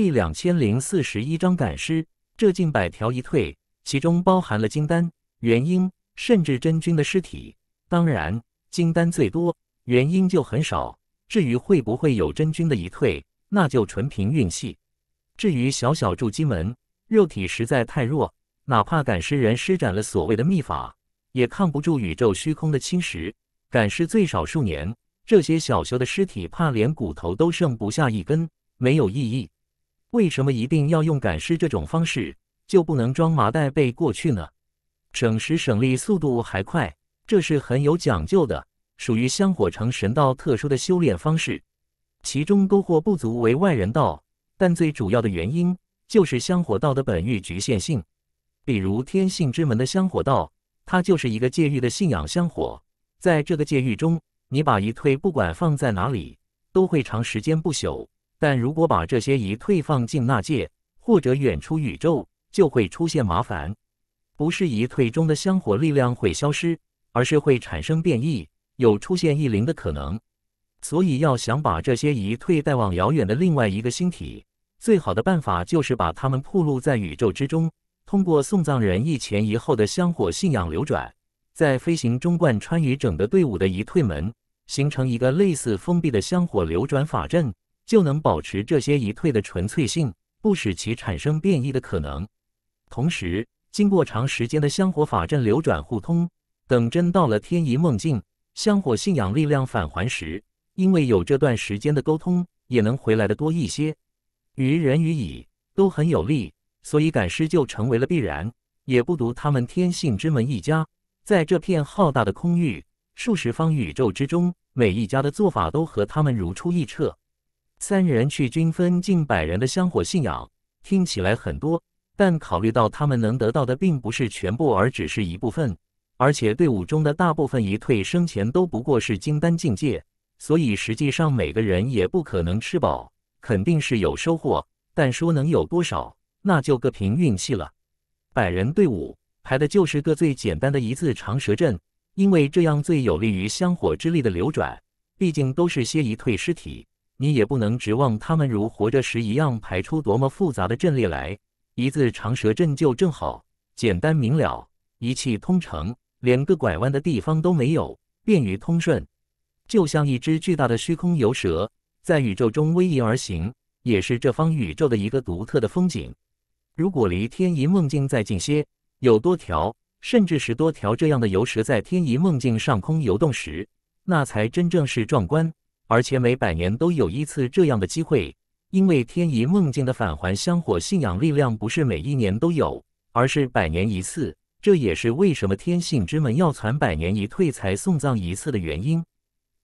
第两千零四十一章赶尸，这近百条遗退，其中包含了金丹、元婴，甚至真君的尸体。当然，金丹最多，元婴就很少。至于会不会有真君的遗退，那就纯凭运气。至于小小筑基门，肉体实在太弱，哪怕赶尸人施展了所谓的秘法，也抗不住宇宙虚空的侵蚀。赶尸最少数年，这些小修的尸体怕连骨头都剩不下一根，没有意义。为什么一定要用赶尸这种方式，就不能装麻袋背过去呢？省时省力，速度还快，这是很有讲究的，属于香火成神道特殊的修炼方式。其中勾惑不足为外人道，但最主要的原因就是香火道的本欲局限性。比如天性之门的香火道，它就是一个界域的信仰香火，在这个界域中，你把一退不管放在哪里，都会长时间不朽。但如果把这些遗退放进纳戒或者远出宇宙，就会出现麻烦。不是遗退中的香火力量会消失，而是会产生变异，有出现异灵的可能。所以，要想把这些遗退带往遥远的另外一个星体，最好的办法就是把它们铺路在宇宙之中，通过送葬人一前一后的香火信仰流转，在飞行中贯穿于整个队伍的仪退门，形成一个类似封闭的香火流转法阵。就能保持这些遗退的纯粹性，不使其产生变异的可能。同时，经过长时间的香火法阵流转互通，等真到了天移梦境，香火信仰力量返还时，因为有这段时间的沟通，也能回来的多一些。于人于己都很有利，所以赶尸就成为了必然，也不独他们天性之门一家。在这片浩大的空域、数十方宇宙之中，每一家的做法都和他们如出一辙。三人去均分近百人的香火信仰，听起来很多，但考虑到他们能得到的并不是全部，而只是一部分，而且队伍中的大部分一退生前都不过是金丹境界，所以实际上每个人也不可能吃饱，肯定是有收获，但说能有多少，那就各凭运气了。百人队伍排的就是个最简单的一字长蛇阵，因为这样最有利于香火之力的流转，毕竟都是些一退尸体。你也不能指望它们如活着时一样排出多么复杂的阵列来，一字长蛇阵就正好，简单明了，一气通成，连个拐弯的地方都没有，便于通顺。就像一只巨大的虚空游蛇在宇宙中逶迤而行，也是这方宇宙的一个独特的风景。如果离天一梦境再近些，有多条，甚至十多条这样的游蛇在天一梦境上空游动时，那才真正是壮观。而且每百年都有一次这样的机会，因为天仪梦境的返还香火信仰力量不是每一年都有，而是百年一次。这也是为什么天性之门要攒百年一退才送葬一次的原因。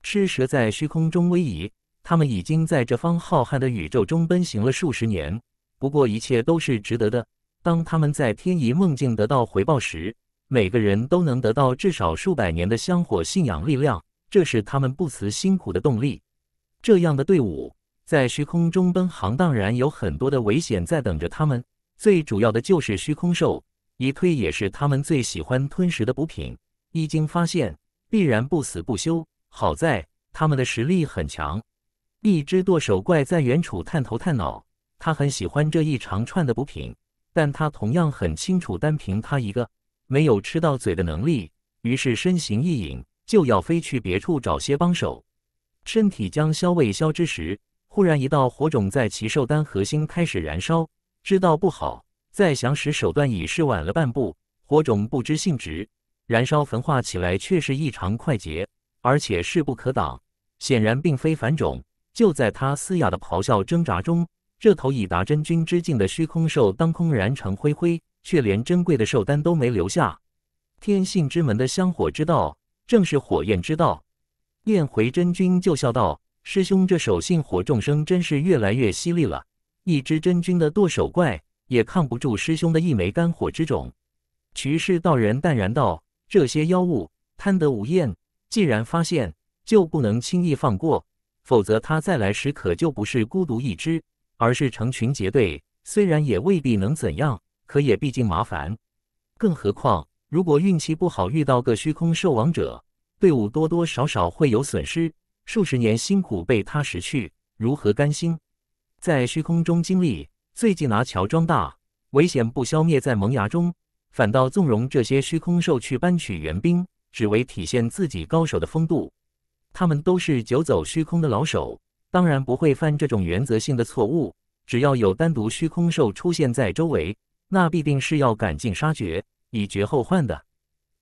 赤蛇在虚空中逶迤，他们已经在这方浩瀚的宇宙中奔行了数十年。不过一切都是值得的。当他们在天仪梦境得到回报时，每个人都能得到至少数百年的香火信仰力量。这是他们不辞辛苦的动力。这样的队伍在虚空中奔行，当然有很多的危险在等着他们。最主要的就是虚空兽，一推也是他们最喜欢吞食的补品。一经发现，必然不死不休。好在他们的实力很强。一只剁手怪在远处探头探脑，他很喜欢这一长串的补品，但他同样很清楚，单凭他一个没有吃到嘴的能力，于是身形一隐。就要飞去别处找些帮手，身体将消未消之时，忽然一道火种在其兽丹核心开始燃烧。知道不好，再想使手段已是晚了半步。火种不知性质，燃烧焚化起来却是异常快捷，而且势不可挡。显然并非凡种。就在他嘶哑的咆哮挣扎中，这头已达真君之境的虚空兽当空燃成灰灰，却连珍贵的兽丹都没留下。天性之门的香火之道。正是火焰之道，雁回真君就笑道：“师兄，这手性火众生真是越来越犀利了。一只真君的剁手怪也抗不住师兄的一枚肝火之种。”瞿氏道人淡然道：“这些妖物贪得无厌，既然发现，就不能轻易放过，否则他再来时可就不是孤独一只，而是成群结队。虽然也未必能怎样，可也毕竟麻烦。更何况……”如果运气不好遇到个虚空兽王者，队伍多多少少会有损失，数十年辛苦被他拾去，如何甘心？在虚空中经历，最近拿乔装大危险不消灭在萌芽中，反倒纵容这些虚空兽去搬取援兵，只为体现自己高手的风度。他们都是久走虚空的老手，当然不会犯这种原则性的错误。只要有单独虚空兽出现在周围，那必定是要赶尽杀绝。以绝后患的，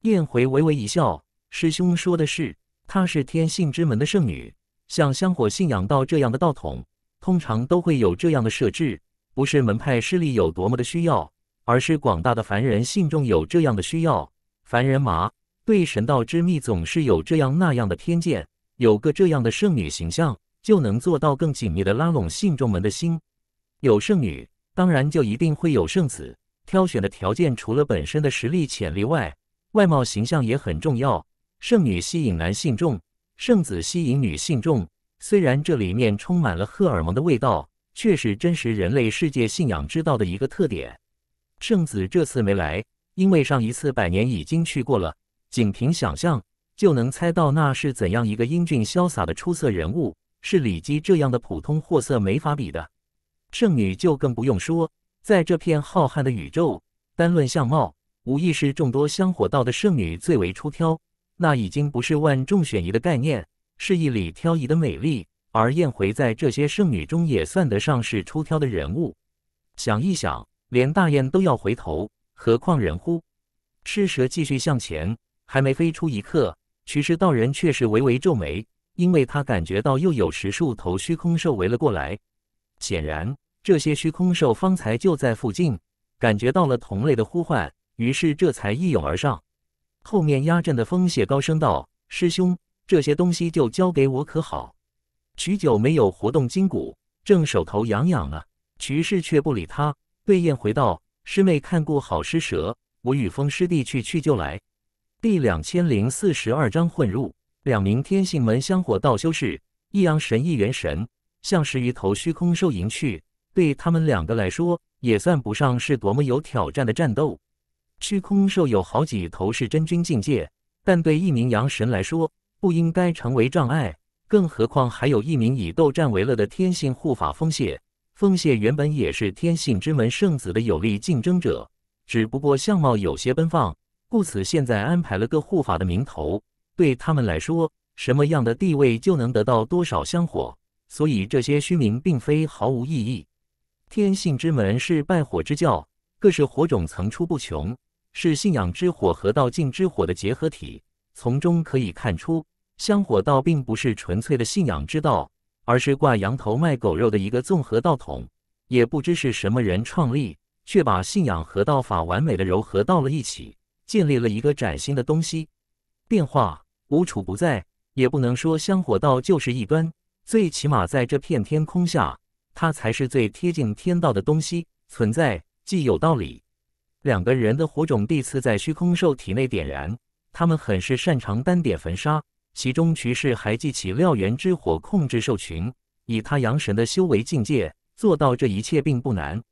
燕回微微一笑：“师兄说的是，她是天性之门的圣女。像香火信仰道这样的道统，通常都会有这样的设置，不是门派势力有多么的需要，而是广大的凡人信众有这样的需要。凡人嘛，对神道之秘总是有这样那样的偏见，有个这样的圣女形象，就能做到更紧密的拉拢信众们的心。有圣女，当然就一定会有圣子。”挑选的条件除了本身的实力潜力外，外貌形象也很重要。圣女吸引男性重，圣子吸引女性重。虽然这里面充满了荷尔蒙的味道，却是真实人类世界信仰之道的一个特点。圣子这次没来，因为上一次百年已经去过了。仅凭想象就能猜到那是怎样一个英俊潇洒的出色人物，是李基这样的普通货色没法比的。圣女就更不用说。在这片浩瀚的宇宙，单论相貌，无疑是众多香火道的圣女最为出挑。那已经不是万众选一的概念，是亿里挑一的美丽。而燕回在这些圣女中也算得上是出挑的人物。想一想，连大雁都要回头，何况人乎？赤蛇继续向前，还没飞出一刻，其实道人却是微微皱眉，因为他感觉到又有十数头虚空兽围了过来。显然。这些虚空兽方才就在附近，感觉到了同类的呼唤，于是这才一涌而上。后面压阵的风雪高声道：“师兄，这些东西就交给我可好？”许久没有活动筋骨，正手头痒痒了。徐氏却不理他，对燕回道：“师妹，看顾好师蛇，我与风师弟去去就来。”第两千零四十二章混入。两名天性门香火道修士，一阳神一元神，向十余头虚空兽迎去。对他们两个来说，也算不上是多么有挑战的战斗。虚空兽有好几头是真君境界，但对一名阳神来说，不应该成为障碍。更何况还有一名以斗战为乐的天性护法风谢。风谢原本也是天性之门圣子的有力竞争者，只不过相貌有些奔放，故此现在安排了个护法的名头。对他们来说，什么样的地位就能得到多少香火，所以这些虚名并非毫无意义。天性之门是拜火之教，各式火种层出不穷，是信仰之火和道境之火的结合体。从中可以看出，香火道并不是纯粹的信仰之道，而是挂羊头卖狗肉的一个综合道统。也不知是什么人创立，却把信仰和道法完美的糅合到了一起，建立了一个崭新的东西。变化无处不在，也不能说香火道就是异端，最起码在这片天空下。它才是最贴近天道的东西，存在既有道理。两个人的火种依次在虚空兽体内点燃，他们很是擅长单点焚烧。其中徐氏还记起燎原之火控制兽群，以他阳神的修为境界做到这一切并不难。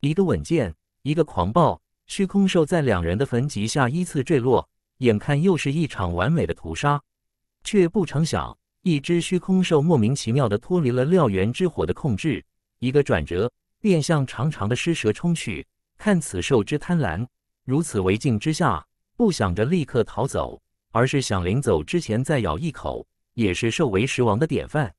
一个稳健，一个狂暴，虚空兽在两人的焚祭下依次坠落，眼看又是一场完美的屠杀，却不成想，一只虚空兽莫名其妙地脱离了燎原之火的控制。一个转折，便向长长的狮蛇冲去。看此兽之贪婪，如此为境之下，不想着立刻逃走，而是想临走之前再咬一口，也是兽为食王的典范。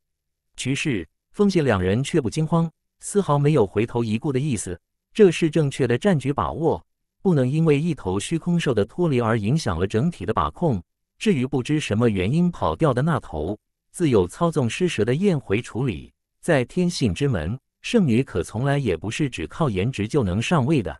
局势，风邪两人却不惊慌，丝毫没有回头一顾的意思。这是正确的战局把握，不能因为一头虚空兽的脱离而影响了整体的把控。至于不知什么原因跑掉的那头，自有操纵尸蛇的燕回处理。在天性之门。圣女可从来也不是只靠颜值就能上位的。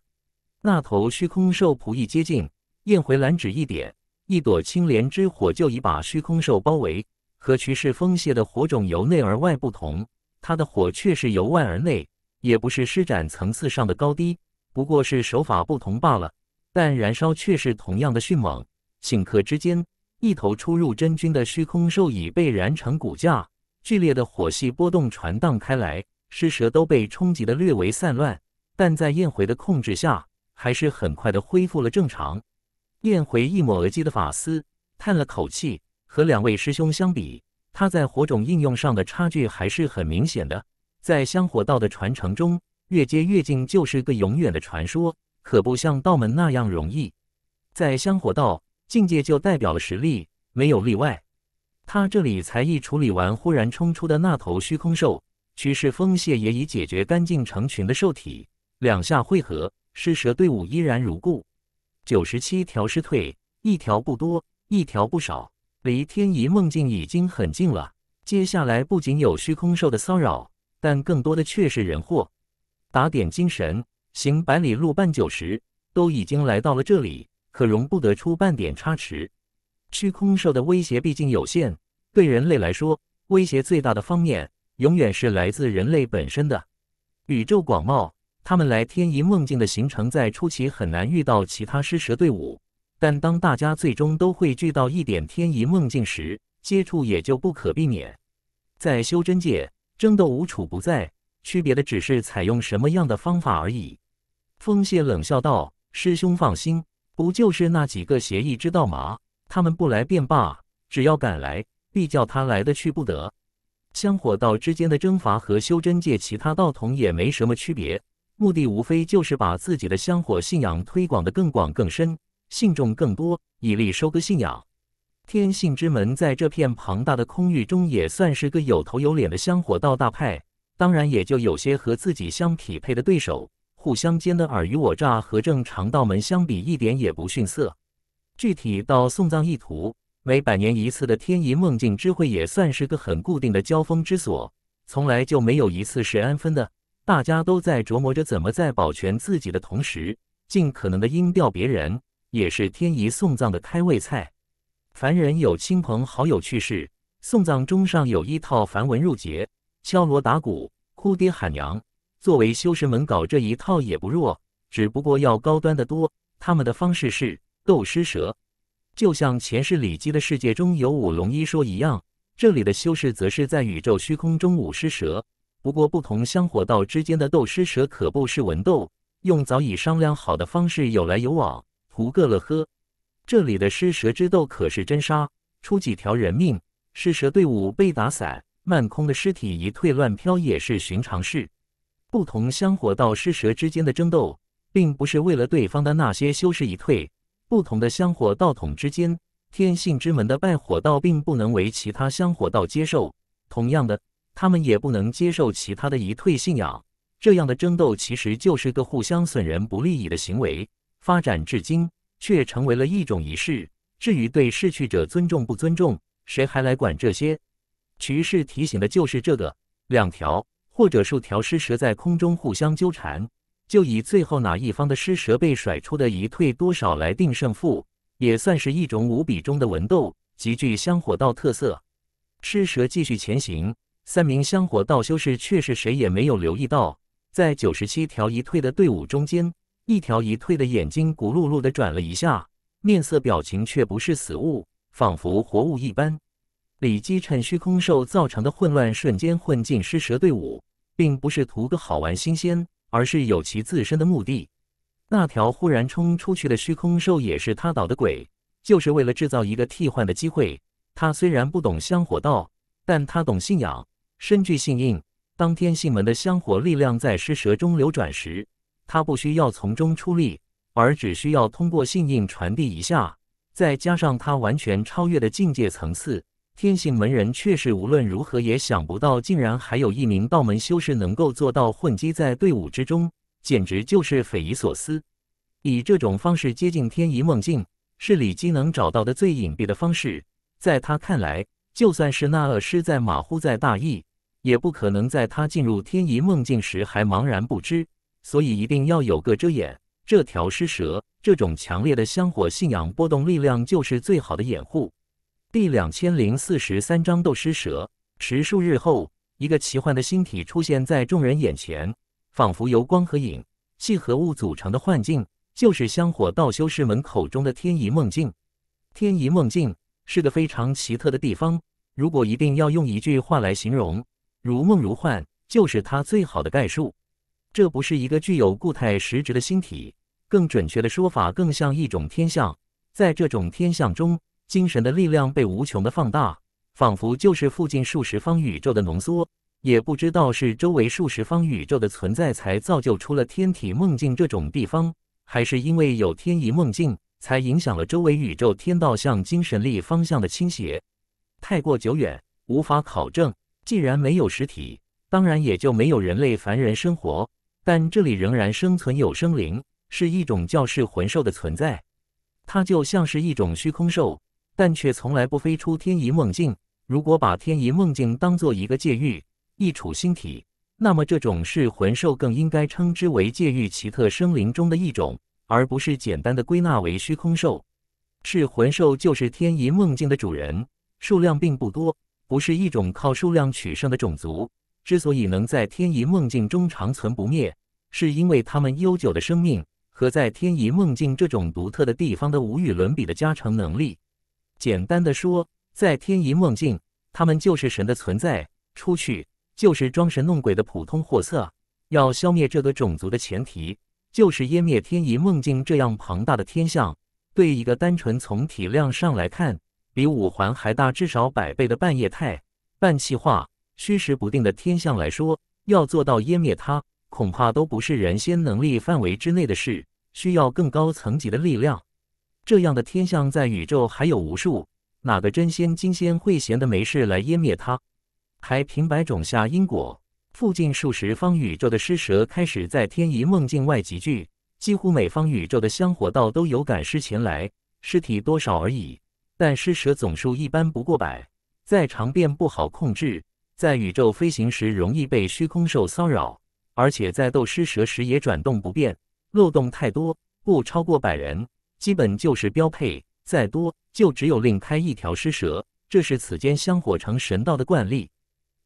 那头虚空兽仆一接近，燕回蓝指一点，一朵青莲之火就已把虚空兽包围。和瞿氏风泄的火种由内而外不同，它的火却是由外而内，也不是施展层次上的高低，不过是手法不同罢了。但燃烧却是同样的迅猛。顷刻之间，一头出入真君的虚空兽已被燃成骨架，剧烈的火系波动传荡开来。施舍都被冲击的略为散乱，但在燕回的控制下，还是很快的恢复了正常。燕回一抹额际的发丝，叹了口气，和两位师兄相比，他在火种应用上的差距还是很明显的。在香火道的传承中，越阶越境就是个永远的传说，可不像道门那样容易。在香火道，境界就代表了实力，没有例外。他这里才一处理完，忽然冲出的那头虚空兽。趋势风蟹也已解决干净，成群的兽体两下汇合，狮蛇队伍依然如故。九十七条狮退，一条不多，一条不少，离天遗梦境已经很近了。接下来不仅有虚空兽的骚扰，但更多的却是人祸。打点精神，行百里路半九十，都已经来到了这里，可容不得出半点差池。虚空兽的威胁毕竟有限，对人类来说，威胁最大的方面。永远是来自人类本身的。宇宙广袤，他们来天遗梦境的行程，在初期很难遇到其他施蛇队伍。但当大家最终都汇聚到一点天遗梦境时，接触也就不可避免。在修真界，争斗无处不在，区别的只是采用什么样的方法而已。风谢冷笑道：“师兄放心，不就是那几个邪异之道吗？他们不来便罢，只要敢来，必叫他来的去不得。”香火道之间的征伐和修真界其他道统也没什么区别，目的无非就是把自己的香火信仰推广得更广更深，信众更多，以利收割信仰。天性之门在这片庞大的空域中也算是个有头有脸的香火道大派，当然也就有些和自己相匹配的对手，互相间的尔虞我诈和正常道门相比一点也不逊色。具体到送葬意图。每百年一次的天仪梦境之会也算是个很固定的交锋之所，从来就没有一次是安分的。大家都在琢磨着怎么在保全自己的同时，尽可能的阴掉别人。也是天仪送葬的开胃菜。凡人有亲朋好友去世，送葬中上有一套繁文缛节，敲锣打鼓，哭爹喊娘。作为修士们搞这一套也不弱，只不过要高端得多。他们的方式是斗诗蛇。就像前世《礼记》的世界中有五龙一说一样，这里的修士则是在宇宙虚空中舞狮蛇。不过，不同香火道之间的斗狮蛇可不是文斗，用早已商量好的方式有来有往，图个乐呵。这里的狮蛇之斗可是真杀，出几条人命，狮蛇队伍被打散，漫空的尸体一退乱飘也是寻常事。不同香火道狮蛇之间的争斗，并不是为了对方的那些修士一退。不同的香火道统之间，天性之门的拜火道并不能为其他香火道接受，同样的，他们也不能接受其他的一退信仰。这样的争斗其实就是个互相损人不利己的行为，发展至今却成为了一种仪式。至于对逝去者尊重不尊重，谁还来管这些？局势提醒的就是这个，两条或者数条石蛇在空中互相纠缠。就以最后哪一方的尸蛇被甩出的一退多少来定胜负，也算是一种五比中的文斗，极具香火道特色。尸蛇继续前行，三名香火道修士却是谁也没有留意到，在九十七条一退的队伍中间，一条一退的眼睛骨碌碌的转了一下，面色表情却不是死物，仿佛活物一般。李姬趁虚空兽造成的混乱，瞬间混进尸蛇队伍，并不是图个好玩新鲜。而是有其自身的目的。那条忽然冲出去的虚空兽也是他捣的鬼，就是为了制造一个替换的机会。他虽然不懂香火道，但他懂信仰，身具信印。当天性门的香火力量在尸蛇中流转时，他不需要从中出力，而只需要通过信印传递一下。再加上他完全超越的境界层次。天性门人却是无论如何也想不到，竟然还有一名道门修士能够做到混迹在队伍之中，简直就是匪夷所思。以这种方式接近天仪梦境，是李基能找到的最隐蔽的方式。在他看来，就算是那恶师在马虎在大意，也不可能在他进入天仪梦境时还茫然不知。所以一定要有个遮掩。这条尸蛇，这种强烈的香火信仰波动力量，就是最好的掩护。第两千零四十三章斗尸蛇。十数日后，一个奇幻的星体出现在众人眼前，仿佛由光和影、气和物组成的幻境，就是香火道修士们口中的天仪梦境。天仪梦境是个非常奇特的地方，如果一定要用一句话来形容，如梦如幻，就是它最好的概述。这不是一个具有固态实质的星体，更准确的说法更像一种天象。在这种天象中。精神的力量被无穷的放大，仿佛就是附近数十方宇宙的浓缩。也不知道是周围数十方宇宙的存在才造就出了天体梦境这种地方，还是因为有天意梦境才影响了周围宇宙天道向精神力方向的倾斜。太过久远，无法考证。既然没有实体，当然也就没有人类凡人生活。但这里仍然生存有生灵，是一种叫噬魂兽的存在。它就像是一种虚空兽。但却从来不飞出天遗梦境。如果把天遗梦境当做一个界域、一处星体，那么这种是魂兽，更应该称之为界域奇特生灵中的一种，而不是简单的归纳为虚空兽。是魂兽就是天遗梦境的主人，数量并不多，不是一种靠数量取胜的种族。之所以能在天遗梦境中长存不灭，是因为他们悠久的生命和在天遗梦境这种独特的地方的无与伦比的加成能力。简单的说，在天一梦境，他们就是神的存在；出去就是装神弄鬼的普通货色。要消灭这个种族的前提，就是湮灭天一梦境这样庞大的天象。对一个单纯从体量上来看，比五环还大至少百倍的半液态、半气化、虚实不定的天象来说，要做到湮灭它，恐怕都不是人仙能力范围之内的事，需要更高层级的力量。这样的天象在宇宙还有无数，哪个真仙金仙会闲得没事来湮灭它，还平白种下因果？附近数十方宇宙的尸蛇开始在天仪梦境外集聚，几乎每方宇宙的香火道都有赶尸前来，尸体多少而已，但尸蛇总数一般不过百，在长便不好控制，在宇宙飞行时容易被虚空兽骚扰，而且在斗尸蛇时也转动不便，漏洞太多，不超过百人。基本就是标配，再多就只有另开一条尸蛇。这是此间香火成神道的惯例。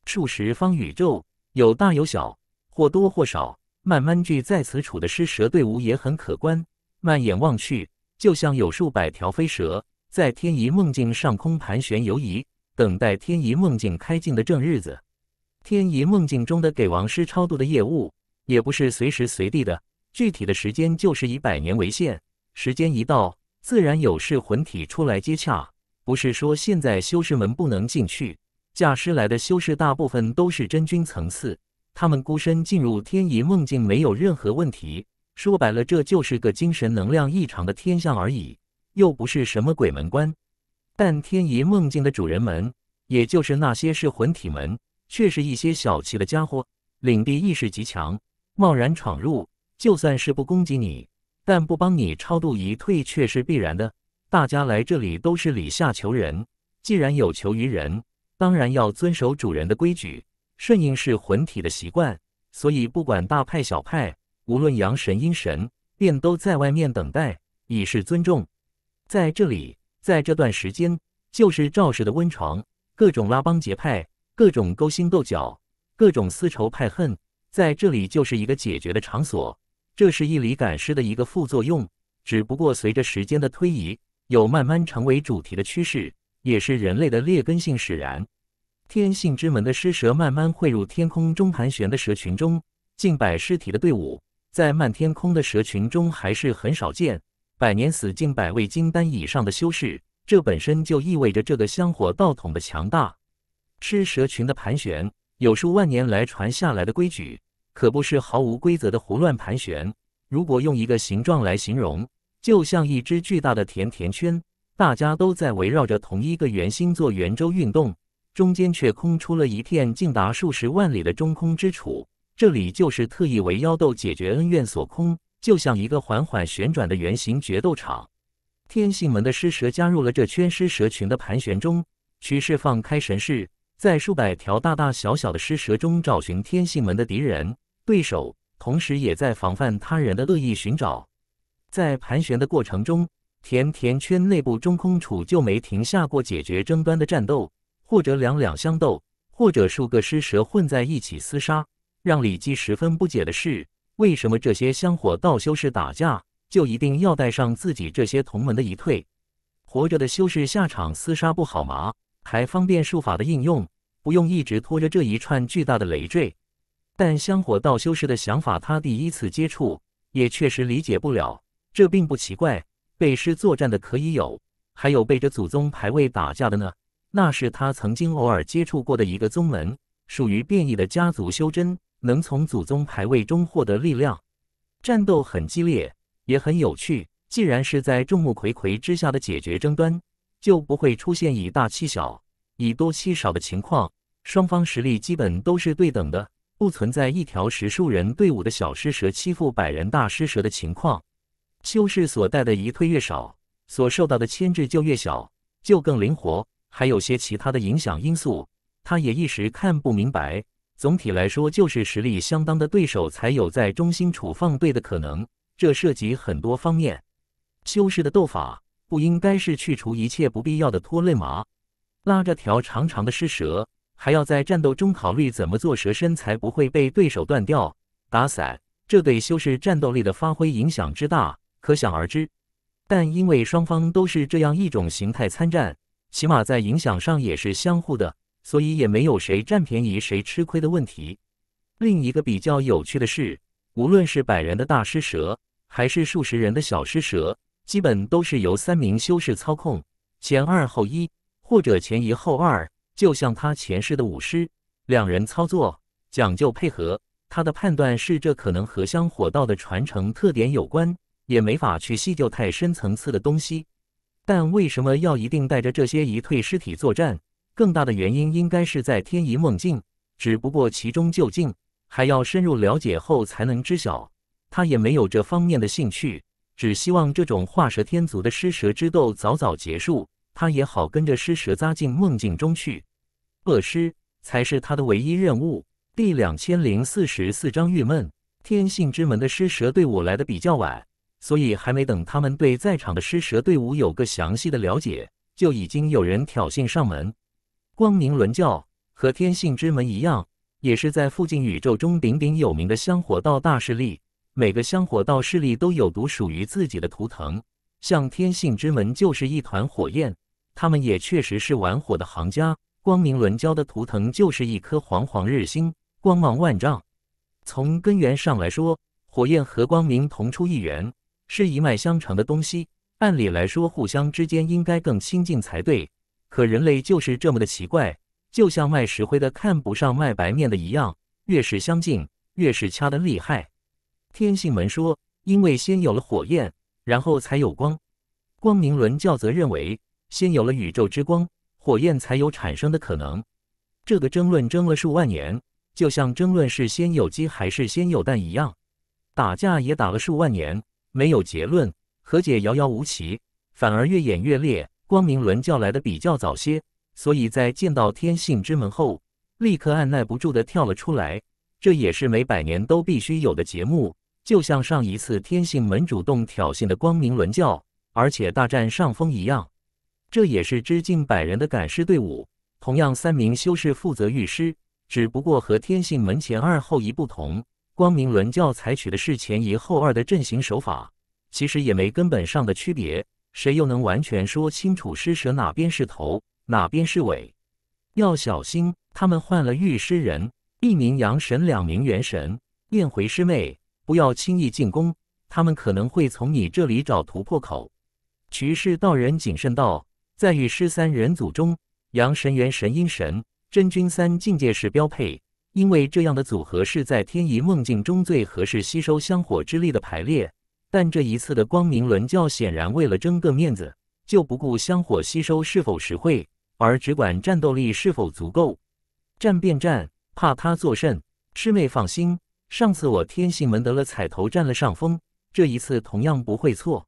数十方宇宙，有大有小，或多或少，慢慢聚在此处的尸蛇队伍也很可观。漫眼望去，就像有数百条飞蛇在天仪梦境上空盘旋游移，等待天仪梦境开镜的正日子。天仪梦境中的给亡师超度的业务也不是随时随地的，具体的时间就是以百年为限。时间一到，自然有噬魂体出来接洽。不是说现在修士们不能进去，驾师来的修士大部分都是真君层次，他们孤身进入天仪梦境没有任何问题。说白了，这就是个精神能量异常的天象而已，又不是什么鬼门关。但天仪梦境的主人们，也就是那些噬魂体们，却是一些小气的家伙，领地意识极强，贸然闯入，就算是不攻击你。但不帮你超度一退却是必然的。大家来这里都是礼下求人，既然有求于人，当然要遵守主人的规矩，顺应是魂体的习惯。所以不管大派小派，无论阳神阴神，便都在外面等待，以示尊重。在这里，在这段时间，就是赵氏的温床，各种拉帮结派，各种勾心斗角，各种丝绸派恨，在这里就是一个解决的场所。这是一理感师的一个副作用，只不过随着时间的推移，有慢慢成为主题的趋势，也是人类的劣根性使然。天性之门的尸蛇慢慢汇入天空中盘旋的蛇群中，近百尸体的队伍，在漫天空的蛇群中还是很少见。百年死近百位金丹以上的修士，这本身就意味着这个香火道统的强大。尸蛇群的盘旋，有数万年来传下来的规矩。可不是毫无规则的胡乱盘旋。如果用一个形状来形容，就像一只巨大的甜甜圈，大家都在围绕着同一个圆心做圆周运动，中间却空出了一片近达数十万里的中空之处。这里就是特意为妖斗解决恩怨所空，就像一个缓缓旋转的圆形决斗场。天性门的尸蛇加入了这圈尸蛇群的盘旋中，去释放开神视，在数百条大大小小的尸蛇中找寻天性门的敌人。对手同时也在防范他人的恶意寻找，在盘旋的过程中，甜甜圈内部中空处就没停下过解决争端的战斗，或者两两相斗，或者数个师蛇混在一起厮杀。让李记十分不解的是，为什么这些香火道修士打架就一定要带上自己这些同门的一退？活着的修士下场厮杀不好吗？还方便术法的应用，不用一直拖着这一串巨大的累赘。但香火道修士的想法，他第一次接触，也确实理解不了。这并不奇怪，背尸作战的可以有，还有背着祖宗牌位打架的呢。那是他曾经偶尔接触过的一个宗门，属于变异的家族修真，能从祖宗牌位中获得力量。战斗很激烈，也很有趣。既然是在众目睽睽之下的解决争端，就不会出现以大欺小、以多欺少的情况，双方实力基本都是对等的。不存在一条十数人队伍的小狮蛇欺负百人大狮蛇的情况。修士所带的仪退越少，所受到的牵制就越小，就更灵活。还有些其他的影响因素，他也一时看不明白。总体来说，就是实力相当的对手才有在中心处放队的可能。这涉及很多方面。修士的斗法不应该是去除一切不必要的拖累马，拉着条长长的狮蛇。还要在战斗中考虑怎么做蛇身才不会被对手断掉、打散，这对修士战斗力的发挥影响之大，可想而知。但因为双方都是这样一种形态参战，起码在影响上也是相互的，所以也没有谁占便宜、谁吃亏的问题。另一个比较有趣的是，无论是百人的大师蛇，还是数十人的小师蛇，基本都是由三名修士操控，前二后一，或者前一后二。就像他前世的武师，两人操作讲究配合。他的判断是这可能和香火道的传承特点有关，也没法去细究太深层次的东西。但为什么要一定带着这些遗退尸体作战？更大的原因应该是在天遗梦境，只不过其中究竟还要深入了解后才能知晓。他也没有这方面的兴趣，只希望这种画蛇添足的尸蛇之斗早早结束。他也好跟着尸蛇扎进梦境中去，恶尸才是他的唯一任务。第两千零四十四章郁闷。天性之门的尸蛇队伍来的比较晚，所以还没等他们对在场的尸蛇队伍有个详细的了解，就已经有人挑衅上门。光明轮教和天性之门一样，也是在附近宇宙中鼎鼎有名的香火道大势力。每个香火道势力都有独属于自己的图腾，像天性之门就是一团火焰。他们也确实是玩火的行家。光明轮教的图腾就是一颗黄黄日星，光芒万丈。从根源上来说，火焰和光明同出一源，是一脉相承的东西。按理来说，互相之间应该更亲近才对。可人类就是这么的奇怪，就像卖石灰的看不上卖白面的一样，越是相近，越是掐得厉害。天性门说，因为先有了火焰，然后才有光。光明轮教则认为。先有了宇宙之光，火焰才有产生的可能。这个争论争了数万年，就像争论是先有鸡还是先有蛋一样，打架也打了数万年，没有结论，和解遥遥无期，反而越演越烈。光明轮教来的比较早些，所以在见到天性之门后，立刻按耐不住的跳了出来。这也是每百年都必须有的节目，就像上一次天性门主动挑衅的光明轮教，而且大占上风一样。这也是支近百人的赶尸队伍，同样三名修士负责御尸，只不过和天性门前二后一不同，光明轮教采取的是前一后二的阵型手法，其实也没根本上的区别，谁又能完全说清楚施舍哪边是头，哪边是尾？要小心，他们换了御尸人，一名阳神，两名元神，变回师妹，不要轻易进攻，他们可能会从你这里找突破口。曲氏道人谨慎道。在与师三人组中，阳神、元神、阴神、真君三境界是标配，因为这样的组合是在天遗梦境中最合适吸收香火之力的排列。但这一次的光明轮教显然为了争个面子，就不顾香火吸收是否实惠，而只管战斗力是否足够。战便战，怕他作甚？师妹放心，上次我天性门得了彩头，占了上风，这一次同样不会错。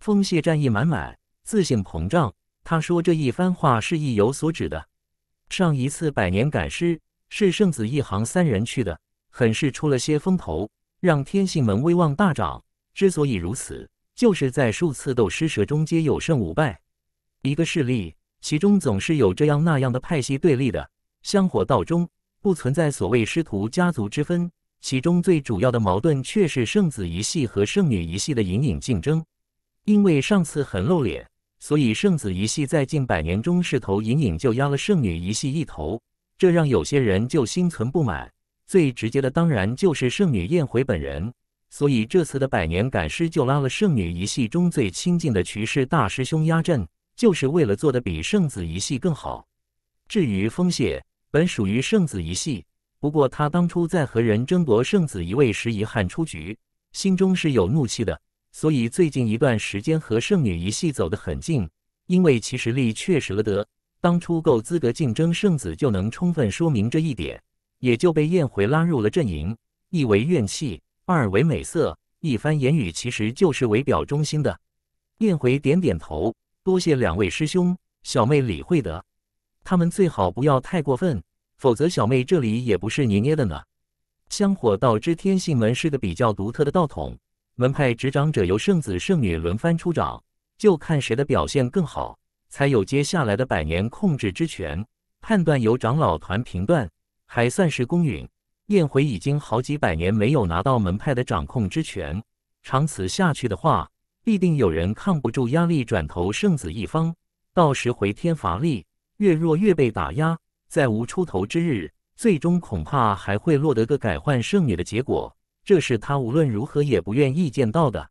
风系战意满满，自信膨胀。他说这一番话是意有所指的。上一次百年赶尸是圣子一行三人去的，很是出了些风头，让天性门威望大涨。之所以如此，就是在数次斗尸蛇中皆有胜无败。一个势力其中总是有这样那样的派系对立的。香火道中不存在所谓师徒、家族之分，其中最主要的矛盾却是圣子一系和圣女一系的隐隐竞争。因为上次很露脸。所以圣子一系在近百年中势头隐隐就压了圣女一系一头，这让有些人就心存不满。最直接的当然就是圣女燕回本人。所以这次的百年赶师就拉了圣女一系中最亲近的徐氏大师兄压阵，就是为了做得比圣子一系更好。至于风谢，本属于圣子一系，不过他当初在和人争夺圣子一位时遗憾出局，心中是有怒气的。所以最近一段时间和圣女一系走得很近，因为其实力确实了得，当初够资格竞争圣子就能充分说明这一点，也就被燕回拉入了阵营。一为怨气，二为美色，一番言语其实就是为表忠心的。燕回点点头，多谢两位师兄，小妹理会的。他们最好不要太过分，否则小妹这里也不是你捏的呢。香火道之天性门是个比较独特的道统。门派执掌者由圣子、圣女轮番出掌，就看谁的表现更好，才有接下来的百年控制之权。判断由长老团评断，还算是公允。燕回已经好几百年没有拿到门派的掌控之权，长此下去的话，必定有人扛不住压力转投圣子一方。到时回天乏力，越弱越被打压，再无出头之日，最终恐怕还会落得个改换圣女的结果。这是他无论如何也不愿意见到的。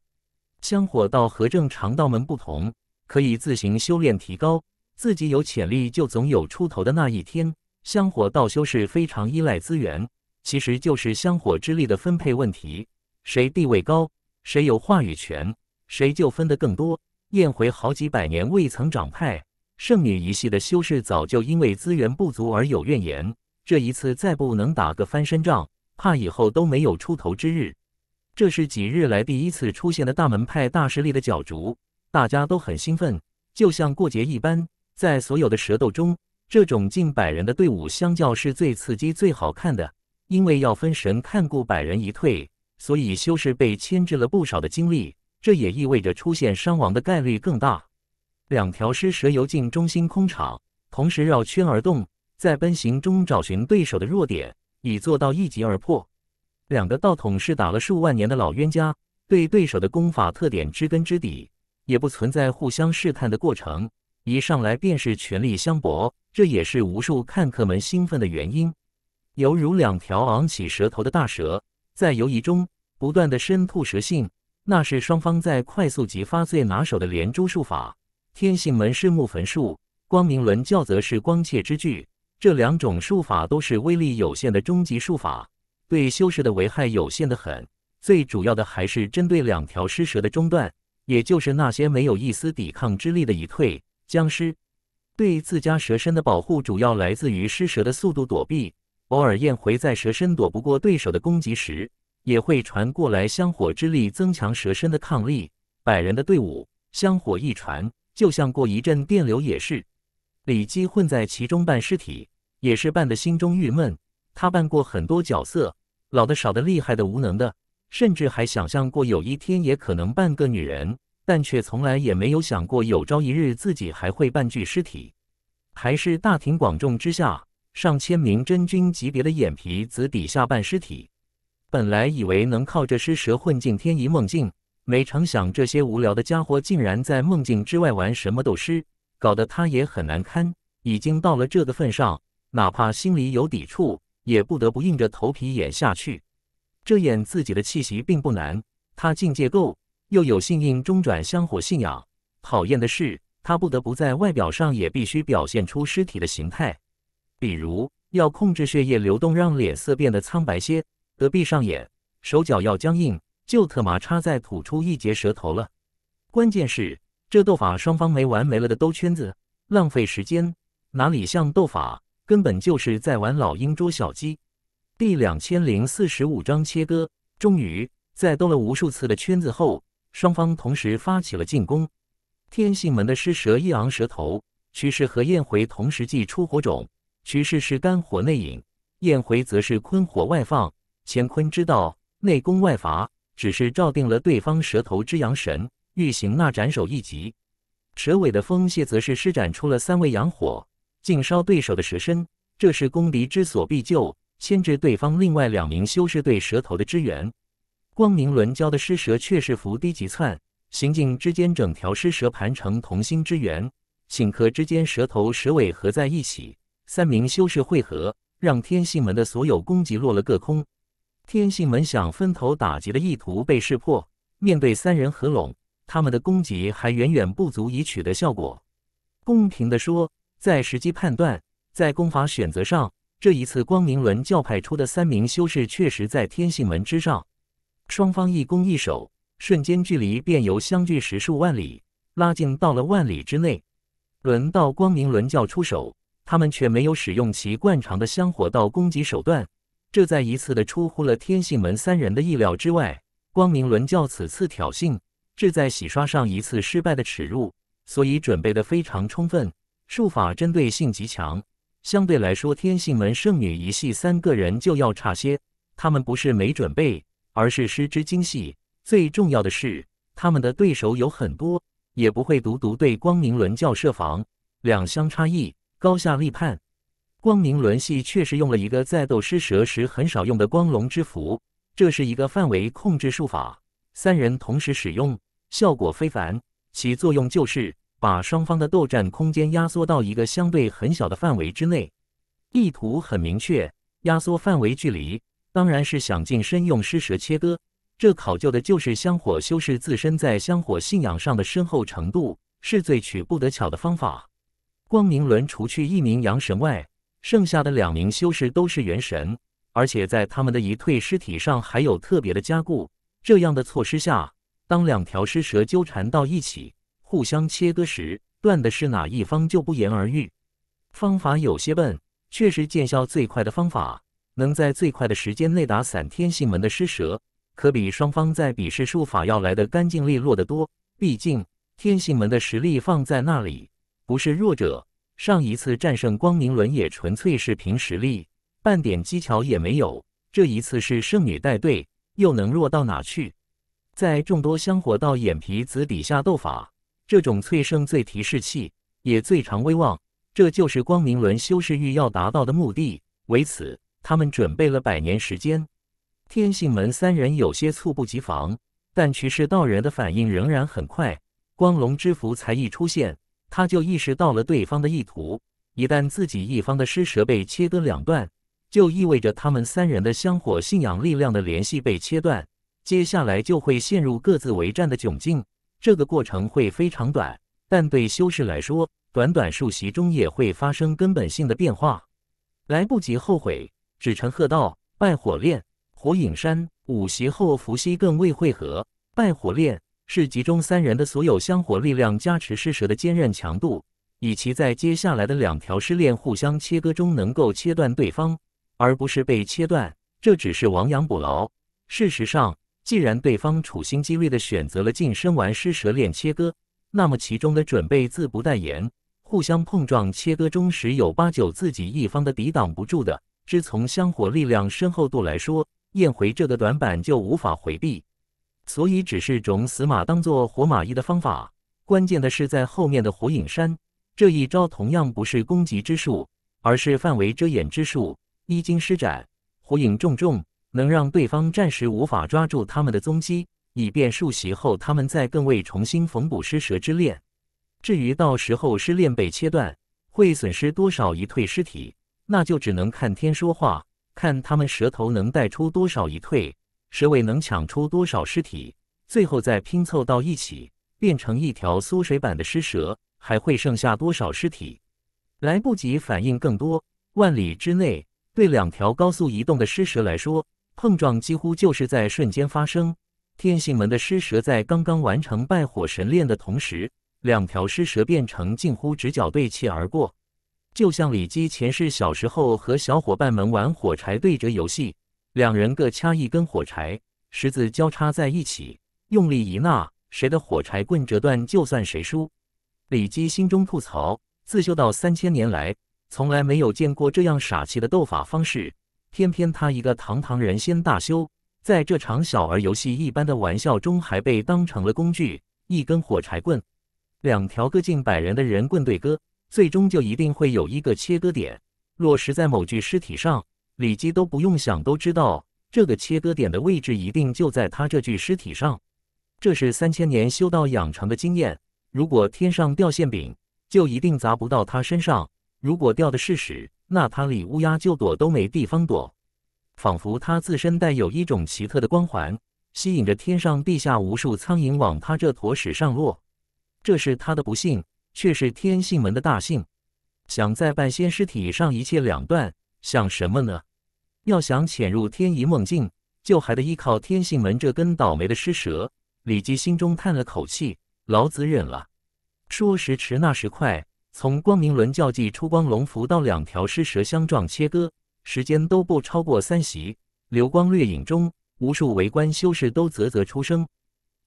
香火道和正常道门不同，可以自行修炼提高，自己有潜力就总有出头的那一天。香火道修士非常依赖资源，其实就是香火之力的分配问题，谁地位高，谁有话语权，谁就分得更多。燕回好几百年未曾长派，圣女一系的修士早就因为资源不足而有怨言，这一次再不能打个翻身仗。怕以后都没有出头之日，这是几日来第一次出现的大门派大势力的角逐，大家都很兴奋，就像过节一般。在所有的蛇斗中，这种近百人的队伍相较是最刺激、最好看的。因为要分神看顾百人一退，所以修士被牵制了不少的精力，这也意味着出现伤亡的概率更大。两条狮蛇游进中心空场，同时绕圈而动，在奔行中找寻对手的弱点。已做到一击而破。两个道统是打了数万年的老冤家，对对手的功法特点知根知底，也不存在互相试探的过程，一上来便是全力相搏。这也是无数看客们兴奋的原因。犹如两条昂起蛇头的大蛇，在游移中不断的伸吐蛇信，那是双方在快速激发最拿手的连珠术法。天性门是木焚术，光明轮教则是光切之具。这两种术法都是威力有限的终极术法，对修士的危害有限的很。最主要的还是针对两条尸蛇的中段，也就是那些没有一丝抵抗之力的已退僵尸。对自家蛇身的保护主要来自于尸蛇的速度躲避，偶尔燕回在蛇身躲不过对手的攻击时，也会传过来香火之力增强蛇身的抗力。百人的队伍，香火一传，就像过一阵电流也是。李基混在其中扮尸体。也是扮得心中郁闷。他扮过很多角色，老的、少的、厉害的、无能的，甚至还想象过有一天也可能扮个女人，但却从来也没有想过有朝一日自己还会扮具尸体，还是大庭广众之下，上千名真君级别的眼皮子底下扮尸体。本来以为能靠着尸蛇混进天遗梦境，没成想这些无聊的家伙竟然在梦境之外玩什么斗尸，搞得他也很难堪。已经到了这个份上。哪怕心里有抵触，也不得不硬着头皮演下去。这演自己的气息并不难，他境界够，又有幸运中转香火信仰。讨厌的是，他不得不在外表上也必须表现出尸体的形态，比如要控制血液流动，让脸色变得苍白些，得闭上眼，手脚要僵硬，就特码差在吐出一截舌头了。关键是，这斗法双方没完没了的兜圈子，浪费时间，哪里像斗法？根本就是在玩老鹰捉小鸡。第两千零四十五章切割。终于，在兜了无数次的圈子后，双方同时发起了进攻。天性门的狮蛇一昂蛇头，趋势和燕回同时祭出火种。趋势是肝火内引，燕回则是坤火外放。乾坤之道，内攻外伐，只是照定了对方蛇头之阳神欲行那斩首一击。蛇尾的风蟹则是施展出了三味阳火。尽烧对手的蛇身，这是攻敌之所必救，牵制对方另外两名修士对蛇头的支援。光明轮蛟的尸蛇却是伏低急窜，行进之间，整条尸蛇盘成同心之圆，顷刻之间，蛇头蛇尾合在一起。三名修士汇合，让天性门的所有攻击落了个空。天性门想分头打击的意图被识破，面对三人合拢，他们的攻击还远远不足以取得效果。公平地说。在时机判断，在功法选择上，这一次光明轮教派出的三名修士确实在天性门之上。双方一攻一守，瞬间距离便由相距十数万里拉近到了万里之内。轮到光明轮教出手，他们却没有使用其惯常的香火道攻击手段，这在一次的出乎了天性门三人的意料之外。光明轮教此次挑衅，志在洗刷上一次失败的耻辱，所以准备得非常充分。术法针对性极强，相对来说，天性门圣女一系三个人就要差些。他们不是没准备，而是失之精细。最重要的是，他们的对手有很多，也不会独独对光明轮教设防。两相差异，高下立判。光明轮系确实用了一个在斗狮蛇时很少用的光龙之符，这是一个范围控制术法。三人同时使用，效果非凡。其作用就是。把双方的斗战空间压缩到一个相对很小的范围之内，意图很明确，压缩范围距离，当然是想近身用尸蛇切割。这考究的就是香火修士自身在香火信仰上的深厚程度，是最取不得巧的方法。光明轮除去一名阳神外，剩下的两名修士都是元神，而且在他们的遗退尸体上还有特别的加固。这样的措施下，当两条尸蛇纠缠到一起。互相切割时断的是哪一方就不言而喻。方法有些笨，却是见效最快的方法，能在最快的时间内打散天性门的施舍，可比双方在比试术法要来的干净利落得多。毕竟天性门的实力放在那里，不是弱者。上一次战胜光明轮也纯粹是凭实力，半点技巧也没有。这一次是圣女带队，又能弱到哪去？在众多香火道眼皮子底下斗法。这种催生最提示器也最常威望，这就是光明轮修士欲要达到的目的。为此，他们准备了百年时间。天性门三人有些猝不及防，但徐氏道人的反应仍然很快。光龙之符才一出现，他就意识到了对方的意图。一旦自己一方的施舍被切割两段，就意味着他们三人的香火信仰力量的联系被切断，接下来就会陷入各自为战的窘境。这个过程会非常短，但对修士来说，短短数席中也会发生根本性的变化。来不及后悔，只陈喝道：“拜火炼，火影山五席后伏羲更未会合。拜火炼是集中三人的所有香火力量，加持尸蛇的坚韧强度，以其在接下来的两条尸链互相切割中能够切断对方，而不是被切断。这只是亡羊补牢。事实上。”既然对方处心积虑地选择了近身玩施蛇链切割，那么其中的准备自不待言。互相碰撞切割中，十有八九自己一方的抵挡不住的。只从香火力量深厚度来说，燕回这个短板就无法回避。所以只是种死马当做活马医的方法。关键的是在后面的火影山这一招同样不是攻击之术，而是范围遮掩之术。一经施展，火影重重。能让对方暂时无法抓住他们的踪迹，以便数袭后他们再更为重新缝补尸蛇之链。至于到时候尸链被切断，会损失多少一退尸体，那就只能看天说话，看他们蛇头能带出多少一退，蛇尾能抢出多少尸体，最后再拼凑到一起，变成一条缩水版的尸蛇，还会剩下多少尸体？来不及反应更多，万里之内，对两条高速移动的尸蛇来说。碰撞几乎就是在瞬间发生。天性门的尸蛇在刚刚完成拜火神炼的同时，两条尸蛇变成近乎直角对齐而过，就像李基前世小时候和小伙伴们玩火柴对折游戏，两人各掐一根火柴，十字交叉在一起，用力一捺，谁的火柴棍折断就算谁输。李基心中吐槽：自修道三千年来，从来没有见过这样傻气的斗法方式。偏偏他一个堂堂人仙大修，在这场小儿游戏一般的玩笑中，还被当成了工具。一根火柴棍，两条各近百人的人棍对割，最终就一定会有一个切割点落实在某具尸体上。李基都不用想都知道，这个切割点的位置一定就在他这具尸体上。这是三千年修道养成的经验。如果天上掉馅饼，就一定砸不到他身上；如果掉的是屎。那他里乌鸦就躲都没地方躲，仿佛他自身带有一种奇特的光环，吸引着天上地下无数苍蝇往他这坨屎上落。这是他的不幸，却是天性门的大幸。想在半仙尸体上一切两断，想什么呢？要想潜入天仪梦境，就还得依靠天性门这根倒霉的尸蛇。李吉心中叹了口气：“老子忍了。”说时迟，那时快。从光明轮教技出光龙符到两条尸蛇相撞切割，时间都不超过三席。流光掠影中，无数围观修士都啧啧出声。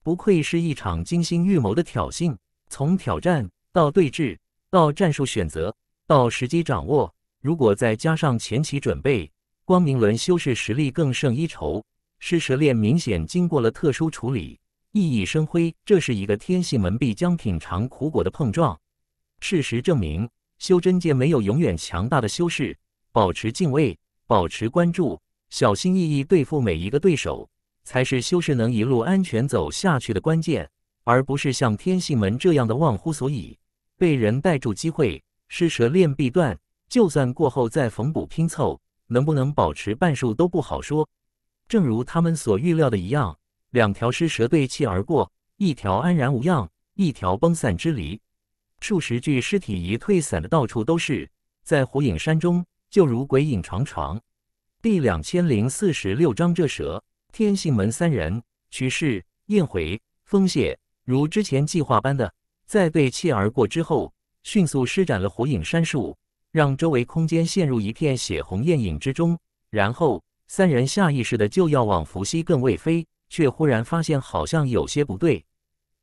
不愧是一场精心预谋的挑衅，从挑战到对峙，到战术选择，到时机掌握。如果再加上前期准备，光明轮修士实力更胜一筹。尸蛇链明显经过了特殊处理，熠熠生辉。这是一个天系门必将品尝苦果的碰撞。事实证明，修真界没有永远强大的修士。保持敬畏，保持关注，小心翼翼对付每一个对手，才是修士能一路安全走下去的关键，而不是像天性门这样的忘乎所以，被人逮住机会，施蛇链必断。就算过后再缝补拼凑，能不能保持半数都不好说。正如他们所预料的一样，两条尸蛇对气而过，一条安然无恙，一条崩散支离。数十具尸体一退散的到处都是，在火影山中就如鬼影幢幢。第两千零四十六章，这蛇天性门三人许氏、燕回、风谢，如之前计划般的在被弃而过之后，迅速施展了火影山术，让周围空间陷入一片血红艳影之中。然后三人下意识的就要往伏羲更位飞，却忽然发现好像有些不对，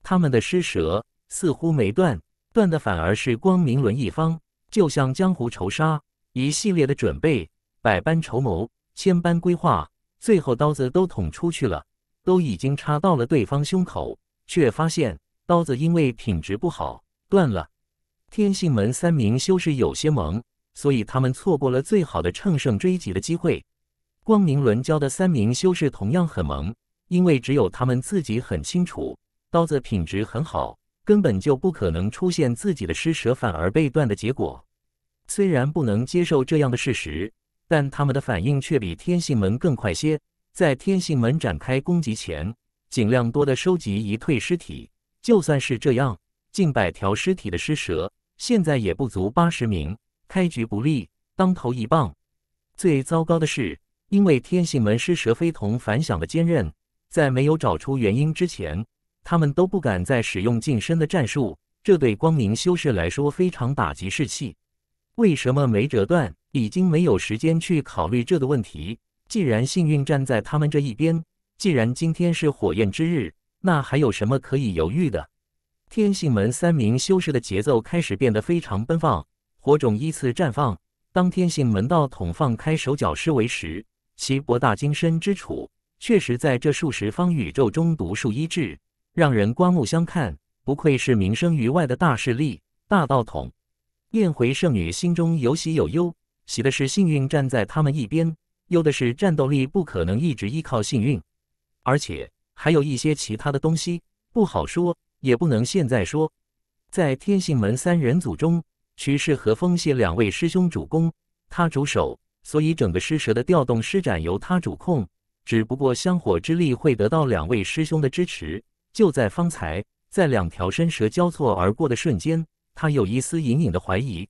他们的尸蛇似乎没断。断的反而是光明轮一方，就像江湖仇杀，一系列的准备，百般筹谋，千般规划，最后刀子都捅出去了，都已经插到了对方胸口，却发现刀子因为品质不好断了。天性门三名修士有些懵，所以他们错过了最好的乘胜追击的机会。光明轮教的三名修士同样很懵，因为只有他们自己很清楚，刀子品质很好。根本就不可能出现自己的尸蛇反而被断的结果。虽然不能接受这样的事实，但他们的反应却比天性门更快些。在天性门展开攻击前，尽量多的收集遗退尸体。就算是这样，近百条尸体的尸蛇，现在也不足八十名。开局不利，当头一棒。最糟糕的是，因为天性门尸蛇非同凡响的坚韧，在没有找出原因之前。他们都不敢再使用近身的战术，这对光明修士来说非常打击士气。为什么没折断？已经没有时间去考虑这个问题。既然幸运站在他们这一边，既然今天是火焰之日，那还有什么可以犹豫的？天性门三名修士的节奏开始变得非常奔放，火种依次绽放。当天性门道统放开手脚施为时，其博大精深之处，确实在这数十方宇宙中独树一帜。让人刮目相看，不愧是名声于外的大势力、大道统。燕回圣女心中有喜有忧，喜的是幸运站在他们一边，忧的是战斗力不可能一直依靠幸运，而且还有一些其他的东西不好说，也不能现在说。在天性门三人组中，徐氏和风系两位师兄主攻，他主守，所以整个尸蛇的调动施展由他主控，只不过香火之力会得到两位师兄的支持。就在方才，在两条伸蛇交错而过的瞬间，他有一丝隐隐的怀疑。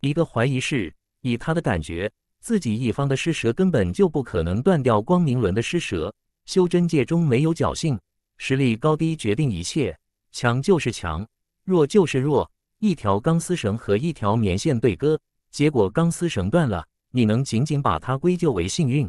一个怀疑是，以他的感觉，自己一方的尸蛇根本就不可能断掉光明轮的尸蛇。修真界中没有侥幸，实力高低决定一切，强就是强，弱就是弱。一条钢丝绳和一条棉线对割，结果钢丝绳断了，你能仅仅把它归咎为幸运？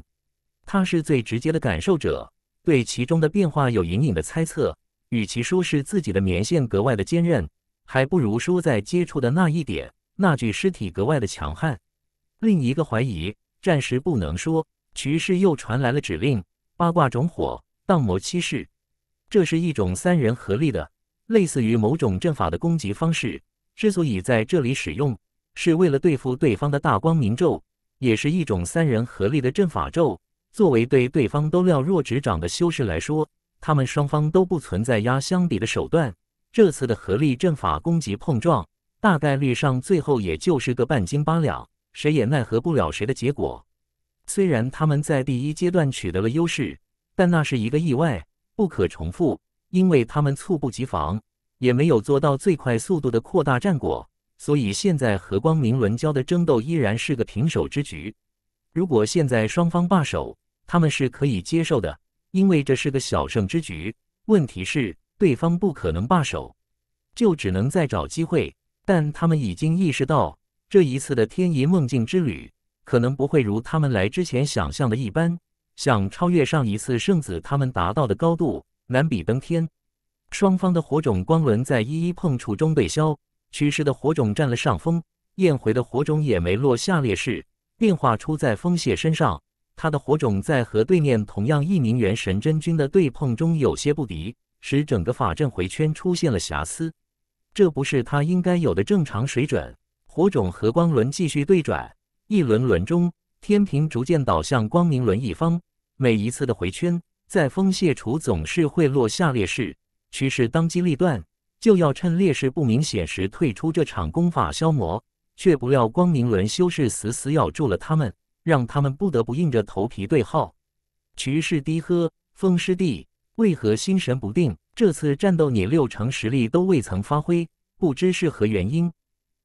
他是最直接的感受者，对其中的变化有隐隐的猜测。与其说是自己的棉线格外的坚韧，还不如说在接触的那一点，那具尸体格外的强悍。另一个怀疑暂时不能说。徐氏又传来了指令：八卦种火，荡魔七式。这是一种三人合力的，类似于某种阵法的攻击方式。之所以在这里使用，是为了对付对方的大光明咒，也是一种三人合力的阵法咒。作为对对方都了若指掌的修士来说。他们双方都不存在压箱底的手段，这次的合力阵法攻击碰撞，大概率上最后也就是个半斤八两，谁也奈何不了谁的结果。虽然他们在第一阶段取得了优势，但那是一个意外，不可重复，因为他们猝不及防，也没有做到最快速度的扩大战果，所以现在和光明轮交的争斗依然是个平手之局。如果现在双方罢手，他们是可以接受的。因为这是个小胜之局，问题是对方不可能罢手，就只能再找机会。但他们已经意识到，这一次的天遗梦境之旅，可能不会如他们来之前想象的一般，想超越上一次圣子他们达到的高度，难比登天。双方的火种光轮在一一碰触中被消，许氏的火种占了上风，燕回的火种也没落下劣势。变化出在风蟹身上。他的火种在和对面同样一名元神真君的对碰中有些不敌，使整个法阵回圈出现了瑕疵。这不是他应该有的正常水准。火种和光轮继续对转，一轮轮中天平逐渐倒向光明轮一方。每一次的回圈，在风泄除总是会落下劣势。趋势当机立断，就要趁劣势不明显时退出这场功法消磨，却不料光明轮修士死死咬住了他们。让他们不得不硬着头皮对号。徐氏低喝：“风师弟，为何心神不定？这次战斗你六成实力都未曾发挥，不知是何原因？”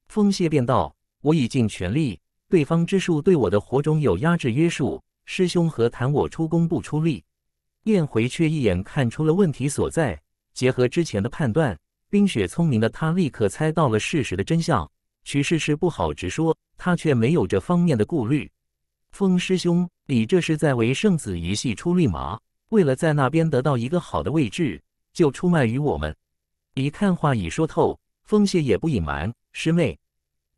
风谢便道：“我已尽全力，对方之术对我的火种有压制约束。师兄何谈我出工不出力？”燕回却一眼看出了问题所在，结合之前的判断，冰雪聪明的他立刻猜到了事实的真相。徐氏是不好直说，他却没有这方面的顾虑。风师兄，你这是在为圣子一系出力吗？为了在那边得到一个好的位置，就出卖于我们？一看话已说透，风邪也不隐瞒。师妹，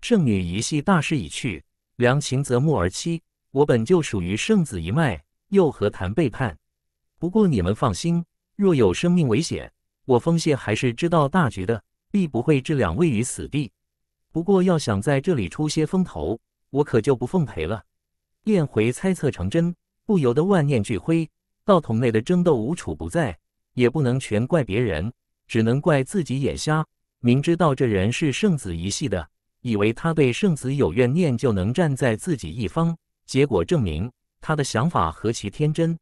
圣女一系大势已去，良禽择木而栖。我本就属于圣子一脉，又何谈背叛？不过你们放心，若有生命危险，我风邪还是知道大局的，必不会置两位于死地。不过要想在这里出些风头，我可就不奉陪了。变回猜测成真，不由得万念俱灰。道统内的争斗无处不在，也不能全怪别人，只能怪自己眼瞎。明知道这人是圣子一系的，以为他对圣子有怨念就能站在自己一方，结果证明他的想法何其天真。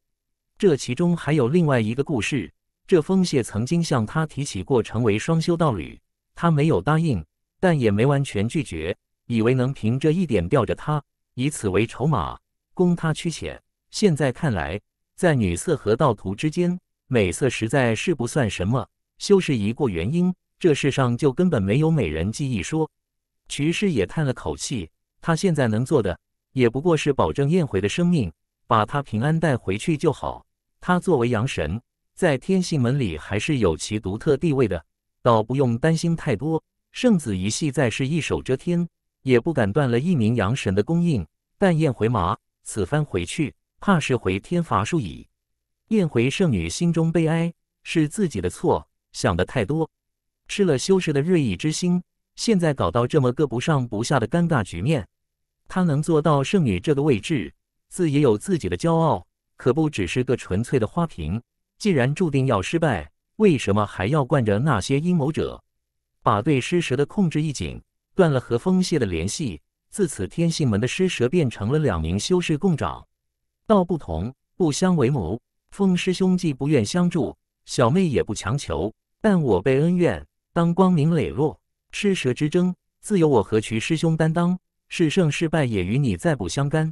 这其中还有另外一个故事，这风谢曾经向他提起过成为双修道侣，他没有答应，但也没完全拒绝，以为能凭这一点吊着他。以此为筹码，供他驱遣。现在看来，在女色和盗徒之间，美色实在是不算什么。修士一过元婴，这世上就根本没有美人计一说。瞿氏也叹了口气，他现在能做的，也不过是保证燕回的生命，把他平安带回去就好。他作为阳神，在天性门里还是有其独特地位的，倒不用担心太多。圣子一系在是一手遮天。也不敢断了一名阳神的供应。但雁回麻，此番回去，怕是回天乏术矣。雁回圣女心中悲哀，是自己的错，想得太多，吃了修士的锐意之心，现在搞到这么个不上不下的尴尬局面。她能做到圣女这个位置，自也有自己的骄傲，可不只是个纯粹的花瓶。既然注定要失败，为什么还要惯着那些阴谋者？把对施食的控制一紧。断了和风系的联系，自此天性门的尸蛇变成了两名修士共掌。道不同，不相为谋。风师兄既不愿相助，小妹也不强求。但我辈恩怨，当光明磊落。师蛇之争，自有我和瞿师兄担当。是胜是败，也与你再不相干。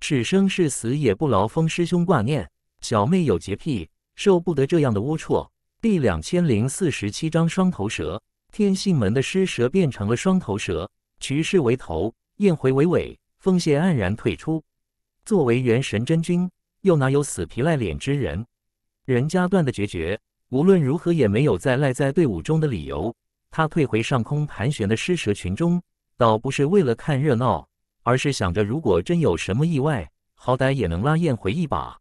是生是死，也不劳风师兄挂念。小妹有洁癖，受不得这样的龌龊。第两千零四十七章双头蛇。天性门的尸蛇变成了双头蛇，瞿氏为头，燕回为尾。风邪黯然退出。作为元神真君，又哪有死皮赖脸之人？人家断的决绝，无论如何也没有再赖在队伍中的理由。他退回上空盘旋的尸蛇群中，倒不是为了看热闹，而是想着如果真有什么意外，好歹也能拉燕回一把。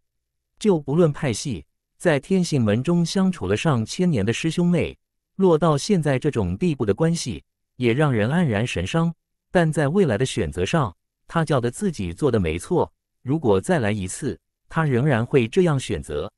就不论派系，在天性门中相处了上千年的师兄妹。落到现在这种地步的关系，也让人黯然神伤。但在未来的选择上，他叫的自己做的没错。如果再来一次，他仍然会这样选择。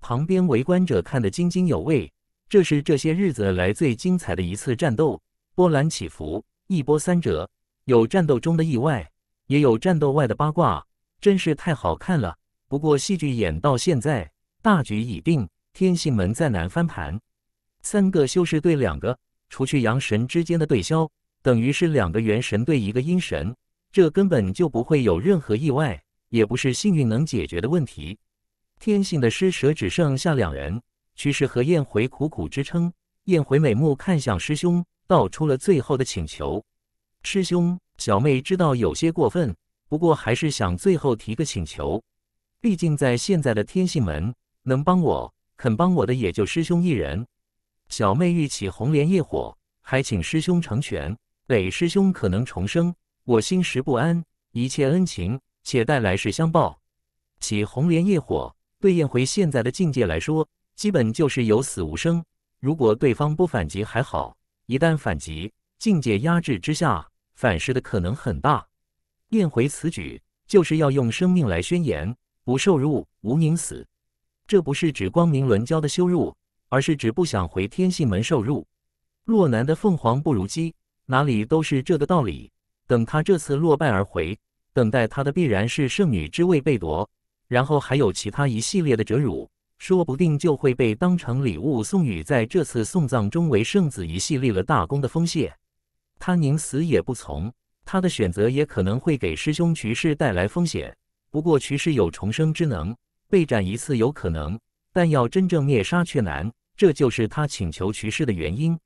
旁边围观者看得津津有味，这是这些日子来最精彩的一次战斗，波澜起伏，一波三折，有战斗中的意外，也有战斗外的八卦，真是太好看了。不过戏剧演到现在，大局已定，天性门再难翻盘。三个修士对两个，除去阳神之间的对消，等于是两个元神对一个阴神，这根本就不会有任何意外，也不是幸运能解决的问题。天性的施舍只剩下两人，屈氏和燕回苦苦支撑。燕回美目看向师兄，道出了最后的请求：“师兄，小妹知道有些过分，不过还是想最后提个请求。毕竟在现在的天性门，能帮我、肯帮我的也就师兄一人。”小妹欲起红莲业火，还请师兄成全。北师兄可能重生，我心实不安。一切恩情，且待来世相报。起红莲业火，对燕回现在的境界来说，基本就是有死无生。如果对方不反击还好，一旦反击，境界压制之下，反噬的可能很大。燕回此举，就是要用生命来宣言：不受辱，无宁死。这不是指光明轮教的羞辱。而是指不想回天性门受辱。洛南的凤凰不如鸡，哪里都是这个道理。等他这次落败而回，等待他的必然是圣女之位被夺，然后还有其他一系列的折辱，说不定就会被当成礼物送与在这次送葬中为圣子一系立了大功的风谢。他宁死也不从，他的选择也可能会给师兄瞿氏带来风险。不过瞿氏有重生之能，被斩一次有可能，但要真正灭杀却难。这就是他请求瞿氏的原因，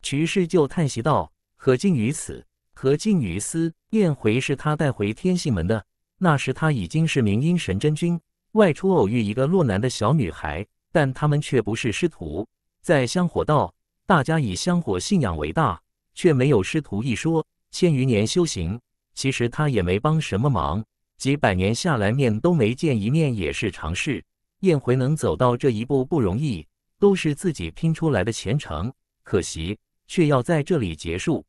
瞿氏就叹息道：“何尽于此？何尽于斯？”燕回是他带回天性门的，那时他已经是明阴神真君。外出偶遇一个洛南的小女孩，但他们却不是师徒。在香火道，大家以香火信仰为大，却没有师徒一说。千余年修行，其实他也没帮什么忙。几百年下来，面都没见一面也是常事。燕回能走到这一步不容易。都是自己拼出来的前程，可惜却要在这里结束。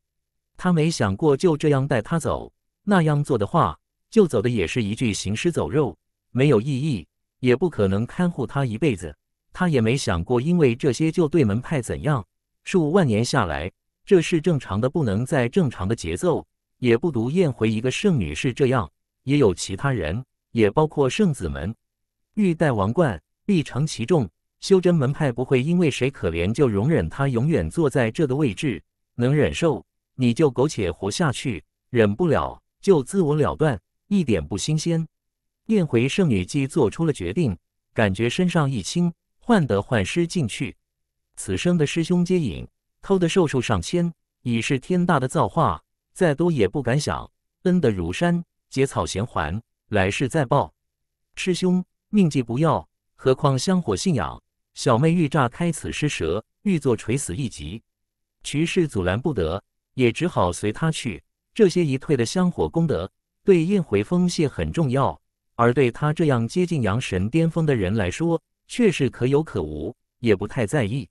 他没想过就这样带他走，那样做的话，就走的也是一具行尸走肉，没有意义，也不可能看护他一辈子。他也没想过，因为这些就对门派怎样。数万年下来，这是正常的，不能再正常的节奏。也不独燕回一个圣女是这样，也有其他人，也包括圣子们，欲戴王冠，必承其重。修真门派不会因为谁可怜就容忍他永远坐在这个位置，能忍受你就苟且活下去，忍不了就自我了断，一点不新鲜。燕回圣女既做出了决定，感觉身上一轻，患得患失尽去。此生的师兄接引偷的寿数上千，已是天大的造化，再多也不敢想。恩德如山，结草衔环，来世再报。师兄命既不要，何况香火信仰。小妹欲炸开此尸蛇，欲做垂死一击，局氏阻拦不得，也只好随他去。这些一退的香火功德，对燕回风泄很重要，而对他这样接近阳神巅峰的人来说，却是可有可无，也不太在意。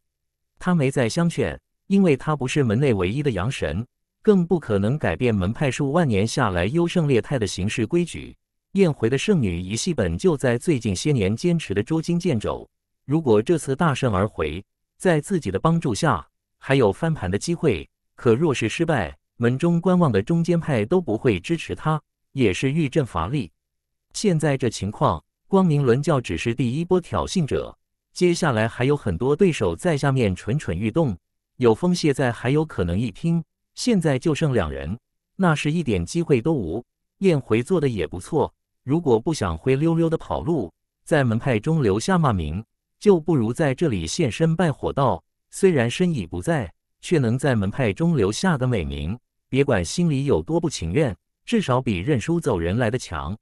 他没再相劝，因为他不是门内唯一的阳神，更不可能改变门派数万年下来优胜劣汰的行事规矩。燕回的圣女一系本就在最近些年坚持的捉襟见肘。如果这次大胜而回，在自己的帮助下还有翻盘的机会。可若是失败，门中观望的中间派都不会支持他，也是遇阵乏力。现在这情况，光明轮教只是第一波挑衅者，接下来还有很多对手在下面蠢蠢欲动。有风现在还有可能一拼，现在就剩两人，那是一点机会都无。燕回做的也不错，如果不想灰溜溜的跑路，在门派中留下骂名。就不如在这里现身拜火道，虽然身已不在，却能在门派中留下个美名。别管心里有多不情愿，至少比认输走人来的强。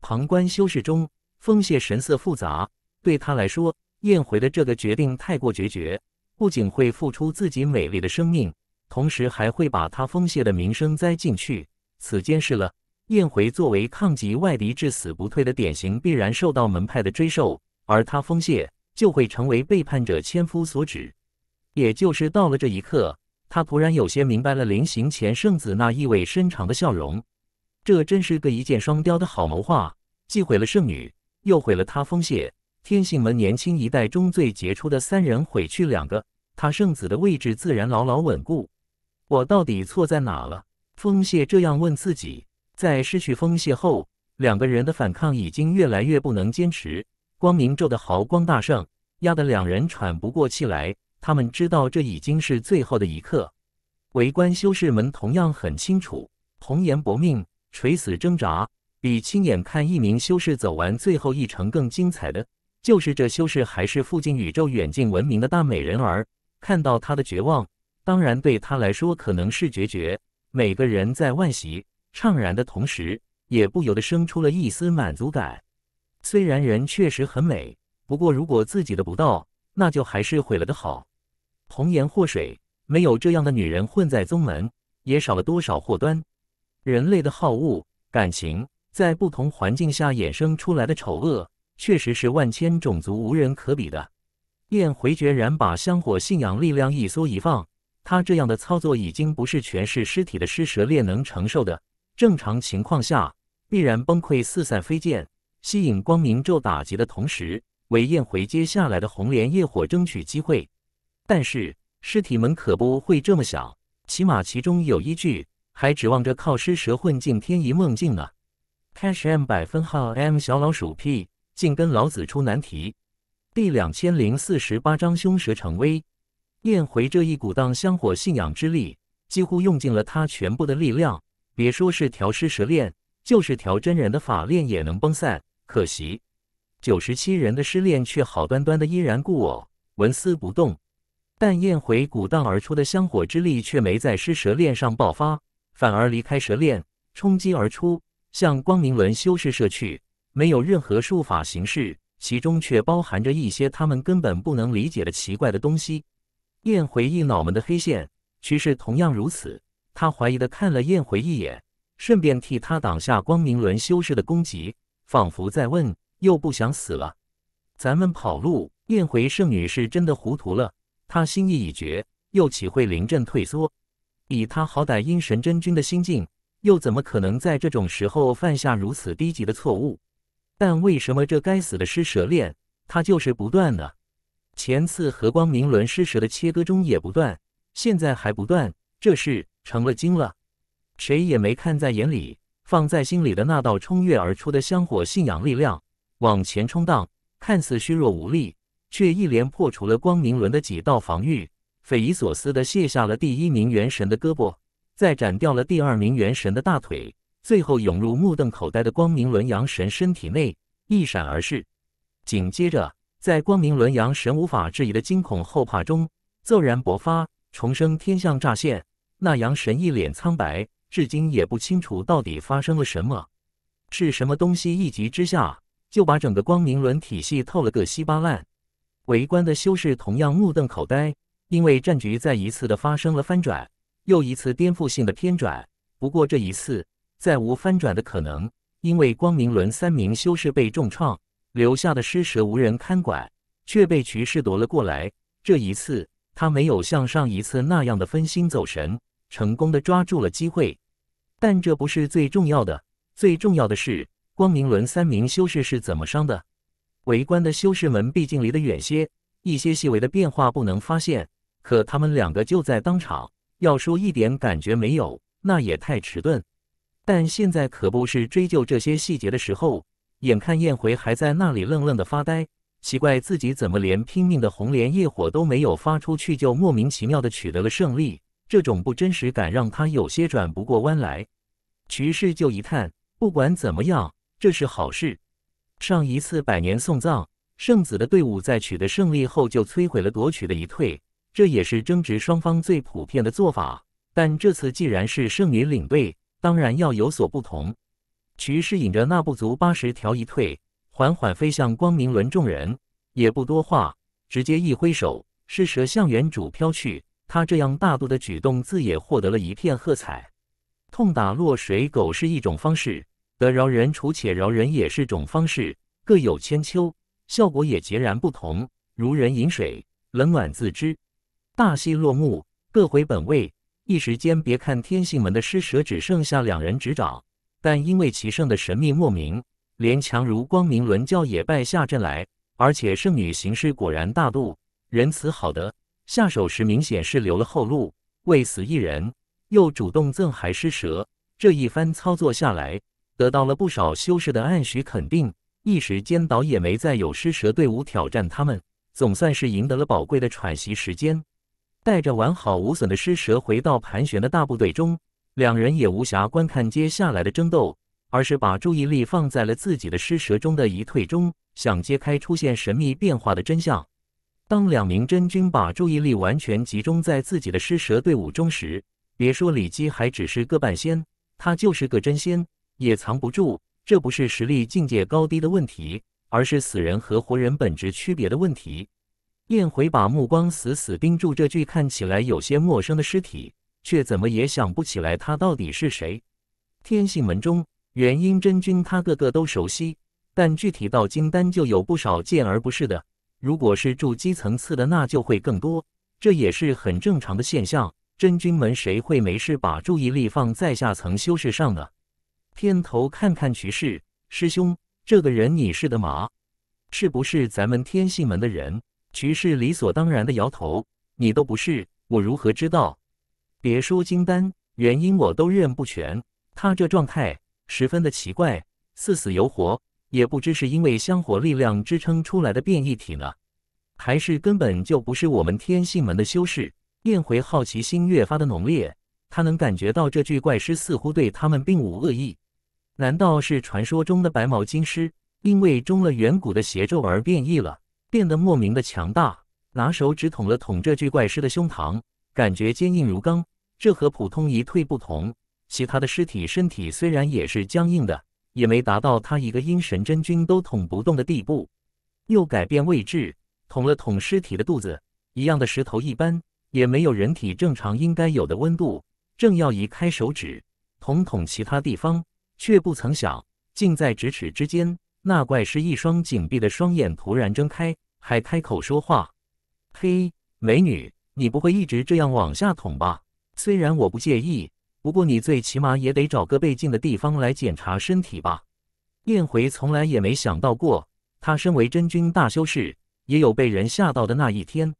旁观修士中，风谢神色复杂。对他来说，燕回的这个决定太过决绝，不仅会付出自己美丽的生命，同时还会把他风谢的名声栽进去。此间事了，燕回作为抗击外敌至死不退的典型，必然受到门派的追授，而他风谢。就会成为背叛者，千夫所指。也就是到了这一刻，他突然有些明白了临行前圣子那意味深长的笑容。这真是个一箭双雕的好谋划，既毁了圣女，又毁了他。风谢天性门年轻一代中最杰出的三人毁去两个，他圣子的位置自然牢牢稳固。我到底错在哪了？风谢这样问自己。在失去风谢后，两个人的反抗已经越来越不能坚持。光明咒的毫光大盛，压得两人喘不过气来。他们知道这已经是最后的一刻。围观修士们同样很清楚，红颜薄命，垂死挣扎，比亲眼看一名修士走完最后一程更精彩的就是这修士还是附近宇宙远近闻名的大美人儿。看到他的绝望，当然对他来说可能是决绝。每个人在惋惜、怅然的同时，也不由得生出了一丝满足感。虽然人确实很美，不过如果自己的不到，那就还是毁了的好。红颜祸水，没有这样的女人混在宗门，也少了多少祸端。人类的好恶感情，在不同环境下衍生出来的丑恶，确实是万千种族无人可比的。燕回决然把香火信仰力量一缩一放，他这样的操作已经不是全是尸体的尸蛇猎能承受的。正常情况下，必然崩溃四散飞溅。吸引光明咒打击的同时，为燕回接下来的红莲业火争取机会。但是尸体们可不会这么想，起码其中有依据，还指望着靠尸蛇混进天仪梦境呢。Cash M 百分号 M 小老鼠 P 竟跟老子出难题。第两千零四十八章凶蛇成威。燕回这一股荡香火信仰之力几乎用尽了他全部的力量，别说是调尸蛇链，就是调真人的法链也能崩散。可惜，九十七人的失恋却好端端的依然故我，纹丝不动。但燕回鼓荡而出的香火之力却没在施蛇链上爆发，反而离开蛇链，冲击而出，向光明轮修士射去。没有任何术法形式，其中却包含着一些他们根本不能理解的奇怪的东西。燕回一脑门的黑线，趋势同样如此。他怀疑的看了燕回一眼，顺便替他挡下光明轮修士的攻击。仿佛在问，又不想死了，咱们跑路。燕回圣女是真的糊涂了，她心意已决，又岂会临阵退缩？以她好歹阴神真君的心境，又怎么可能在这种时候犯下如此低级的错误？但为什么这该死的施舍链，它就是不断呢？前次和光明轮施舍的切割中也不断，现在还不断，这事成了精了？谁也没看在眼里。放在心里的那道冲跃而出的香火信仰力量往前冲荡，看似虚弱无力，却一连破除了光明轮的几道防御，匪夷所思的卸下了第一名元神的胳膊，再斩掉了第二名元神的大腿，最后涌入目瞪口呆的光明轮阳神身体内，一闪而逝。紧接着，在光明轮阳神无法质疑的惊恐后怕中，骤然勃发，重生天象乍现，那阳神一脸苍白。至今也不清楚到底发生了什么，是什么东西一急之下就把整个光明轮体系透了个稀巴烂。围观的修士同样目瞪口呆，因为战局再一次的发生了翻转，又一次颠覆性的偏转。不过这一次再无翻转的可能，因为光明轮三名修士被重创，留下的尸蛇无人看管，却被局势夺了过来。这一次他没有像上一次那样的分心走神，成功的抓住了机会。但这不是最重要的，最重要的是光明轮三名修士是怎么伤的？围观的修士们毕竟离得远些，一些细微的变化不能发现。可他们两个就在当场，要说一点感觉没有，那也太迟钝。但现在可不是追究这些细节的时候。眼看燕回还在那里愣愣的发呆，奇怪自己怎么连拼命的红莲业火都没有发出去，就莫名其妙的取得了胜利。这种不真实感让他有些转不过弯来。徐氏就一看，不管怎么样，这是好事。上一次百年送葬圣子的队伍在取得胜利后就摧毁了夺取的一退，这也是争执双方最普遍的做法。但这次既然是圣女领队，当然要有所不同。徐氏引着那不足八十条一退，缓缓飞向光明轮众人，也不多话，直接一挥手，是蛇向原主飘去。他这样大度的举动，自也获得了一片喝彩。痛打落水狗是一种方式，得饶人处且饶人也是种方式，各有千秋，效果也截然不同。如人饮水，冷暖自知。大戏落幕，各回本位。一时间，别看天性门的施舍只剩下两人执掌，但因为其圣的神秘莫名，连强如光明轮教也败下阵来。而且圣女行事果然大度仁慈，好德。下手时明显是留了后路，未死一人，又主动赠还尸蛇。这一番操作下来，得到了不少修士的暗许肯定。一时间，倒也没再有尸蛇队伍挑战他们，总算是赢得了宝贵的喘息时间。带着完好无损的尸蛇回到盘旋的大部队中，两人也无暇观看接下来的争斗，而是把注意力放在了自己的尸蛇中的一退中，想揭开出现神秘变化的真相。当两名真君把注意力完全集中在自己的施舍队伍中时，别说李基还只是个半仙，他就是个真仙也藏不住。这不是实力境界高低的问题，而是死人和活人本质区别的问题。燕回把目光死死盯住这具看起来有些陌生的尸体，却怎么也想不起来他到底是谁。天性门中元婴真君他个个都熟悉，但具体到金丹就有不少见而不是的。如果是筑基层次的，那就会更多，这也是很正常的现象。真君门谁会没事把注意力放在下层修士上呢？偏头看看徐氏师兄，这个人你是的吗？是不是咱们天性门的人？徐氏理所当然的摇头。你都不是，我如何知道？别说金丹，原因我都认不全。他这状态十分的奇怪，似死犹活。也不知是因为香火力量支撑出来的变异体呢，还是根本就不是我们天性门的修士。燕回好奇心越发的浓烈，他能感觉到这具怪尸似乎对他们并无恶意。难道是传说中的白毛金尸，因为中了远古的邪咒而变异了，变得莫名的强大？拿手指捅了捅这具怪尸的胸膛，感觉坚硬如钢。这和普通一退不同，其他的尸体身体虽然也是僵硬的。也没达到他一个阴神真君都捅不动的地步，又改变位置，捅了捅尸体的肚子，一样的石头一般，也没有人体正常应该有的温度。正要移开手指，捅捅其他地方，却不曾想，近在咫尺之间，那怪尸一双紧闭的双眼突然睁开，还开口说话：“嘿，美女，你不会一直这样往下捅吧？虽然我不介意。”不过你最起码也得找个背静的地方来检查身体吧。燕回从来也没想到过，他身为真君大修士，也有被人吓到的那一天。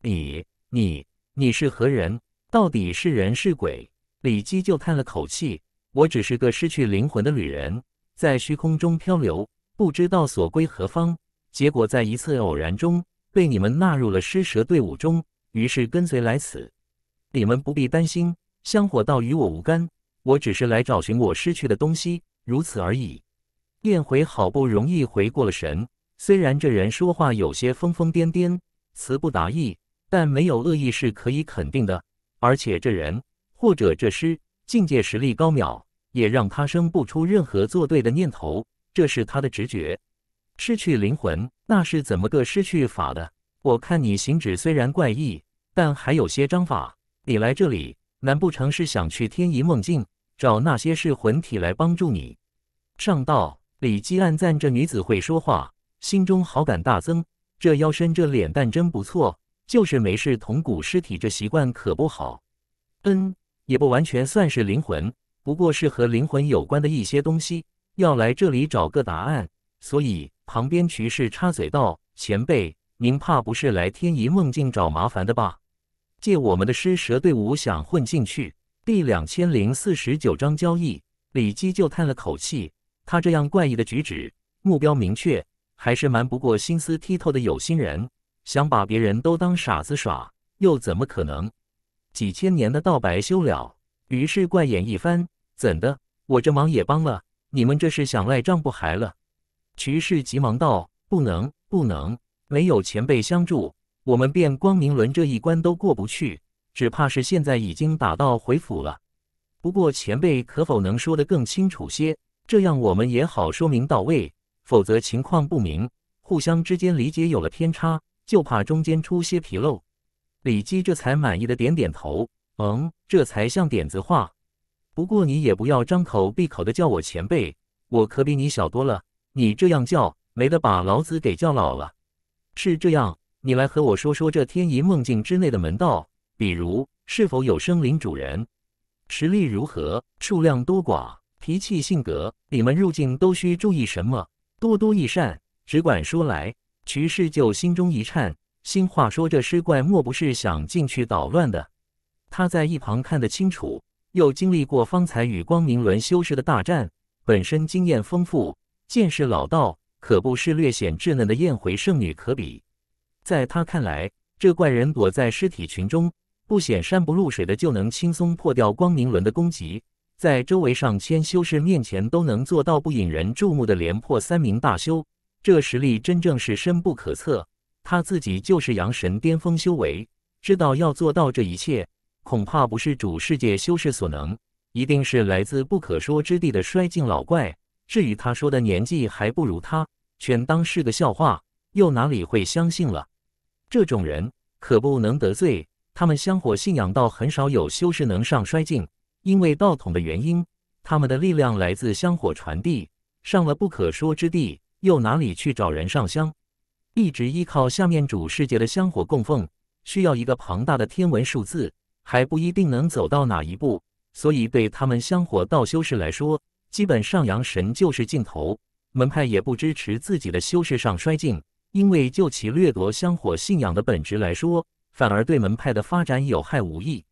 你、你、你是何人？到底是人是鬼？李姬就叹了口气：“我只是个失去灵魂的旅人，在虚空中漂流，不知道所归何方。结果在一次偶然中，被你们纳入了施舍队伍中，于是跟随来此。你们不必担心。”香火道与我无干，我只是来找寻我失去的东西，如此而已。燕回好不容易回过了神，虽然这人说话有些疯疯癫癫，词不达意，但没有恶意是可以肯定的。而且这人或者这诗境界实力高渺，也让他生不出任何作对的念头，这是他的直觉。失去灵魂，那是怎么个失去法的？我看你行止虽然怪异，但还有些章法。你来这里。难不成是想去天仪梦境找那些噬魂体来帮助你？上道李姬暗赞这女子会说话，心中好感大增。这腰身，这脸蛋真不错，就是没事捅骨尸体这习惯可不好。嗯，也不完全算是灵魂，不过是和灵魂有关的一些东西。要来这里找个答案，所以旁边徐氏插嘴道：“前辈，您怕不是来天仪梦境找麻烦的吧？”借我们的施舍队伍想混进去？第两千零四十九章交易。李基就叹了口气，他这样怪异的举止，目标明确，还是瞒不过心思剔透的有心人。想把别人都当傻子耍，又怎么可能？几千年的道白修了，于是怪眼一翻：“怎的？我这忙也帮了，你们这是想赖账不还了？”徐氏急忙道：“不能，不能，没有前辈相助。”我们便光明轮这一关都过不去，只怕是现在已经打道回府了。不过前辈可否能说得更清楚些？这样我们也好说明到位。否则情况不明，互相之间理解有了偏差，就怕中间出些纰漏。李基这才满意的点点头，嗯，这才像点子话。不过你也不要张口闭口的叫我前辈，我可比你小多了。你这样叫，没得把老子给叫老了。是这样。你来和我说说这天仪梦境之内的门道，比如是否有生灵主人，实力如何，数量多寡，脾气性格，你们入境都需注意什么？多多益善，只管说来。徐氏就心中一颤，心话说这尸怪莫不是想进去捣乱的？他在一旁看得清楚，又经历过方才与光明轮修士的大战，本身经验丰富，见识老道，可不是略显稚嫩的燕回圣女可比。在他看来，这怪人躲在尸体群中，不显山不露水的就能轻松破掉光明轮的攻击，在周围上千修士面前都能做到不引人注目的连破三名大修，这实力真正是深不可测。他自己就是阳神巅峰修为，知道要做到这一切，恐怕不是主世界修士所能，一定是来自不可说之地的衰尽老怪。至于他说的年纪还不如他，全当是个笑话，又哪里会相信了？这种人可不能得罪，他们香火信仰到很少有修士能上衰境，因为道统的原因，他们的力量来自香火传递，上了不可说之地，又哪里去找人上香？一直依靠下面主世界的香火供奉，需要一个庞大的天文数字，还不一定能走到哪一步。所以对他们香火道修士来说，基本上阳神就是尽头，门派也不支持自己的修士上衰境。因为就其掠夺香火信仰的本质来说，反而对门派的发展有害无益。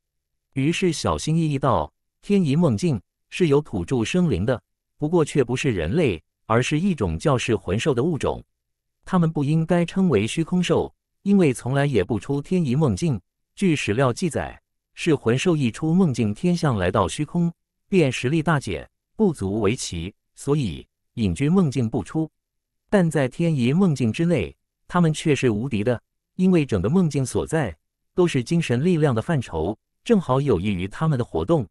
于是小心翼翼道：“天仪梦境是有土著生灵的，不过却不是人类，而是一种叫噬魂兽的物种。他们不应该称为虚空兽，因为从来也不出天仪梦境。据史料记载，是魂兽一出梦境天象来到虚空，便实力大减，不足为奇。所以隐居梦境不出。”但在天遗梦境之内，他们却是无敌的，因为整个梦境所在都是精神力量的范畴，正好有益于他们的活动。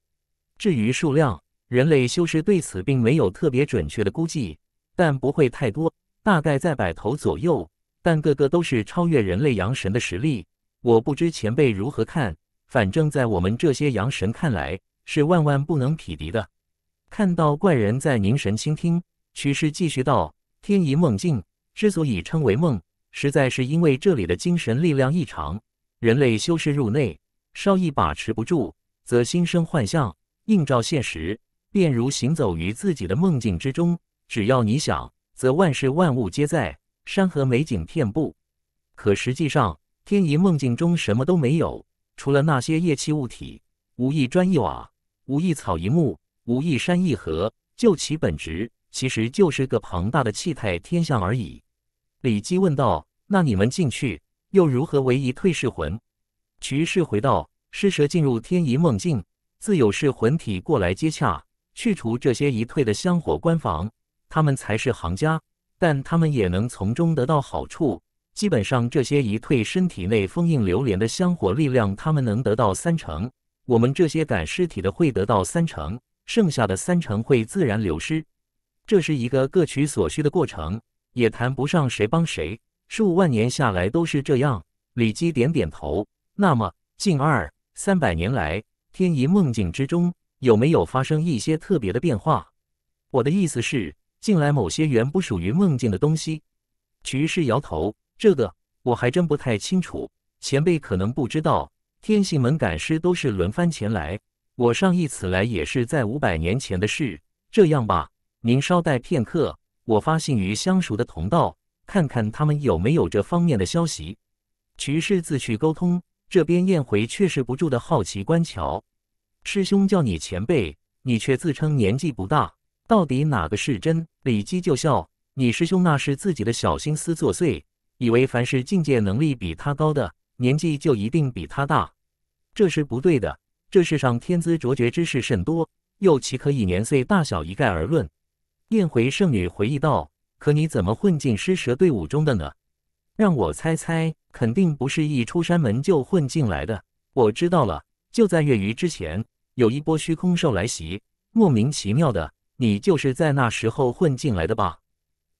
至于数量，人类修士对此并没有特别准确的估计，但不会太多，大概在百头左右。但个个都是超越人类阳神的实力，我不知前辈如何看，反正在我们这些阳神看来，是万万不能匹敌的。看到怪人在凝神倾听，曲师继续道。天仪梦境之所以称为梦，实在是因为这里的精神力量异常。人类修士入内，稍一把持不住，则心生幻象，映照现实，便如行走于自己的梦境之中。只要你想，则万事万物皆在，山河美景遍布。可实际上，天仪梦境中什么都没有，除了那些液气物体，无一砖一瓦，无一草一木，无一山一河，就其本质，其实就是个庞大的气态天象而已。李姬问道：“那你们进去又如何？为一退噬魂？”徐氏回道：“尸蛇进入天仪梦境，自有噬魂体过来接洽，去除这些遗退的香火官房，他们才是行家，但他们也能从中得到好处。基本上这些遗退身体内封印流连的香火力量，他们能得到三成，我们这些赶尸体的会得到三成，剩下的三成会自然流失。”这是一个各取所需的过程，也谈不上谁帮谁。数万年下来都是这样。李基点点头。那么，近二三百年来，天一梦境之中有没有发生一些特别的变化？我的意思是，近来某些原不属于梦境的东西。徐氏摇头，这个我还真不太清楚。前辈可能不知道，天性门感师都是轮番前来。我上一次来也是在五百年前的事。这样吧。您稍待片刻，我发信于相熟的同道，看看他们有没有这方面的消息。徐氏自去沟通，这边燕回却是不住的好奇观瞧。师兄叫你前辈，你却自称年纪不大，到底哪个是真？李基就笑，你师兄那是自己的小心思作祟，以为凡是境界能力比他高的，年纪就一定比他大，这是不对的。这世上天资卓绝之事甚多，又岂可以年岁大小一概而论？雁回圣女回忆道：“可你怎么混进尸蛇队伍中的呢？让我猜猜，肯定不是一出山门就混进来的。我知道了，就在月余之前，有一波虚空兽来袭，莫名其妙的，你就是在那时候混进来的吧？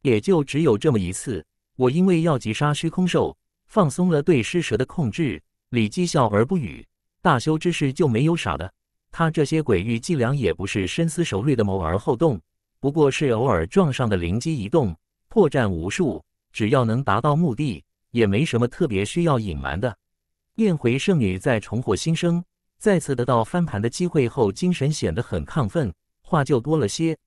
也就只有这么一次，我因为要击杀虚空兽，放松了对尸蛇的控制。”李姬笑而不语，大修之事就没有傻的，他这些诡域伎俩也不是深思熟虑的谋而后动。不过是偶尔撞上的灵机一动，破绽无数，只要能达到目的，也没什么特别需要隐瞒的。燕回圣女在重获新生，再次得到翻盘的机会后，精神显得很亢奋，话就多了些。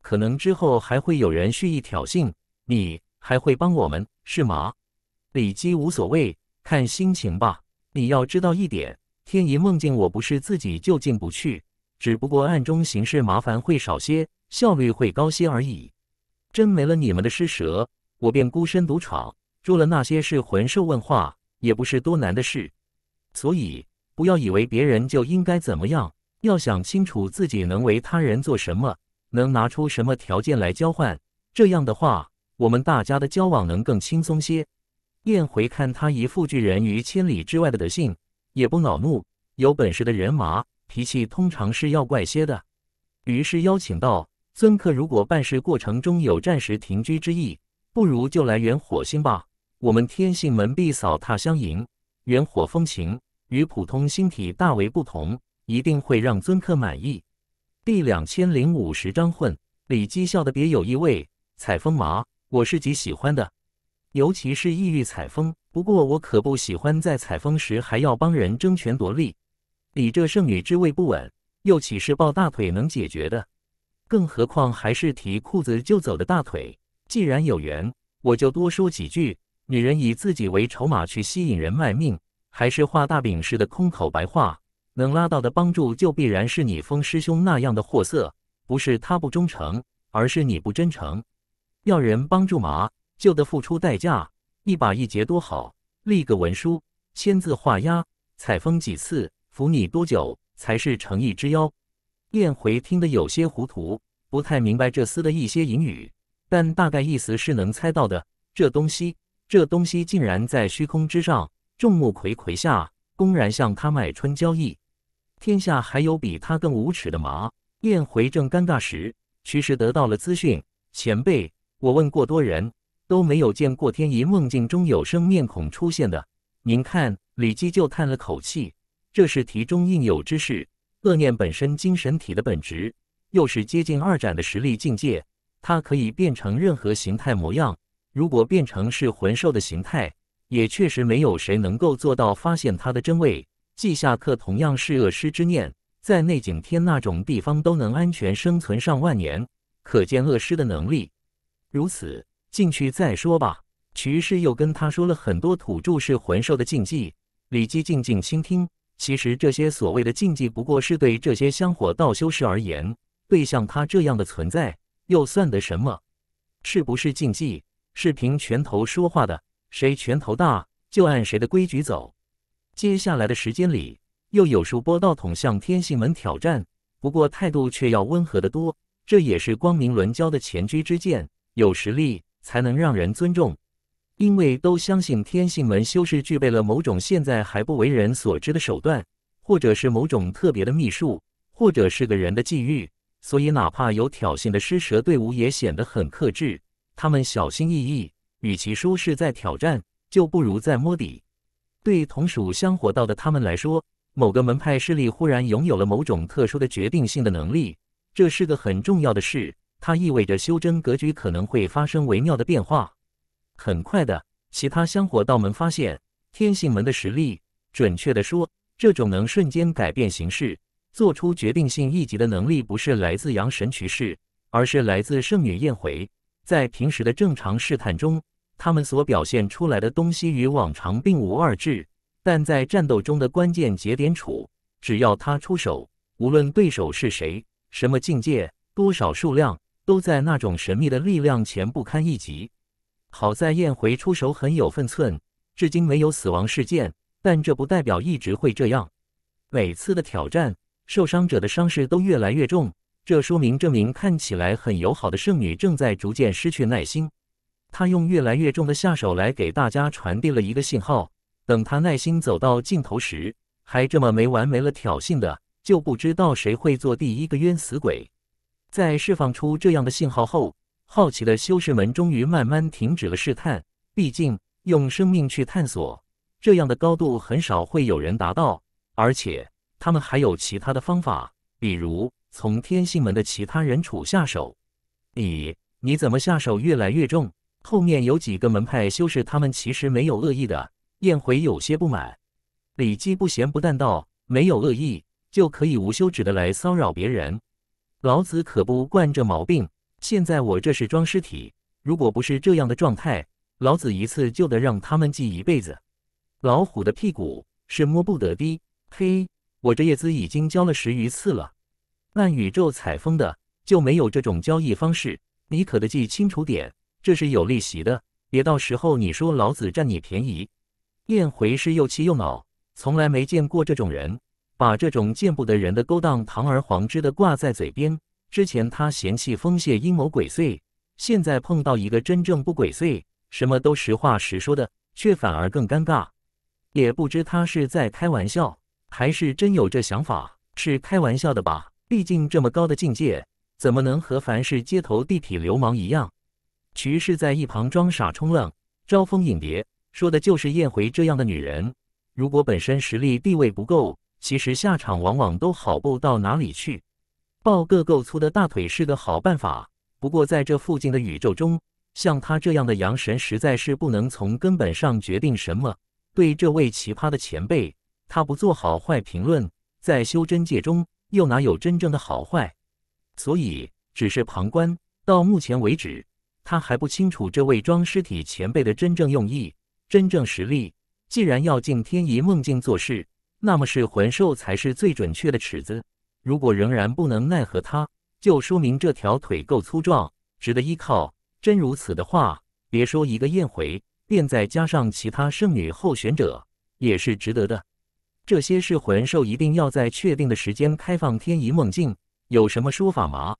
可能之后还会有人蓄意挑衅，你还会帮我们是吗？李基无所谓，看心情吧。你要知道一点，天一梦境我不是自己就进不去，只不过暗中行事麻烦会少些。效率会高些而已，真没了你们的施舍，我便孤身独闯。做了那些是魂兽问话，也不是多难的事。所以不要以为别人就应该怎么样，要想清楚自己能为他人做什么，能拿出什么条件来交换。这样的话，我们大家的交往能更轻松些。燕回看他一副拒人于千里之外的德性，也不恼怒。有本事的人嘛，脾气通常是要怪些的。于是邀请道。尊客如果办事过程中有暂时停居之意，不如就来元火星吧。我们天性门必扫榻相迎。元火风情与普通星体大为不同，一定会让尊客满意。第两千零五十章混李姬笑的别有意味。采风麻我是极喜欢的，尤其是异域采风。不过我可不喜欢在采风时还要帮人争权夺利。李这圣女之位不稳，又岂是抱大腿能解决的？更何况还是提裤子就走的大腿，既然有缘，我就多说几句。女人以自己为筹码去吸引人卖命，还是画大饼似的空口白话，能拉到的帮助就必然是你风师兄那样的货色。不是他不忠诚，而是你不真诚。要人帮助嘛，就得付出代价。一把一结多好，立个文书，签字画押，采风几次，服你多久才是诚意之邀。燕回听得有些糊涂，不太明白这厮的一些隐语，但大概意思是能猜到的。这东西，这东西竟然在虚空之上，众目睽睽下，公然向他卖春交易。天下还有比他更无耻的吗？燕回正尴尬时，徐氏得到了资讯：“前辈，我问过多人，都没有见过天一梦境中有生面孔出现的。”您看，李姬就叹了口气：“这是题中应有之事。”恶念本身，精神体的本质，又是接近二展的实力境界，它可以变成任何形态模样。如果变成是魂兽的形态，也确实没有谁能够做到发现它的真伪。季下克同样是恶师之念，在内景天那种地方都能安全生存上万年，可见恶师的能力。如此进去再说吧。徐氏又跟他说了很多土著是魂兽的禁忌，李姬静静倾听。其实这些所谓的禁忌，不过是对这些香火道修士而言，对像他这样的存在，又算得什么？是不是禁忌，是凭拳头说话的，谁拳头大，就按谁的规矩走。接下来的时间里，又有数波道统向天性门挑战，不过态度却要温和得多。这也是光明轮教的前车之鉴，有实力才能让人尊重。因为都相信天性门修士具备了某种现在还不为人所知的手段，或者是某种特别的秘术，或者是个人的际遇，所以哪怕有挑衅的施舍队伍，也显得很克制。他们小心翼翼，与其说是在挑战，就不如在摸底。对同属香火道的他们来说，某个门派势力忽然拥有了某种特殊的决定性的能力，这是个很重要的事。它意味着修真格局可能会发生微妙的变化。很快的，其他香火道门发现天性门的实力。准确的说，这种能瞬间改变形势、做出决定性一击的能力，不是来自阳神渠士，而是来自圣女燕回。在平时的正常试探中，他们所表现出来的东西与往常并无二致；但在战斗中的关键节点处，只要他出手，无论对手是谁、什么境界、多少数量，都在那种神秘的力量前不堪一击。好在燕回出手很有分寸，至今没有死亡事件。但这不代表一直会这样。每次的挑战，受伤者的伤势都越来越重，这说明这名看起来很友好的圣女正在逐渐失去耐心。她用越来越重的下手来给大家传递了一个信号：等她耐心走到尽头时，还这么没完没了挑衅的，就不知道谁会做第一个冤死鬼。在释放出这样的信号后。好奇的修士们终于慢慢停止了试探。毕竟用生命去探索这样的高度，很少会有人达到。而且他们还有其他的方法，比如从天性门的其他人处下手。你你怎么下手越来越重？后面有几个门派修士，他们其实没有恶意的。燕回有些不满。李基不咸不淡道：“没有恶意就可以无休止的来骚扰别人，老子可不惯这毛病。”现在我这是装尸体，如果不是这样的状态，老子一次就得让他们记一辈子。老虎的屁股是摸不得的。嘿，我这叶资已经交了十余次了。按宇宙采风的就没有这种交易方式，你可得记清楚点，这是有利息的，别到时候你说老子占你便宜。燕回是又气又恼，从来没见过这种人，把这种见不得人的勾当堂而皇之的挂在嘴边。之前他嫌弃风邪阴谋诡祟，现在碰到一个真正不鬼祟、什么都实话实说的，却反而更尴尬。也不知他是在开玩笑，还是真有这想法？是开玩笑的吧？毕竟这么高的境界，怎么能和凡是街头、地痞流氓一样？徐氏在一旁装傻充愣，招蜂引蝶，说的就是燕回这样的女人。如果本身实力地位不够，其实下场往往都好不到哪里去。抱个够粗的大腿是个好办法，不过在这附近的宇宙中，像他这样的阳神实在是不能从根本上决定什么。对这位奇葩的前辈，他不做好坏评论，在修真界中又哪有真正的好坏？所以只是旁观。到目前为止，他还不清楚这位装尸体前辈的真正用意、真正实力。既然要进天仪梦境做事，那么是魂兽才是最准确的尺子。如果仍然不能奈何他，就说明这条腿够粗壮，值得依靠。真如此的话，别说一个燕回，便再加上其他圣女候选者，也是值得的。这些噬魂兽一定要在确定的时间开放天遗梦境，有什么说法吗？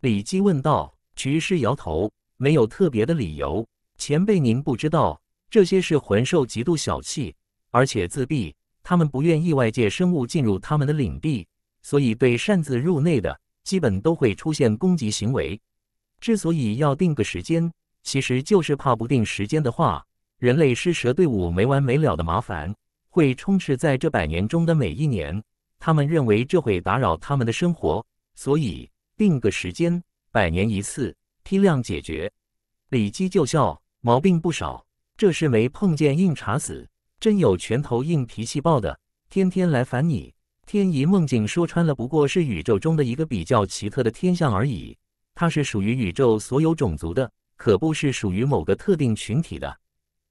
李基问道。徐师摇头，没有特别的理由。前辈您不知道，这些噬魂兽极度小气，而且自闭，他们不愿意外界生物进入他们的领地。所以，对擅自入内的，基本都会出现攻击行为。之所以要定个时间，其实就是怕不定时间的话，人类施舍队伍没完没了的麻烦会充斥在这百年中的每一年。他们认为这会打扰他们的生活，所以定个时间，百年一次，批量解决。李基就笑，毛病不少，这是没碰见硬茬子，真有拳头硬、脾气爆的，天天来烦你。天仪梦境说穿了，不过是宇宙中的一个比较奇特的天象而已。它是属于宇宙所有种族的，可不是属于某个特定群体的。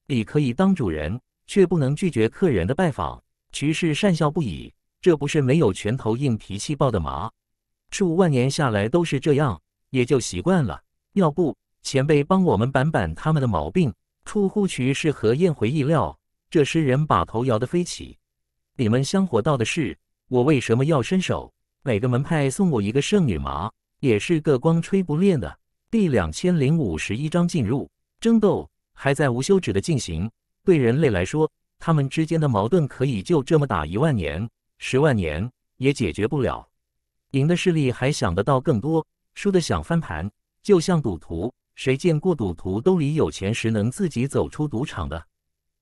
你可以当主人，却不能拒绝客人的拜访。徐氏讪笑不已，这不是没有拳头硬、脾气暴的吗？数万年下来都是这样，也就习惯了。要不，前辈帮我们板板他们的毛病？出乎徐氏和燕回意料，这诗人把头摇得飞起。你们香火道的事。我为什么要伸手？每个门派送我一个圣女麻，也是个光吹不练的。第两千零五十一章进入争斗，还在无休止的进行。对人类来说，他们之间的矛盾可以就这么打一万年、十万年也解决不了。赢的势力还想得到更多，输的想翻盘。就像赌徒，谁见过赌徒兜里有钱时能自己走出赌场的？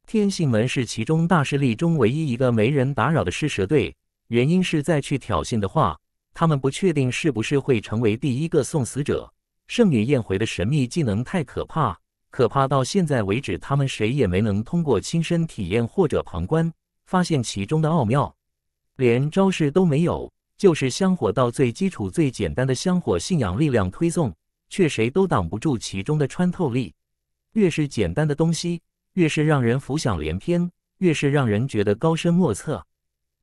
天性门是其中大势力中唯一一个没人打扰的施舍队。原因是再去挑衅的话，他们不确定是不是会成为第一个送死者。圣女燕回的神秘技能太可怕，可怕到现在为止，他们谁也没能通过亲身体验或者旁观发现其中的奥妙。连招式都没有，就是香火道最基础、最简单的香火信仰力量推送，却谁都挡不住其中的穿透力。越是简单的东西，越是让人浮想联翩，越是让人觉得高深莫测。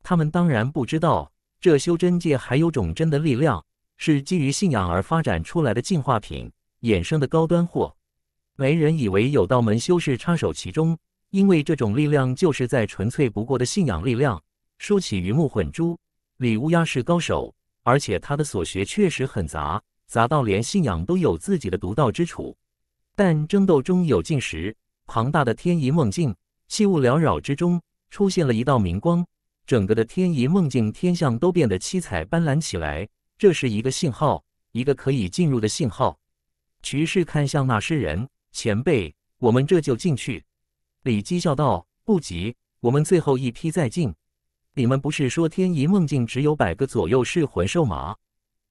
他们当然不知道，这修真界还有种真的力量，是基于信仰而发展出来的进化品衍生的高端货。没人以为有道门修士插手其中，因为这种力量就是在纯粹不过的信仰力量。说起鱼目混珠，李乌鸦是高手，而且他的所学确实很杂，杂到连信仰都有自己的独到之处。但争斗中有静时，庞大的天遗梦境，气雾缭绕之中，出现了一道明光。整个的天仪梦境天象都变得七彩斑斓起来，这是一个信号，一个可以进入的信号。徐氏看向那诗人前辈：“我们这就进去。”李基笑道：“不急，我们最后一批再进。”你们不是说天仪梦境只有百个左右是魂兽吗？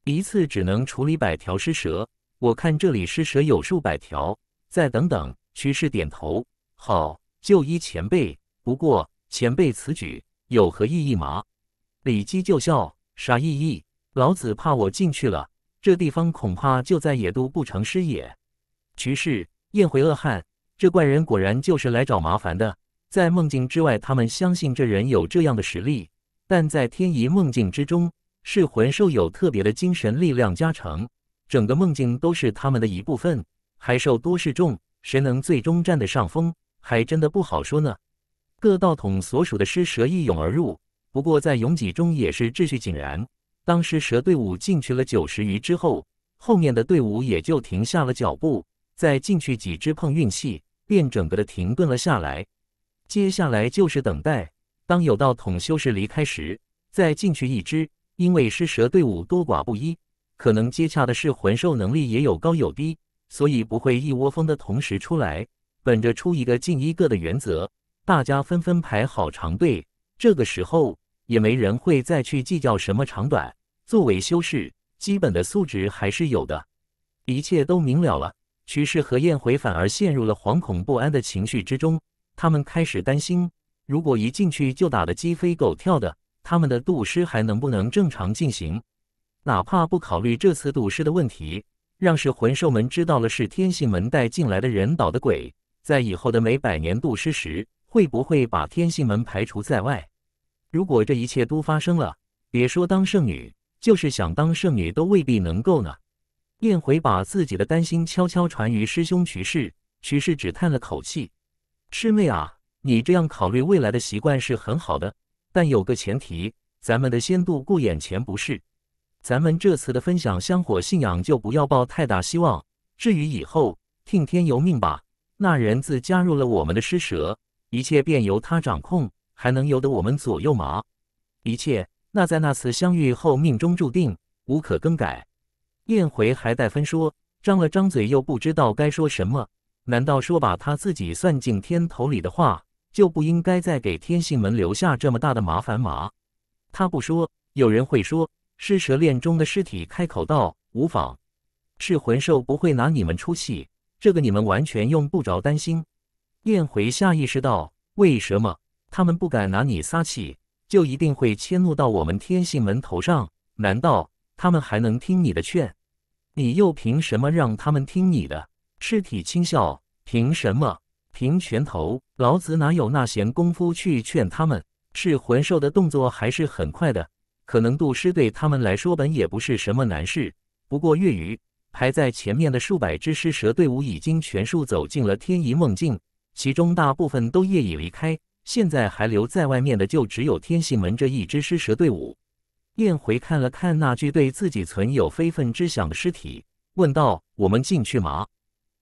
一次只能处理百条尸蛇。我看这里尸蛇有数百条，再等等。徐氏点头：“好，就依前辈。不过前辈此举……”有何意义嘛？李姬就笑，啥意义？老子怕我进去了，这地方恐怕就再也都不成师也。徐氏咽回恶汉，这怪人果然就是来找麻烦的。在梦境之外，他们相信这人有这样的实力；但在天遗梦境之中，是魂兽有特别的精神力量加成，整个梦境都是他们的一部分，海兽多势众，谁能最终占得上风，还真的不好说呢。各道统所属的尸蛇一涌而入，不过在拥挤中也是秩序井然。当尸蛇队伍进去了九十余之后，后面的队伍也就停下了脚步，再进去几只碰运气，便整个的停顿了下来。接下来就是等待，当有道统修士离开时，再进去一只。因为尸蛇队伍多寡不一，可能接洽的是魂兽能力也有高有低，所以不会一窝蜂的同时出来。本着出一个进一个的原则。大家纷纷排好长队，这个时候也没人会再去计较什么长短。作为修士，基本的素质还是有的。一切都明了了，徐氏和燕回反而陷入了惶恐不安的情绪之中。他们开始担心，如果一进去就打得鸡飞狗跳的，他们的赌师还能不能正常进行？哪怕不考虑这次赌师的问题，让噬魂兽们知道了是天性门带进来的人捣的鬼，在以后的每百年赌师时。会不会把天性门排除在外？如果这一切都发生了，别说当圣女，就是想当圣女都未必能够呢。燕回把自己的担心悄悄传于师兄徐氏，徐氏只叹了口气：“师妹啊，你这样考虑未来的习惯是很好的，但有个前提，咱们的先度顾眼前不是。咱们这次的分享香火信仰就不要抱太大希望，至于以后，听天由命吧。那人自加入了我们的施舍。”一切便由他掌控，还能由得我们左右吗？一切那在那次相遇后，命中注定，无可更改。燕回还带分说，张了张嘴，又不知道该说什么。难道说把他自己算进天头里的话，就不应该再给天性门留下这么大的麻烦吗？他不说，有人会说。是蛇链中的尸体开口道：“无妨，是魂兽不会拿你们出气，这个你们完全用不着担心。”燕回下意识到，为什么他们不敢拿你撒气，就一定会迁怒到我们天性门头上？难道他们还能听你的劝？你又凭什么让他们听你的？赤体轻笑，凭什么？凭拳头？老子哪有那闲工夫去劝他们？是魂兽的动作还是很快的？可能渡尸对他们来说本也不是什么难事。不过月余排在前面的数百只尸蛇队伍已经全数走进了天仪梦境。其中大部分都夜已离开，现在还留在外面的就只有天性门这一支尸蛇队伍。燕回看了看那具对自己存有非分之想的尸体，问道：“我们进去吗？”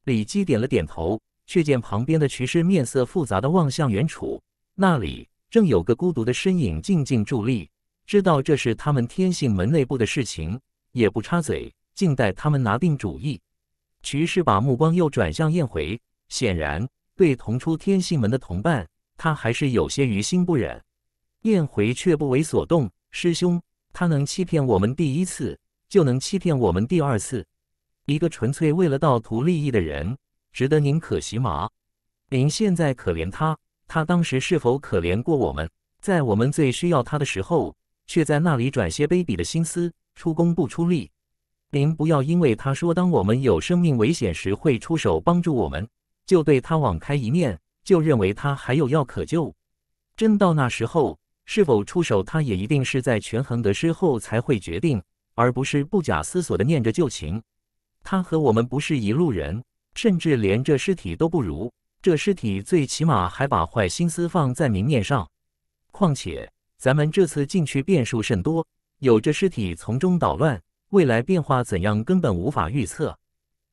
李姬点了点头，却见旁边的徐氏面色复杂的望向远处，那里正有个孤独的身影静静伫立。知道这是他们天性门内部的事情，也不插嘴，静待他们拿定主意。徐氏把目光又转向燕回，显然。对同出天性门的同伴，他还是有些于心不忍。燕回却不为所动。师兄，他能欺骗我们第一次，就能欺骗我们第二次。一个纯粹为了盗图利益的人，值得您可惜吗？您现在可怜他，他当时是否可怜过我们？在我们最需要他的时候，却在那里转些卑鄙的心思，出工不出力。您不要因为他说，当我们有生命危险时会出手帮助我们。就对他网开一面，就认为他还有药可救。真到那时候，是否出手，他也一定是在权衡得失后才会决定，而不是不假思索的念着旧情。他和我们不是一路人，甚至连这尸体都不如。这尸体最起码还把坏心思放在明面上。况且咱们这次进去变数甚多，有这尸体从中捣乱，未来变化怎样根本无法预测。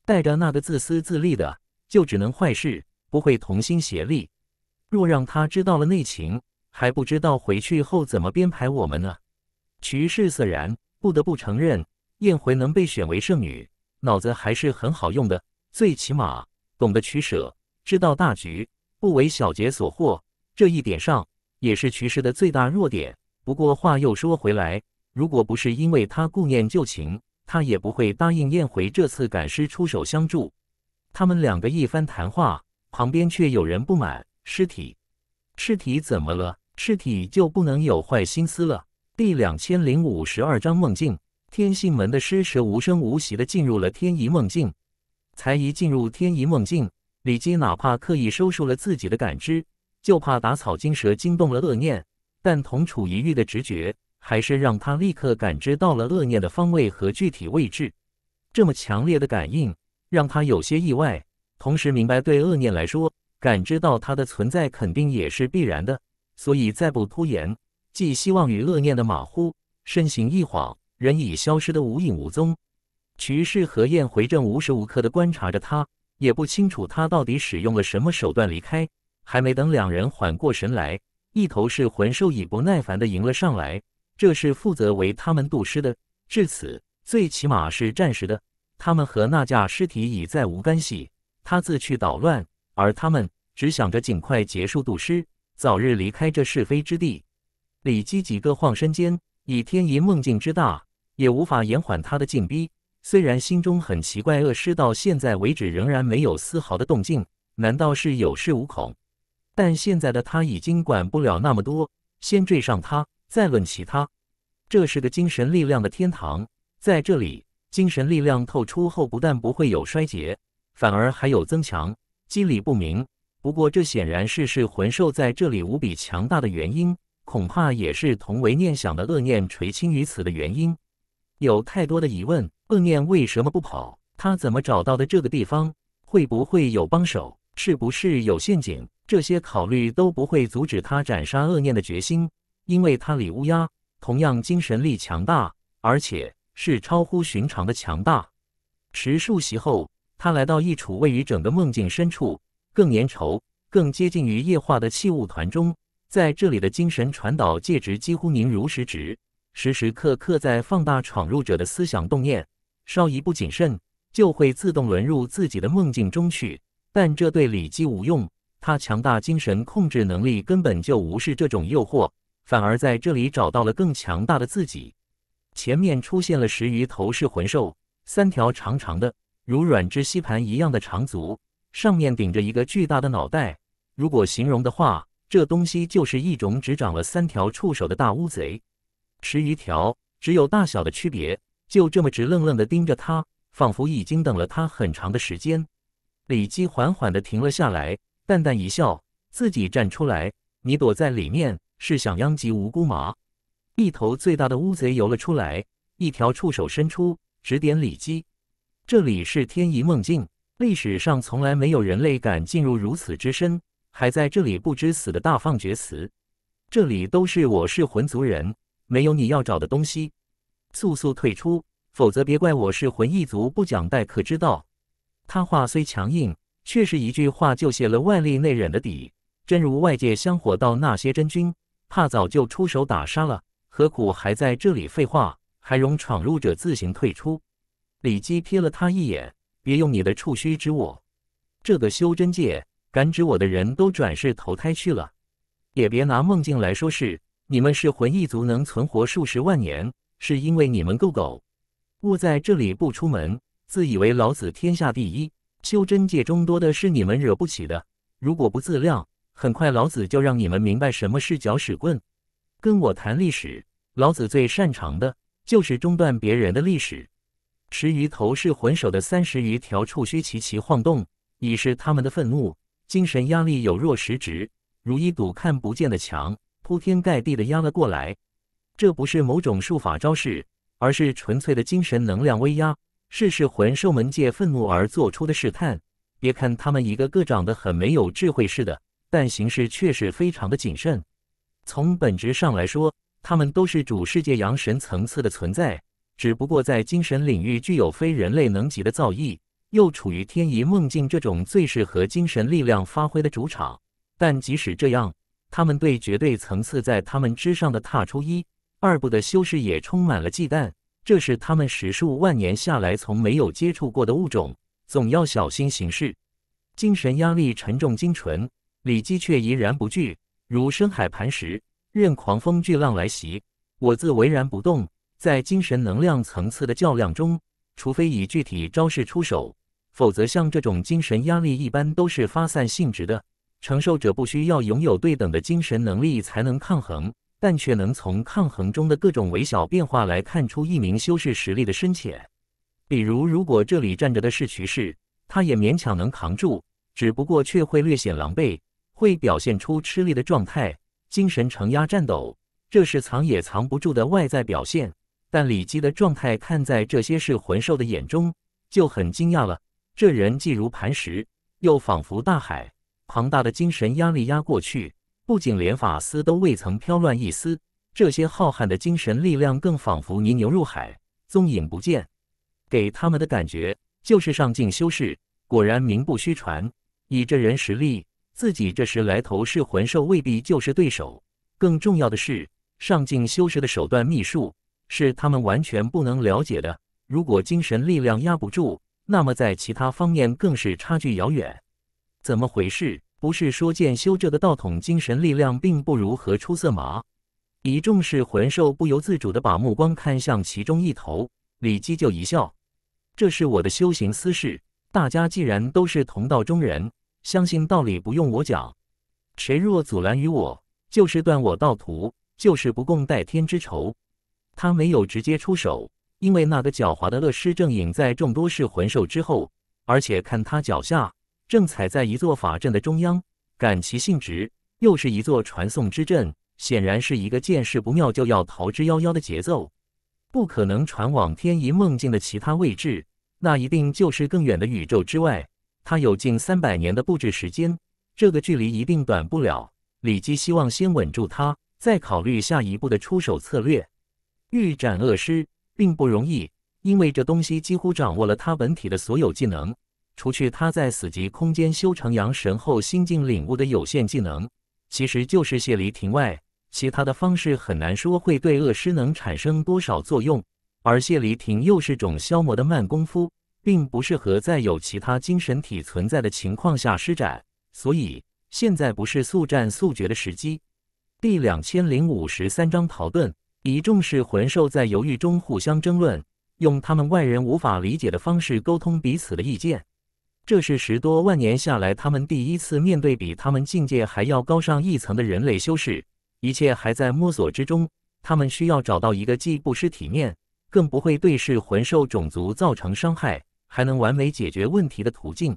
带着那个自私自利的。就只能坏事，不会同心协力。若让他知道了内情，还不知道回去后怎么编排我们呢？瞿氏色然，不得不承认，燕回能被选为圣女，脑子还是很好用的，最起码懂得取舍，知道大局，不为小节所惑。这一点上，也是瞿氏的最大弱点。不过话又说回来，如果不是因为他顾念旧情，他也不会答应燕回这次赶尸出手相助。他们两个一番谈话，旁边却有人不满：“尸体，尸体怎么了？尸体就不能有坏心思了？”第两千零五十二章梦境。天性门的尸蛇无声无息的进入了天仪梦境。才一进入天仪梦境，李基哪怕刻意收束了自己的感知，就怕打草惊蛇，惊动了恶念。但同处一域的直觉，还是让他立刻感知到了恶念的方位和具体位置。这么强烈的感应。让他有些意外，同时明白对恶念来说，感知到它的存在肯定也是必然的，所以再不拖延，寄希望于恶念的马虎，身形一晃，人已消失的无影无踪。曲氏和燕回正无时无刻的观察着他，也不清楚他到底使用了什么手段离开。还没等两人缓过神来，一头是魂兽已不耐烦的迎了上来，这是负责为他们渡尸的，至此最起码是暂时的。他们和那架尸体已再无干系，他自去捣乱，而他们只想着尽快结束渡尸，早日离开这是非之地。李姬几个晃身间，以天一梦境之大，也无法延缓他的进逼。虽然心中很奇怪，恶尸到现在为止仍然没有丝毫的动静，难道是有恃无恐？但现在的他已经管不了那么多，先追上他，再论其他。这是个精神力量的天堂，在这里。精神力量透出后，不但不会有衰竭，反而还有增强，机理不明。不过，这显然是噬魂兽在这里无比强大的原因，恐怕也是同为念想的恶念垂青于此的原因。有太多的疑问：恶念为什么不跑？他怎么找到的这个地方？会不会有帮手？是不是有陷阱？这些考虑都不会阻止他斩杀恶念的决心，因为他李乌鸦同样精神力强大，而且。是超乎寻常的强大。持数息后，他来到一处位于整个梦境深处、更粘稠、更接近于液化的器物团中。在这里，的精神传导介质几乎凝如实质，时时刻刻在放大闯入者的思想动念。稍一不谨慎，就会自动沦入自己的梦境中去。但这对李基无用，他强大精神控制能力根本就无视这种诱惑，反而在这里找到了更强大的自己。前面出现了十余头是魂兽，三条长长的、如软质吸盘一样的长足，上面顶着一个巨大的脑袋。如果形容的话，这东西就是一种只长了三条触手的大乌贼。十余条，只有大小的区别，就这么直愣愣地盯着他，仿佛已经等了他很长的时间。李基缓缓地停了下来，淡淡一笑：“自己站出来，你躲在里面是想殃及无辜吗？”一头最大的乌贼游了出来，一条触手伸出，指点李积：“这里是天遗梦境，历史上从来没有人类敢进入如此之深，还在这里不知死的大放厥词。这里都是我是魂族人，没有你要找的东西，速速退出，否则别怪我是魂一族不讲待客之道。”他话虽强硬，却是一句话就写了外力内忍的底，真如外界香火道那些真君，怕早就出手打杀了。何苦还在这里废话？还容闯入者自行退出？李基瞥了他一眼，别用你的触须指我。这个修真界敢指我的人都转世投胎去了，也别拿梦境来说事。你们是魂一族，能存活数十万年，是因为你们够狗。勿在这里不出门，自以为老子天下第一。修真界中多的是你们惹不起的。如果不自量，很快老子就让你们明白什么是搅屎棍。跟我谈历史。老子最擅长的就是中断别人的历史。十余头是魂兽的三十余条触须齐齐晃动，以示他们的愤怒。精神压力有若实质，如一堵看不见的墙，铺天盖地的压了过来。这不是某种术法招式，而是纯粹的精神能量威压，是噬魂兽们借愤怒而做出的试探。别看他们一个个长得很没有智慧似的，但行事却是非常的谨慎。从本质上来说。他们都是主世界阳神层次的存在，只不过在精神领域具有非人类能级的造诣，又处于天遗梦境这种最适合精神力量发挥的主场。但即使这样，他们对绝对层次在他们之上的踏出一二步的修士也充满了忌惮，这是他们十数万年下来从没有接触过的物种，总要小心行事。精神压力沉重精纯，李基却怡然不惧，如深海磐石。任狂风巨浪来袭，我自巍然不动。在精神能量层次的较量中，除非以具体招式出手，否则像这种精神压力一般都是发散性质的，承受者不需要拥有对等的精神能力才能抗衡，但却能从抗衡中的各种微小变化来看出一名修士实力的深浅。比如，如果这里站着的是徐氏，他也勉强能扛住，只不过却会略显狼狈，会表现出吃力的状态。精神承压颤抖，这是藏也藏不住的外在表现。但李基的状态，看在这些是魂兽的眼中，就很惊讶了。这人既如磐石，又仿佛大海，庞大的精神压力压过去，不仅连发丝都未曾飘乱一丝。这些浩瀚的精神力量，更仿佛泥牛入海，踪影不见。给他们的感觉就是上境修士，果然名不虚传。以这人实力。自己这十来头是魂兽，未必就是对手。更重要的是，上境修士的手段秘术是他们完全不能了解的。如果精神力量压不住，那么在其他方面更是差距遥远。怎么回事？不是说剑修这的道统精神力量并不如何出色吗？一众是魂兽不由自主的把目光看向其中一头，李姬就一笑：“这是我的修行私事，大家既然都是同道中人。”相信道理不用我讲，谁若阻拦于我，就是断我道途，就是不共戴天之仇。他没有直接出手，因为那个狡猾的乐师正隐在众多噬魂兽之后，而且看他脚下正踩在一座法阵的中央，感其性直，又是一座传送之阵，显然是一个见势不妙就要逃之夭夭的节奏，不可能传往天遗梦境的其他位置，那一定就是更远的宇宙之外。他有近三百年的布置时间，这个距离一定短不了。李基希望先稳住他，再考虑下一步的出手策略。欲斩恶尸并不容易，因为这东西几乎掌握了他本体的所有技能，除去他在死寂空间修成阳神后心境领悟的有限技能，其实就是谢离庭外，其他的方式很难说会对恶尸能产生多少作用。而谢离亭又是种消磨的慢功夫。并不适合在有其他精神体存在的情况下施展，所以现在不是速战速决的时机。第两千零五十三章逃遁。以众是魂兽在犹豫中互相争论，用他们外人无法理解的方式沟通彼此的意见。这是十多万年下来他们第一次面对比他们境界还要高上一层的人类修士，一切还在摸索之中。他们需要找到一个既不失体面，更不会对噬魂兽种族造成伤害。还能完美解决问题的途径，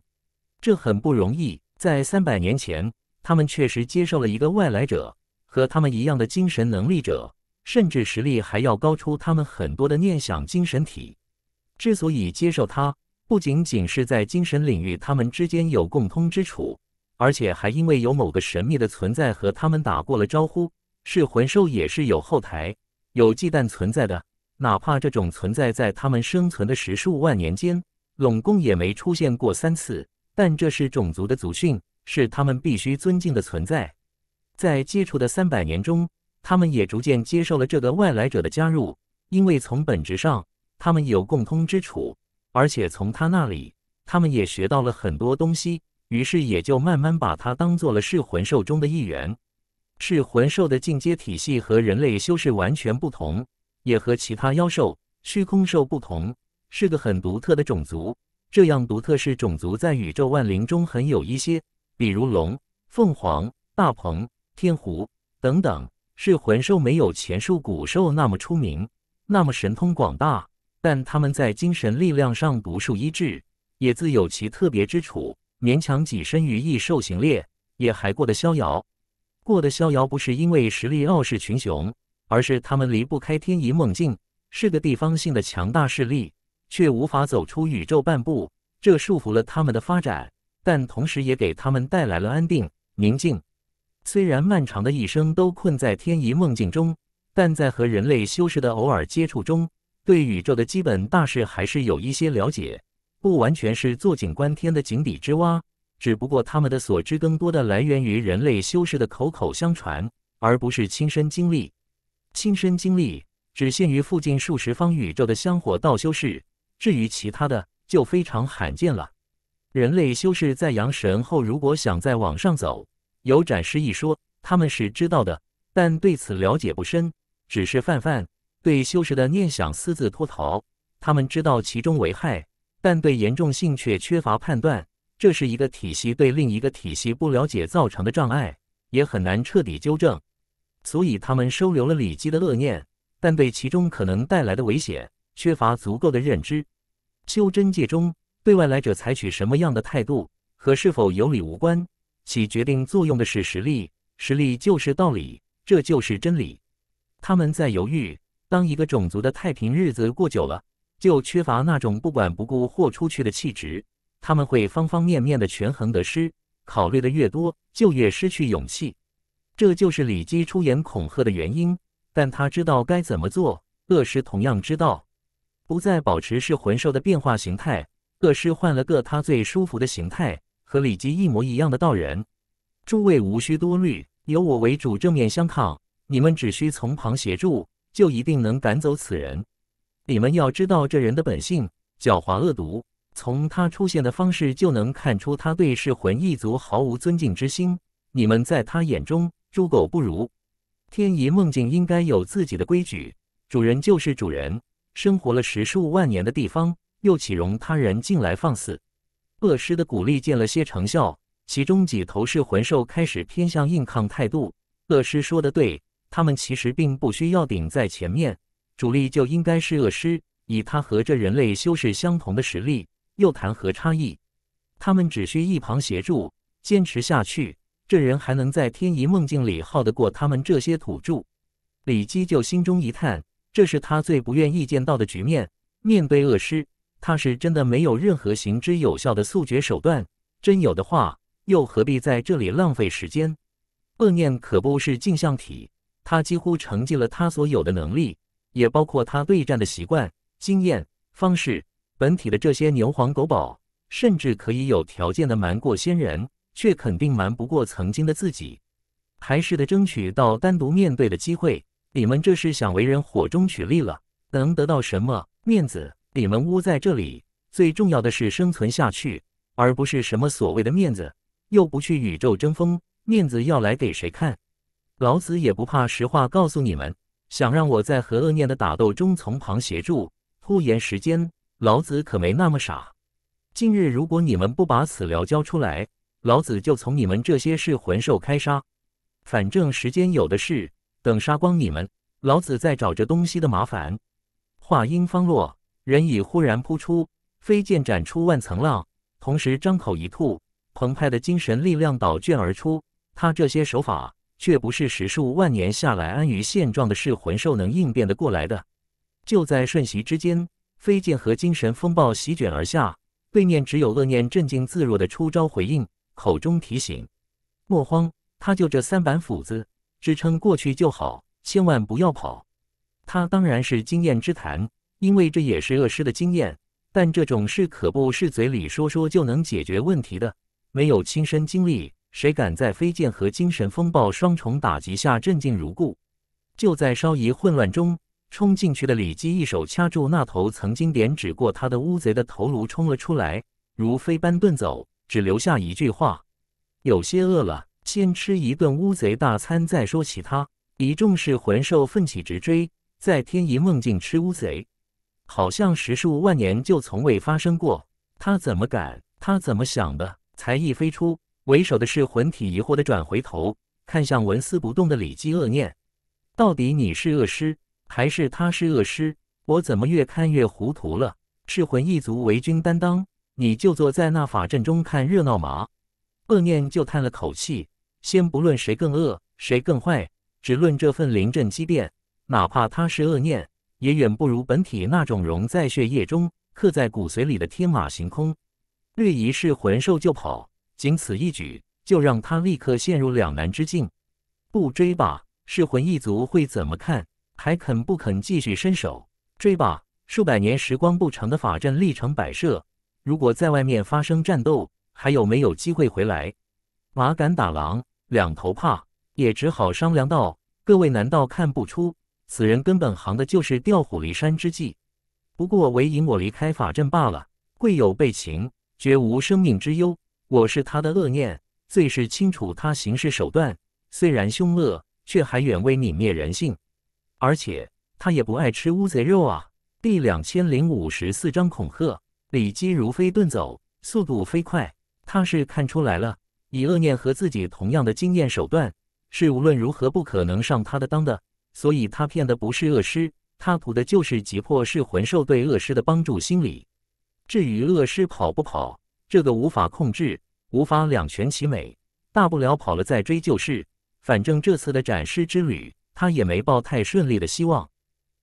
这很不容易。在三百年前，他们确实接受了一个外来者，和他们一样的精神能力者，甚至实力还要高出他们很多的念想精神体。之所以接受他，不仅仅是在精神领域他们之间有共通之处，而且还因为有某个神秘的存在和他们打过了招呼。是魂兽也是有后台、有忌惮存在的，哪怕这种存在在他们生存的十数万年间。拢共也没出现过三次，但这是种族的祖训，是他们必须尊敬的存在。在接触的三百年中，他们也逐渐接受了这个外来者的加入，因为从本质上，他们有共通之处，而且从他那里，他们也学到了很多东西。于是也就慢慢把他当做了噬魂兽中的一员。噬魂兽的进阶体系和人类修士完全不同，也和其他妖兽、虚空兽不同。是个很独特的种族，这样独特是种族在宇宙万灵中很有一些，比如龙、凤凰、大鹏、天狐等等。是魂兽没有前述古兽那么出名，那么神通广大，但他们在精神力量上独树一帜，也自有其特别之处。勉强跻身于异兽行列，也还过得逍遥。过得逍遥不是因为实力傲视群雄，而是他们离不开天遗梦境，是个地方性的强大势力。却无法走出宇宙半步，这束缚了他们的发展，但同时也给他们带来了安定宁静。虽然漫长的一生都困在天遗梦境中，但在和人类修士的偶尔接触中，对宇宙的基本大事还是有一些了解。不完全是坐井观天的井底之蛙，只不过他们的所知更多的来源于人类修士的口口相传，而不是亲身经历。亲身经历只限于附近数十方宇宙的香火道修士。至于其他的，就非常罕见了。人类修士在阳神后，如果想再往上走，有展示一说，他们是知道的，但对此了解不深，只是泛泛。对修士的念想私自脱逃，他们知道其中危害，但对严重性却缺乏判断。这是一个体系对另一个体系不了解造成的障碍，也很难彻底纠正。所以他们收留了里基的恶念，但对其中可能带来的危险。缺乏足够的认知，修真界中对外来者采取什么样的态度和是否有理无关，起决定作用的是实力，实力就是道理，这就是真理。他们在犹豫，当一个种族的太平日子过久了，就缺乏那种不管不顾豁出去的气质，他们会方方面面的权衡得失，考虑的越多，就越失去勇气。这就是李姬出言恐吓的原因，但他知道该怎么做，恶师同样知道。不再保持噬魂兽的变化形态，各师换了个他最舒服的形态，和里基一模一样的道人。诸位无需多虑，由我为主正面相抗，你们只需从旁协助，就一定能赶走此人。你们要知道这人的本性，狡猾恶毒，从他出现的方式就能看出他对噬魂一族毫无尊敬之心。你们在他眼中猪狗不如。天仪梦境应该有自己的规矩，主人就是主人。生活了十数万年的地方，又岂容他人进来放肆？恶师的鼓励见了些成效，其中几头是魂兽开始偏向硬抗态度。恶师说的对，他们其实并不需要顶在前面，主力就应该是恶师。以他和这人类修士相同的实力，又谈何差异？他们只需一旁协助，坚持下去，这人还能在天一梦境里耗得过他们这些土著？李基就心中一叹。这是他最不愿意见到的局面。面对恶尸，他是真的没有任何行之有效的速决手段。真有的话，又何必在这里浪费时间？恶念可不是镜像体，他几乎承继了他所有的能力，也包括他对战的习惯、经验、方式。本体的这些牛黄狗宝，甚至可以有条件的瞒过仙人，却肯定瞒不过曾经的自己。还是得争取到单独面对的机会。你们这是想为人火中取栗了？能得到什么面子？你们窝在这里，最重要的是生存下去，而不是什么所谓的面子。又不去宇宙争锋，面子要来给谁看？老子也不怕，实话告诉你们，想让我在和恶念的打斗中从旁协助拖延时间，老子可没那么傻。今日如果你们不把此聊交出来，老子就从你们这些是魂兽开杀。反正时间有的是。等杀光你们，老子再找这东西的麻烦。话音方落，人已忽然扑出，飞剑斩出万层浪，同时张口一吐，澎湃的精神力量倒卷而出。他这些手法，却不是十数万年下来安于现状的噬魂兽能应变的过来的。就在瞬息之间，飞剑和精神风暴席卷而下，对面只有恶念镇静自若的出招回应，口中提醒：“莫慌，他就这三板斧子。”支撑过去就好，千万不要跑。他当然是经验之谈，因为这也是恶尸的经验。但这种事可不是嘴里说说就能解决问题的。没有亲身经历，谁敢在飞剑和精神风暴双重打击下镇静如故？就在稍一混乱中冲进去的李基，一手掐住那头曾经点指过他的乌贼的头颅，冲了出来，如飞般遁走，只留下一句话：“有些饿了。”先吃一顿乌贼大餐再说其他。一众是魂兽奋起直追，在天一梦境吃乌贼，好像十数万年就从未发生过。他怎么敢？他怎么想的？才一飞出，为首的是魂体，疑惑的转回头，看向纹丝不动的李基恶念。到底你是恶尸，还是他是恶尸？我怎么越看越糊涂了？赤魂一族为君担当，你就坐在那法阵中看热闹吗？”恶念就叹了口气。先不论谁更恶，谁更坏，只论这份临阵畸变，哪怕它是恶念，也远不如本体那种融在血液中、刻在骨髓里的天马行空。略一视魂兽就跑，仅此一举就让他立刻陷入两难之境。不追吧，噬魂一族会怎么看？还肯不肯继续伸手？追吧，数百年时光不成的法阵历成摆设，如果在外面发生战斗，还有没有机会回来？马敢打狼？两头怕，也只好商量道：“各位难道看不出，此人根本行的就是调虎离山之计？不过为引我离开法阵罢了。贵有被擒，绝无生命之忧。我是他的恶念，最是清楚他行事手段。虽然凶恶，却还远未泯灭人性。而且他也不爱吃乌贼肉啊。”第两千零五十四章恐吓，李姬如飞遁走，速度飞快。他是看出来了。以恶念和自己同样的经验手段，是无论如何不可能上他的当的。所以他骗的不是恶师，他图的就是急迫是魂兽对恶师的帮助心理。至于恶师跑不跑，这个无法控制，无法两全其美。大不了跑了再追就是，反正这次的斩尸之旅他也没抱太顺利的希望。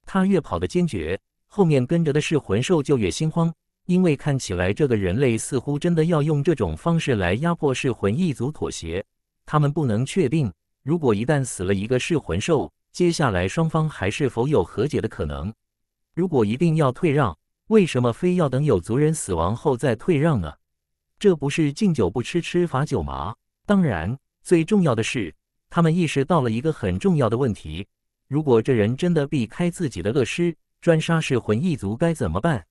他越跑得坚决，后面跟着的是魂兽就越心慌。因为看起来这个人类似乎真的要用这种方式来压迫噬魂一族妥协，他们不能确定，如果一旦死了一个噬魂兽，接下来双方还是否有和解的可能？如果一定要退让，为什么非要等有族人死亡后再退让呢？这不是敬酒不吃吃罚酒吗？当然，最重要的是，他们意识到了一个很重要的问题：如果这人真的避开自己的恶尸，专杀噬魂一族，该怎么办？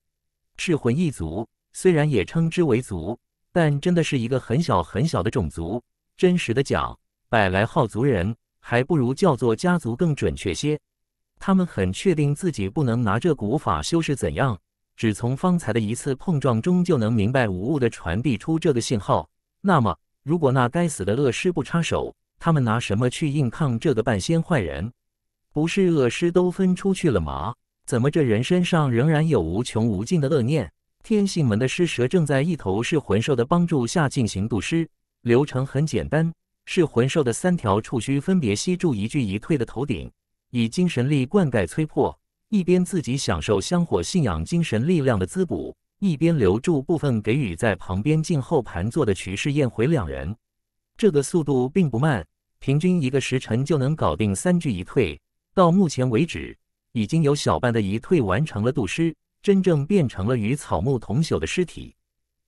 噬魂一族虽然也称之为族，但真的是一个很小很小的种族。真实的讲，百来号族人，还不如叫做家族更准确些。他们很确定自己不能拿这古法修饰怎样，只从方才的一次碰撞中就能明白无误的传递出这个信号。那么，如果那该死的恶尸不插手，他们拿什么去硬抗这个半仙坏人？不是恶尸都分出去了吗？怎么，这人身上仍然有无穷无尽的恶念？天性门的施舍正在一头噬魂兽的帮助下进行度师，流程很简单，噬魂兽的三条触须分别吸住一具一退的头顶，以精神力灌溉催破，一边自己享受香火信仰精神力量的滋补，一边留住部分给予在旁边静候盘坐的徐氏、燕回两人。这个速度并不慢，平均一个时辰就能搞定三具一退。到目前为止。已经有小半的遗蜕完成了渡尸，真正变成了与草木同朽的尸体。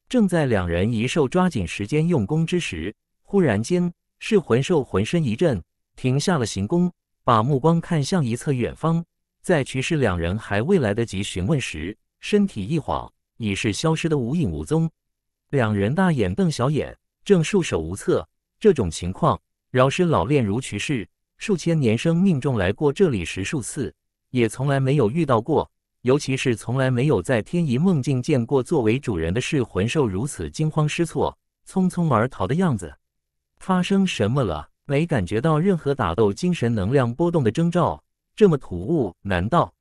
正在两人一兽抓紧时间用功之时，忽然间噬魂兽浑身一震，停下了行功，把目光看向一侧远方。在瞿氏两人还未来得及询问时，身体一晃，已是消失的无影无踪。两人大眼瞪小眼，正束手无策。这种情况，饶是老练如瞿氏，数千年生命中来过这里十数次。也从来没有遇到过，尤其是从来没有在天遗梦境见过作为主人的噬魂兽如此惊慌失措、匆匆而逃的样子。发生什么了？没感觉到任何打斗、精神能量波动的征兆。这么突兀，难道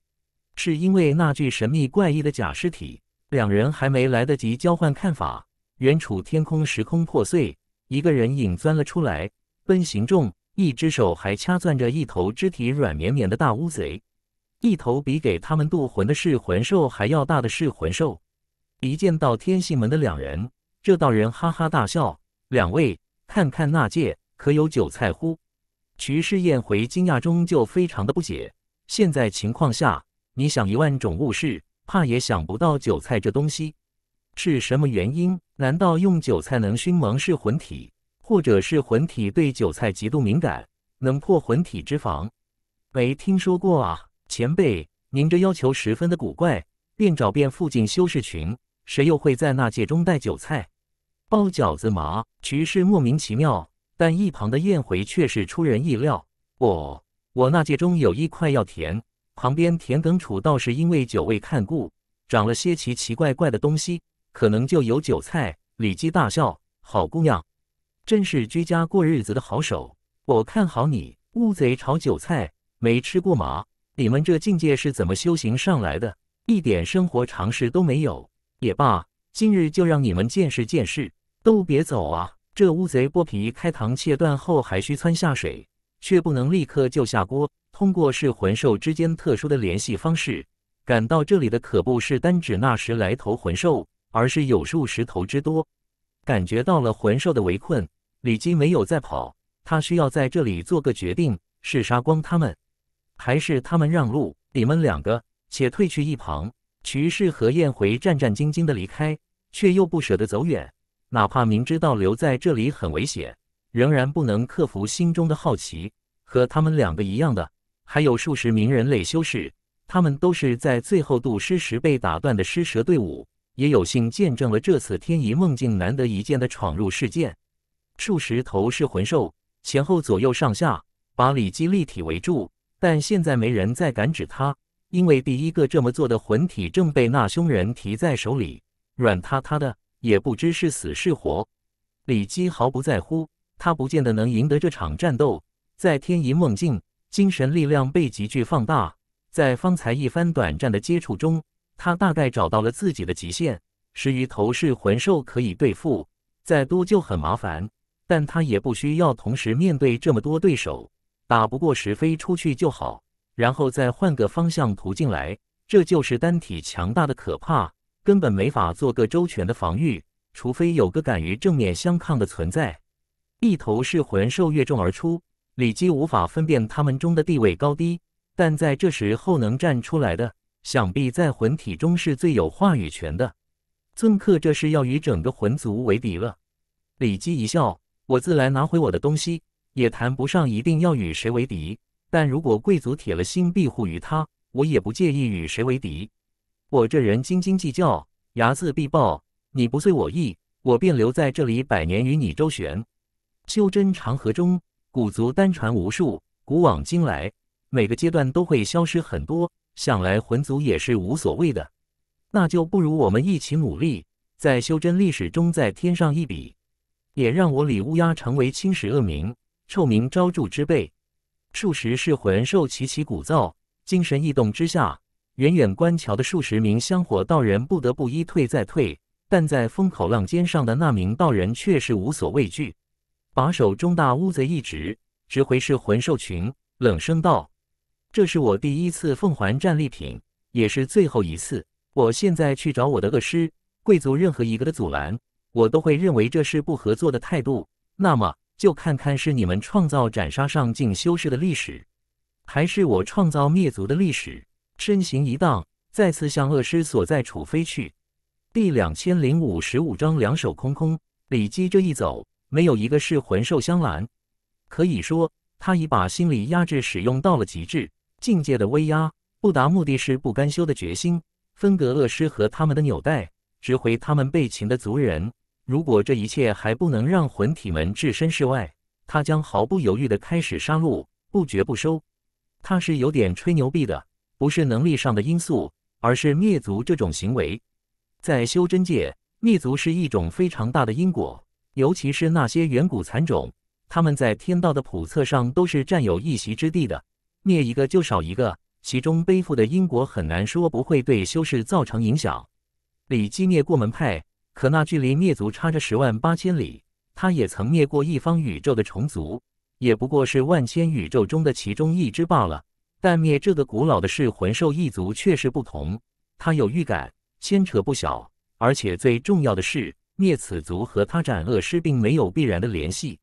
是因为那具神秘怪异的假尸体？两人还没来得及交换看法，远处天空时空破碎，一个人影钻了出来，奔行中，一只手还掐攥着一头肢体软绵绵的大乌贼。一头比给他们渡魂的噬魂兽还要大的噬魂兽，一见到天性门的两人，这道人哈哈大笑：“两位，看看那界可有韭菜乎？”徐世彦回惊讶中就非常的不解：现在情况下，你想一万种误事，怕也想不到韭菜这东西是什么原因？难道用韭菜能熏蒙噬魂体，或者是魂体对韭菜极度敏感，能破魂体之防？没听说过啊！前辈，您这要求十分的古怪，便找遍附近修士群，谁又会在那界中带韭菜包饺子麻？局势莫名其妙，但一旁的燕回却是出人意料。我我那界中有一块药田，旁边田埂处倒是因为久未看顾，长了些奇奇怪怪的东西，可能就有韭菜。李姬大笑，好姑娘，真是居家过日子的好手，我看好你。乌贼炒韭菜，没吃过麻。你们这境界是怎么修行上来的？一点生活常识都没有也罢。今日就让你们见识见识，都别走啊！这乌贼剥皮开膛切断后，还需蹿下水，却不能立刻就下锅。通过是魂兽之间特殊的联系方式。赶到这里的可不是单指那十来头魂兽，而是有数十头之多。感觉到了魂兽的围困，李金没有再跑，他需要在这里做个决定：是杀光他们。还是他们让路，你们两个且退去一旁。徐氏和燕回战战兢兢的离开，却又不舍得走远，哪怕明知道留在这里很危险，仍然不能克服心中的好奇。和他们两个一样的，还有数十名人类修士，他们都是在最后度师时被打断的师蛇队伍，也有幸见证了这次天仪梦境难得一见的闯入事件。数十头噬魂兽前后左右上下，把里基立体围住。但现在没人再敢指他，因为第一个这么做的魂体正被那凶人提在手里，软塌塌的，也不知是死是活。李基毫不在乎，他不见得能赢得这场战斗。在天遗梦境，精神力量被急剧放大，在方才一番短暂的接触中，他大概找到了自己的极限。十余头是魂兽可以对付，再多就很麻烦。但他也不需要同时面对这么多对手。打不过时飞出去就好，然后再换个方向途进来，这就是单体强大的可怕，根本没法做个周全的防御，除非有个敢于正面相抗的存在。一头噬魂兽跃众而出，李基无法分辨他们中的地位高低，但在这时候能站出来的，想必在魂体中是最有话语权的。尊客这是要与整个魂族为敌了。李基一笑：“我自来拿回我的东西。”也谈不上一定要与谁为敌，但如果贵族铁了心庇护于他，我也不介意与谁为敌。我这人斤斤计较，睚眦必报。你不遂我意，我便留在这里百年与你周旋。修真长河中，古族单传无数，古往今来，每个阶段都会消失很多。想来魂族也是无所谓的，那就不如我们一起努力，在修真历史中再添上一笔，也让我李乌鸦成为青史恶名。臭名昭著之辈，数十噬魂兽齐齐鼓噪，精神异动之下，远远观瞧的数十名香火道人不得不一退再退。但在风口浪尖上的那名道人却是无所畏惧，把手中大乌贼一指，指挥噬魂兽群，冷声道：“这是我第一次奉还战利品，也是最后一次。我现在去找我的恶师，贵族任何一个的阻拦，我都会认为这是不合作的态度。那么。”就看看是你们创造斩杀上境修士的历史，还是我创造灭族的历史？身形一荡，再次向恶尸所在处飞去。第两千零五十五章两手空空。李基这一走，没有一个是魂兽相拦，可以说他已把心理压制使用到了极致。境界的威压，不达目的是不甘休的决心，分隔恶尸和他们的纽带，直回他们被擒的族人。如果这一切还不能让魂体们置身事外，他将毫不犹豫地开始杀戮，不绝不收。他是有点吹牛逼的，不是能力上的因素，而是灭族这种行为，在修真界，灭族是一种非常大的因果，尤其是那些远古残种，他们在天道的谱册上都是占有一席之地的，灭一个就少一个，其中背负的因果很难说不会对修士造成影响。李基灭过门派。可那距离灭族差着十万八千里，他也曾灭过一方宇宙的虫族，也不过是万千宇宙中的其中一只罢了。但灭这个古老的噬魂兽一族却是不同，他有预感，牵扯不小。而且最重要的是，灭此族和他斩恶师并没有必然的联系。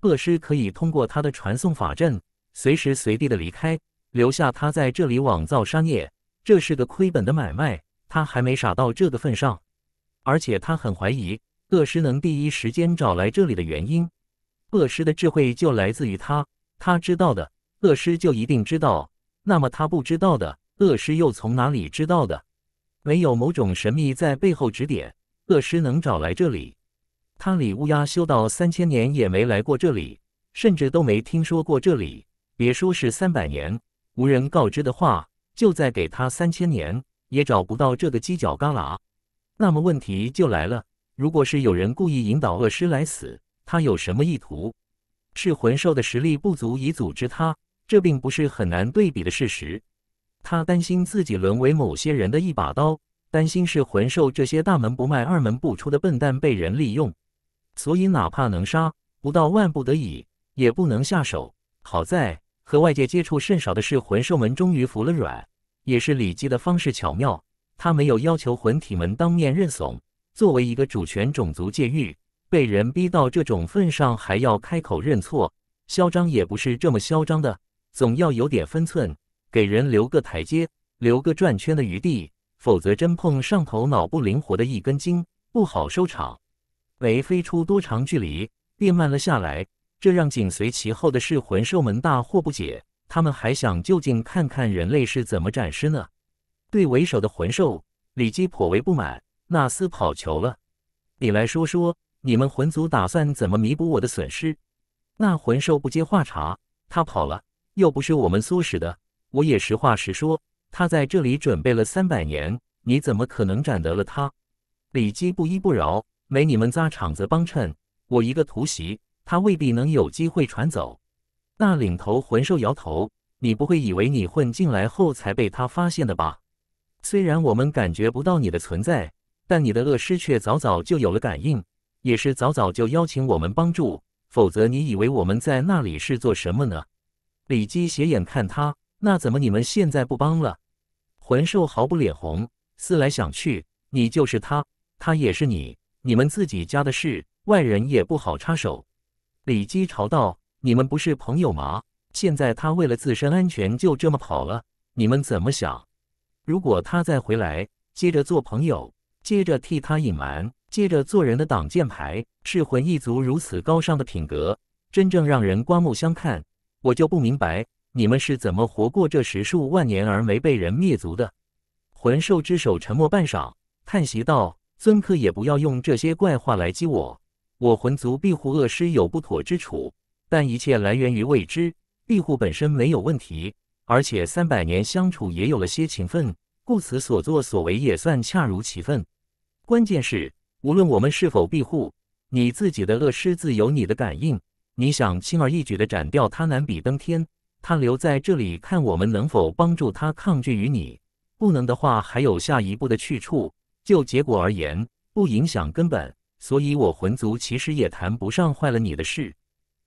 恶师可以通过他的传送法阵，随时随地的离开，留下他在这里网造杀孽，这是个亏本的买卖。他还没傻到这个份上。而且他很怀疑恶尸能第一时间找来这里的原因。恶尸的智慧就来自于他，他知道的恶尸就一定知道。那么他不知道的恶尸又从哪里知道的？没有某种神秘在背后指点，恶尸能找来这里？他李乌鸦修道三千年也没来过这里，甚至都没听说过这里。别说是三百年，无人告知的话，就再给他三千年，也找不到这个犄角旮旯。那么问题就来了，如果是有人故意引导恶尸来死，他有什么意图？是魂兽的实力不足以阻止他，这并不是很难对比的事实。他担心自己沦为某些人的一把刀，担心是魂兽这些大门不迈、二门不出的笨蛋被人利用，所以哪怕能杀，不到万不得已也不能下手。好在和外界接触甚少的是魂兽们终于服了软，也是李记的方式巧妙。他没有要求魂体们当面认怂。作为一个主权种族界域，被人逼到这种份上还要开口认错，嚣张也不是这么嚣张的，总要有点分寸，给人留个台阶，留个转圈的余地，否则真碰上头脑不灵活的一根筋，不好收场。没飞出多长距离，便慢了下来，这让紧随其后的噬魂兽们大惑不解。他们还想就近看看人类是怎么展示呢？对为首的魂兽李基颇为不满，纳斯跑球了，你来说说，你们魂族打算怎么弥补我的损失？那魂兽不接话茬，他跑了，又不是我们唆使的，我也实话实说，他在这里准备了三百年，你怎么可能斩得了他？李基不依不饶，没你们砸场子帮衬，我一个突袭，他未必能有机会传走。那领头魂兽摇头，你不会以为你混进来后才被他发现的吧？虽然我们感觉不到你的存在，但你的恶尸却早早就有了感应，也是早早就邀请我们帮助。否则，你以为我们在那里是做什么呢？李姬斜眼看他，那怎么你们现在不帮了？魂兽毫不脸红，思来想去，你就是他，他也是你，你们自己家的事，外人也不好插手。李姬嘲道：“你们不是朋友吗？现在他为了自身安全就这么跑了，你们怎么想？”如果他再回来，接着做朋友，接着替他隐瞒，接着做人的挡箭牌，是魂一族如此高尚的品格，真正让人刮目相看。我就不明白你们是怎么活过这十数万年而没被人灭族的。魂兽之首沉默半晌，叹息道：“尊客也不要用这些怪话来激我。我魂族庇护恶师有不妥之处，但一切来源于未知，庇护本身没有问题。”而且三百年相处也有了些情分，故此所作所为也算恰如其分。关键是，无论我们是否庇护你自己的恶狮自有你的感应。你想轻而易举的斩掉他，难比登天。他留在这里，看我们能否帮助他抗拒于你。不能的话，还有下一步的去处。就结果而言，不影响根本。所以我魂族其实也谈不上坏了你的事，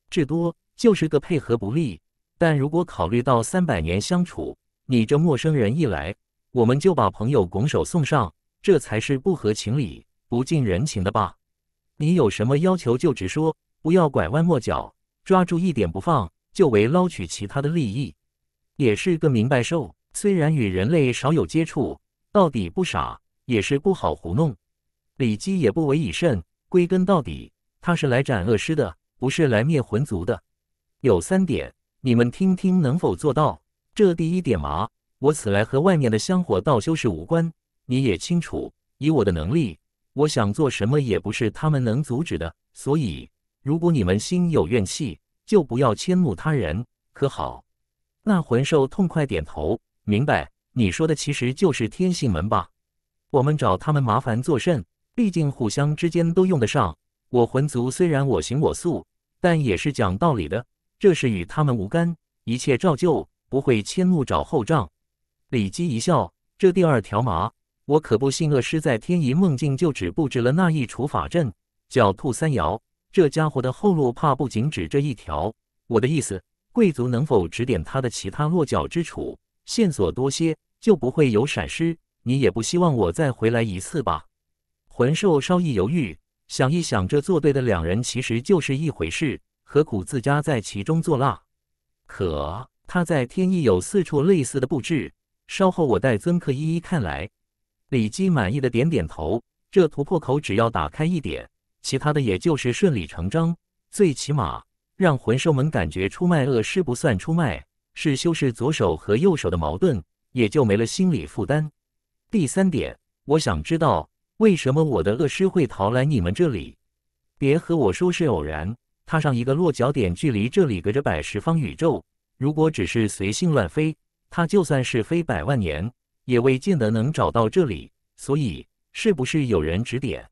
至多就是个配合不力。但如果考虑到三百年相处，你这陌生人一来，我们就把朋友拱手送上，这才是不合情理、不近人情的吧？你有什么要求就直说，不要拐弯抹角，抓住一点不放，就为捞取其他的利益，也是个明白兽。虽然与人类少有接触，到底不傻，也是不好糊弄。李姬也不为已甚，归根到底，他是来斩恶尸的，不是来灭魂族的。有三点。你们听听，能否做到这第一点嘛？我此来和外面的香火道修士无关，你也清楚。以我的能力，我想做什么也不是他们能阻止的。所以，如果你们心有怨气，就不要迁怒他人，可好？那魂兽痛快点头，明白。你说的其实就是天性门吧？我们找他们麻烦作甚？毕竟互相之间都用得上。我魂族虽然我行我素，但也是讲道理的。这是与他们无干，一切照旧，不会迁怒找后账。李基一笑：“这第二条嘛，我可不信恶尸在天遗梦境就只布置了那一处法阵。狡兔三摇，这家伙的后路怕不仅只这一条。我的意思，贵族能否指点他的其他落脚之处？线索多些，就不会有闪失。你也不希望我再回来一次吧？”魂兽稍一犹豫，想一想，这作对的两人其实就是一回事。何苦自家在其中作蜡？可他在天意有四处类似的布置，稍后我带尊客一一看来。李基满意的点点头，这突破口只要打开一点，其他的也就是顺理成章。最起码让魂兽们感觉出卖恶尸不算出卖，是修士左手和右手的矛盾，也就没了心理负担。第三点，我想知道为什么我的恶尸会逃来你们这里？别和我说是偶然。踏上一个落脚点，距离这里隔着百十方宇宙。如果只是随性乱飞，他就算是飞百万年，也未见得能找到这里。所以，是不是有人指点？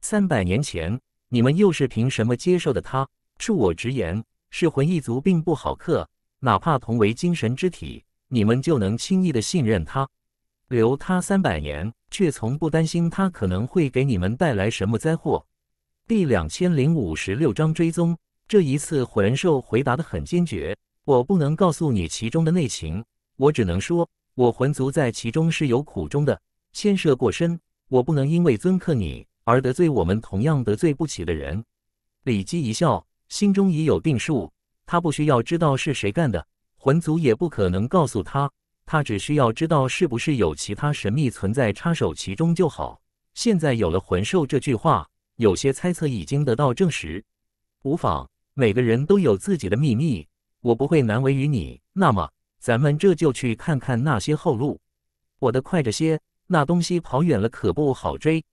三百年前，你们又是凭什么接受的他？恕我直言，噬魂一族并不好客。哪怕同为精神之体，你们就能轻易的信任他，留他三百年，却从不担心他可能会给你们带来什么灾祸。第两千零五十六章追踪。这一次魂兽回答的很坚决，我不能告诉你其中的内情，我只能说，我魂族在其中是有苦衷的，牵涉过深，我不能因为尊客你而得罪我们同样得罪不起的人。李姬一笑，心中已有定数，他不需要知道是谁干的，魂族也不可能告诉他，他只需要知道是不是有其他神秘存在插手其中就好。现在有了魂兽这句话。有些猜测已经得到证实，无妨。每个人都有自己的秘密，我不会难为于你。那么，咱们这就去看看那些后路。我的快着些，那东西跑远了可不好追。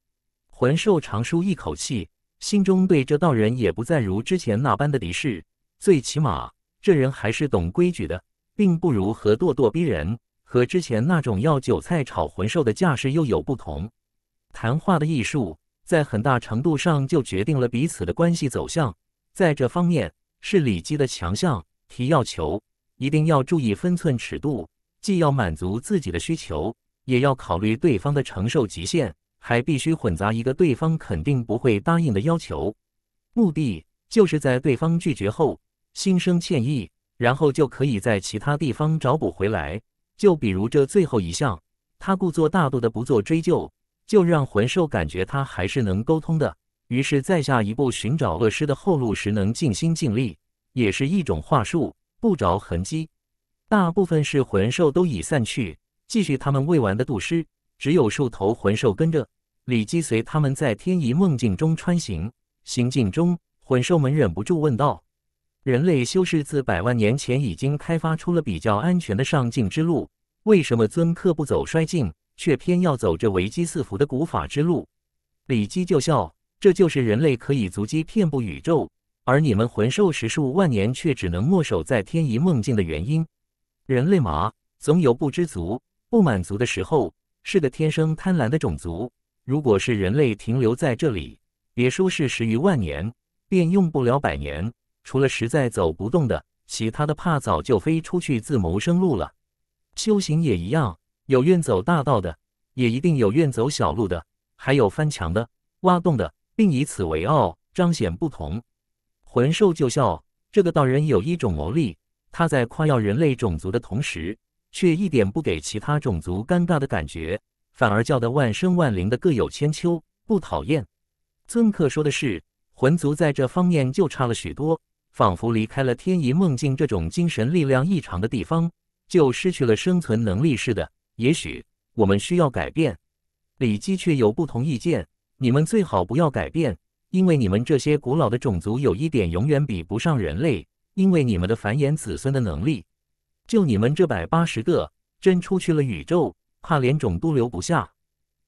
魂兽长舒一口气，心中对这道人也不再如之前那般的敌视。最起码，这人还是懂规矩的，并不如何咄咄逼人，和之前那种要韭菜炒魂兽的架势又有不同。谈话的艺术。在很大程度上就决定了彼此的关系走向，在这方面是李基的强项。提要求一定要注意分寸尺度，既要满足自己的需求，也要考虑对方的承受极限，还必须混杂一个对方肯定不会答应的要求，目的就是在对方拒绝后心生歉意，然后就可以在其他地方找补回来。就比如这最后一项，他故作大度的不做追究。就让魂兽感觉它还是能沟通的，于是，在下一步寻找恶尸的后路时能尽心尽力，也是一种话术，不着痕迹。大部分是魂兽都已散去，继续他们未完的渡尸，只有数头魂兽跟着李基随他们在天移梦境中穿行。行进中，魂兽们忍不住问道：“人类修士自百万年前已经开发出了比较安全的上进之路，为什么尊客不走衰尽？却偏要走这危机四伏的古法之路，李基就笑：“这就是人类可以足迹遍布宇宙，而你们魂兽十数万年却只能墨守在天遗梦境的原因。人类嘛，总有不知足、不满足的时候，是个天生贪婪的种族。如果是人类停留在这里，别说是十余万年，便用不了百年，除了实在走不动的，其他的怕早就飞出去自谋生路了。修行也一样。”有愿走大道的，也一定有愿走小路的，还有翻墙的、挖洞的，并以此为傲，彰显不同。魂兽就笑，这个道人有一种魔力，他在夸耀人类种族的同时，却一点不给其他种族尴尬的感觉，反而叫得万生万灵的各有千秋，不讨厌。尊客说的是，魂族在这方面就差了许多，仿佛离开了天遗梦境这种精神力量异常的地方，就失去了生存能力似的。也许我们需要改变，李姬却有不同意见。你们最好不要改变，因为你们这些古老的种族有一点永远比不上人类，因为你们的繁衍子孙的能力，就你们这百八十个，真出去了宇宙，怕连种都留不下。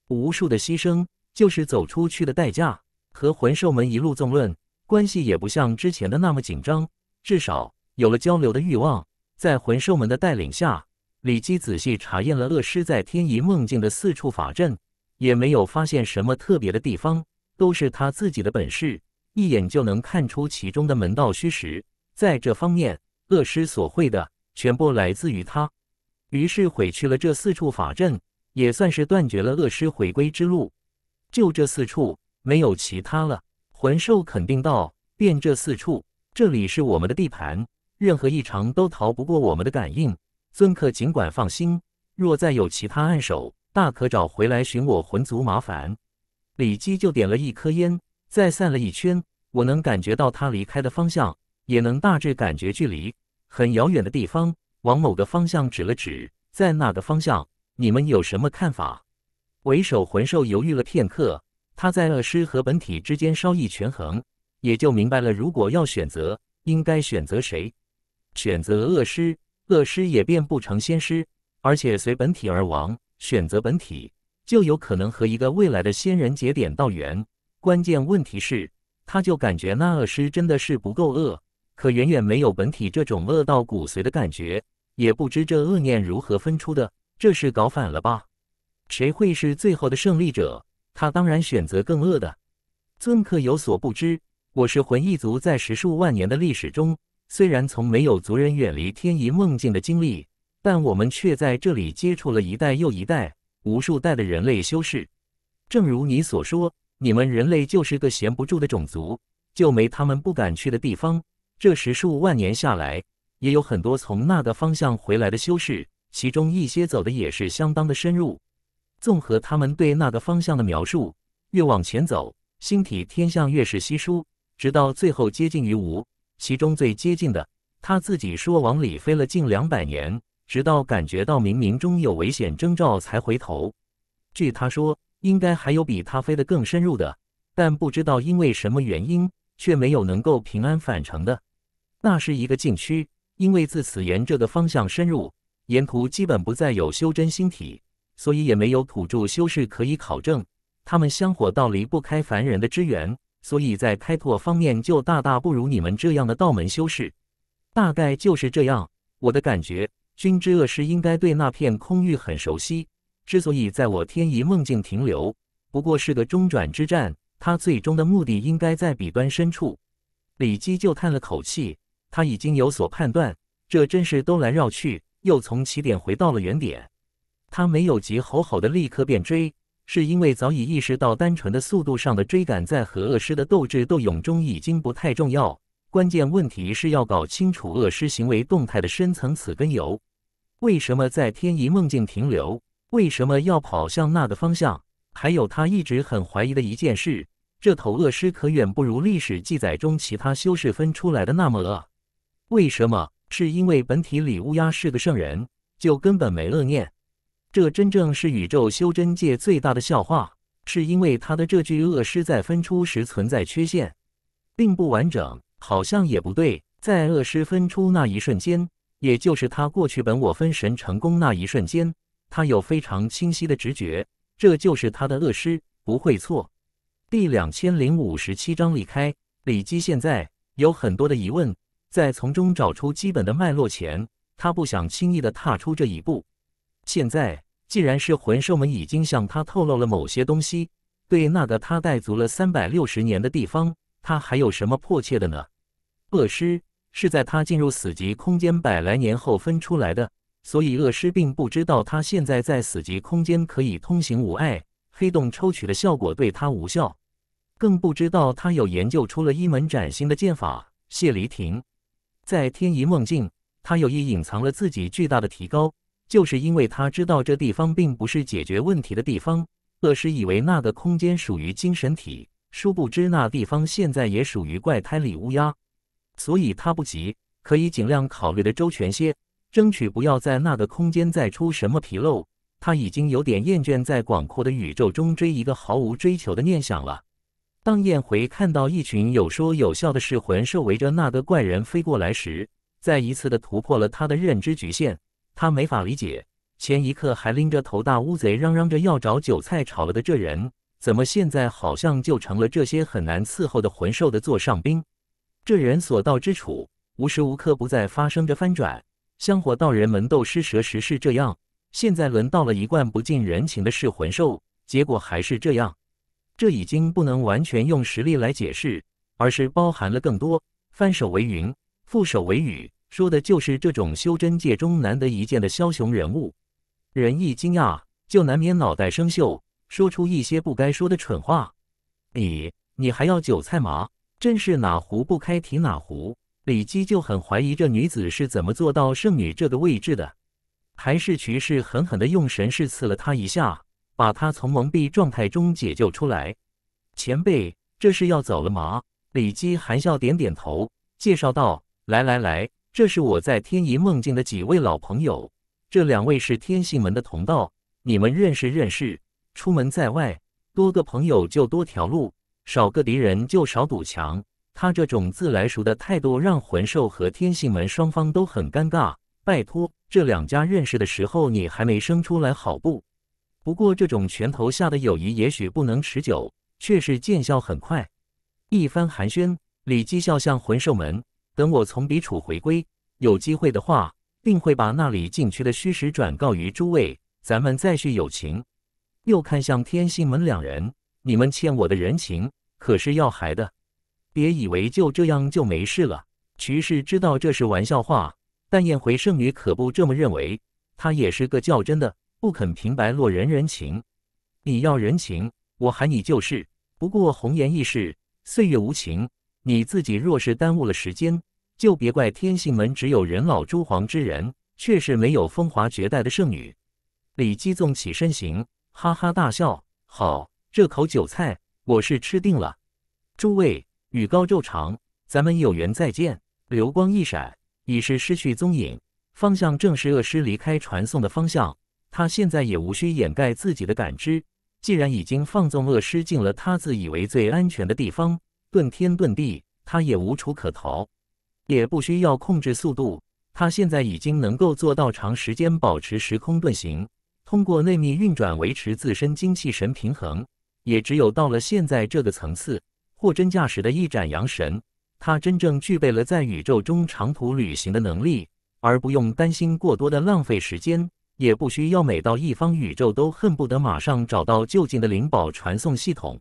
无数的牺牲就是走出去的代价。和魂兽们一路纵论，关系也不像之前的那么紧张，至少有了交流的欲望。在魂兽们的带领下。李姬仔细查验了恶尸在天仪梦境的四处法阵，也没有发现什么特别的地方，都是他自己的本事，一眼就能看出其中的门道虚实。在这方面，恶尸所会的全部来自于他，于是毁去了这四处法阵，也算是断绝了恶尸回归之路。就这四处，没有其他了。魂兽肯定道：“便这四处，这里是我们的地盘，任何异常都逃不过我们的感应。”尊客尽管放心，若再有其他暗手，大可找回来寻我魂族麻烦。李姬就点了一颗烟，再散了一圈，我能感觉到他离开的方向，也能大致感觉距离很遥远的地方，往某个方向指了指，在那个方向？你们有什么看法？为首魂兽犹豫了片刻，他在恶尸和本体之间稍一权衡，也就明白了，如果要选择，应该选择谁？选择恶尸。恶尸也变不成仙师，而且随本体而亡。选择本体，就有可能和一个未来的仙人结点道缘。关键问题是，他就感觉那恶尸真的是不够恶，可远远没有本体这种恶到骨髓的感觉。也不知这恶念如何分出的，这是搞反了吧？谁会是最后的胜利者？他当然选择更恶的。尊客有所不知，我是魂一族，在十数万年的历史中。虽然从没有族人远离天遗梦境的经历，但我们却在这里接触了一代又一代、无数代的人类修士。正如你所说，你们人类就是个闲不住的种族，就没他们不敢去的地方。这十数万年下来，也有很多从那个方向回来的修士，其中一些走的也是相当的深入。综合他们对那个方向的描述，越往前走，星体天象越是稀疏，直到最后接近于无。其中最接近的，他自己说往里飞了近两百年，直到感觉到冥冥中有危险征兆才回头。据他说，应该还有比他飞得更深入的，但不知道因为什么原因，却没有能够平安返程的。那是一个禁区，因为自此沿这个方向深入，沿途基本不再有修真星体，所以也没有土著修士可以考证。他们香火道离不开凡人的支援。所以在开拓方面就大大不如你们这样的道门修士，大概就是这样。我的感觉，君之恶是应该对那片空域很熟悉。之所以在我天一梦境停留，不过是个中转之战，他最终的目的应该在彼端深处。李基就叹了口气，他已经有所判断。这真是兜来绕去，又从起点回到了原点。他没有急吼吼的立刻便追。是因为早已意识到，单纯的速度上的追赶，在和恶尸的斗智斗勇中已经不太重要。关键问题是要搞清楚恶尸行为动态的深层次根由：为什么在天遗梦境停留？为什么要跑向那个方向？还有他一直很怀疑的一件事：这头恶尸可远不如历史记载中其他修士分出来的那么恶。为什么？是因为本体里乌鸦是个圣人，就根本没恶念。这真正是宇宙修真界最大的笑话，是因为他的这具恶尸在分出时存在缺陷，并不完整，好像也不对。在恶尸分出那一瞬间，也就是他过去本我分神成功那一瞬间，他有非常清晰的直觉，这就是他的恶尸不会错。第两千零五十七章离开李基，现在有很多的疑问，在从中找出基本的脉络前，他不想轻易的踏出这一步。现在，既然是魂兽们已经向他透露了某些东西，对那个他带足了三百六十年的地方，他还有什么迫切的呢？恶尸是在他进入死寂空间百来年后分出来的，所以恶尸并不知道他现在在死寂空间可以通行无碍，黑洞抽取的效果对他无效，更不知道他有研究出了一门崭新的剑法——谢离亭。在天遗梦境，他有意隐藏了自己巨大的提高。就是因为他知道这地方并不是解决问题的地方，恶师以为那个空间属于精神体，殊不知那地方现在也属于怪胎里乌鸦，所以他不急，可以尽量考虑的周全些，争取不要在那个空间再出什么纰漏。他已经有点厌倦在广阔的宇宙中追一个毫无追求的念想了。当燕回看到一群有说有笑的噬魂兽围着那个怪人飞过来时，再一次的突破了他的认知局限。他没法理解，前一刻还拎着头大乌贼嚷嚷着要找韭菜炒了的这人，怎么现在好像就成了这些很难伺候的魂兽的座上宾？这人所到之处，无时无刻不在发生着翻转。香火道人门斗失蛇时是这样，现在轮到了一贯不近人情的噬魂兽，结果还是这样。这已经不能完全用实力来解释，而是包含了更多。翻手为云，覆手为雨。说的就是这种修真界中难得一见的枭雄人物。人一惊讶，就难免脑袋生锈，说出一些不该说的蠢话。你，你还要韭菜吗？真是哪壶不开提哪壶。李姬就很怀疑这女子是怎么做到圣女这个位置的。还是徐氏狠狠地用神识刺了她一下，把她从蒙蔽状态中解救出来。前辈，这是要走了吗？李姬含笑点点头，介绍道：“来来来。”这是我在天仪梦境的几位老朋友，这两位是天性门的同道，你们认识认识。出门在外，多个朋友就多条路，少个敌人就少堵墙。他这种自来熟的态度让魂兽和天性门双方都很尴尬。拜托，这两家认识的时候你还没生出来，好不？不过这种拳头下的友谊也许不能持久，却是见效很快。一番寒暄，李基笑向魂兽门。等我从彼处回归，有机会的话，定会把那里禁区的虚实转告于诸位。咱们再叙友情。又看向天星门两人，你们欠我的人情可是要还的。别以为就这样就没事了。徐氏知道这是玩笑话，但燕回圣女可不这么认为，她也是个较真的，不肯平白落人人情。你要人情，我喊你就是。不过红颜易逝，岁月无情。你自己若是耽误了时间，就别怪天性门只有人老珠黄之人，却是没有风华绝代的圣女。李姬纵起身行，哈哈大笑：“好，这口酒菜我是吃定了。”诸位，雨高昼长，咱们有缘再见。流光一闪，已是失去踪影，方向正是恶尸离开传送的方向。他现在也无需掩盖自己的感知，既然已经放纵恶尸进了他自以为最安全的地方。遁天遁地，他也无处可逃，也不需要控制速度。他现在已经能够做到长时间保持时空遁形，通过内密运转维持自身精气神平衡。也只有到了现在这个层次，货真价实的一展阳神，他真正具备了在宇宙中长途旅行的能力，而不用担心过多的浪费时间，也不需要每到一方宇宙都恨不得马上找到就近的灵宝传送系统。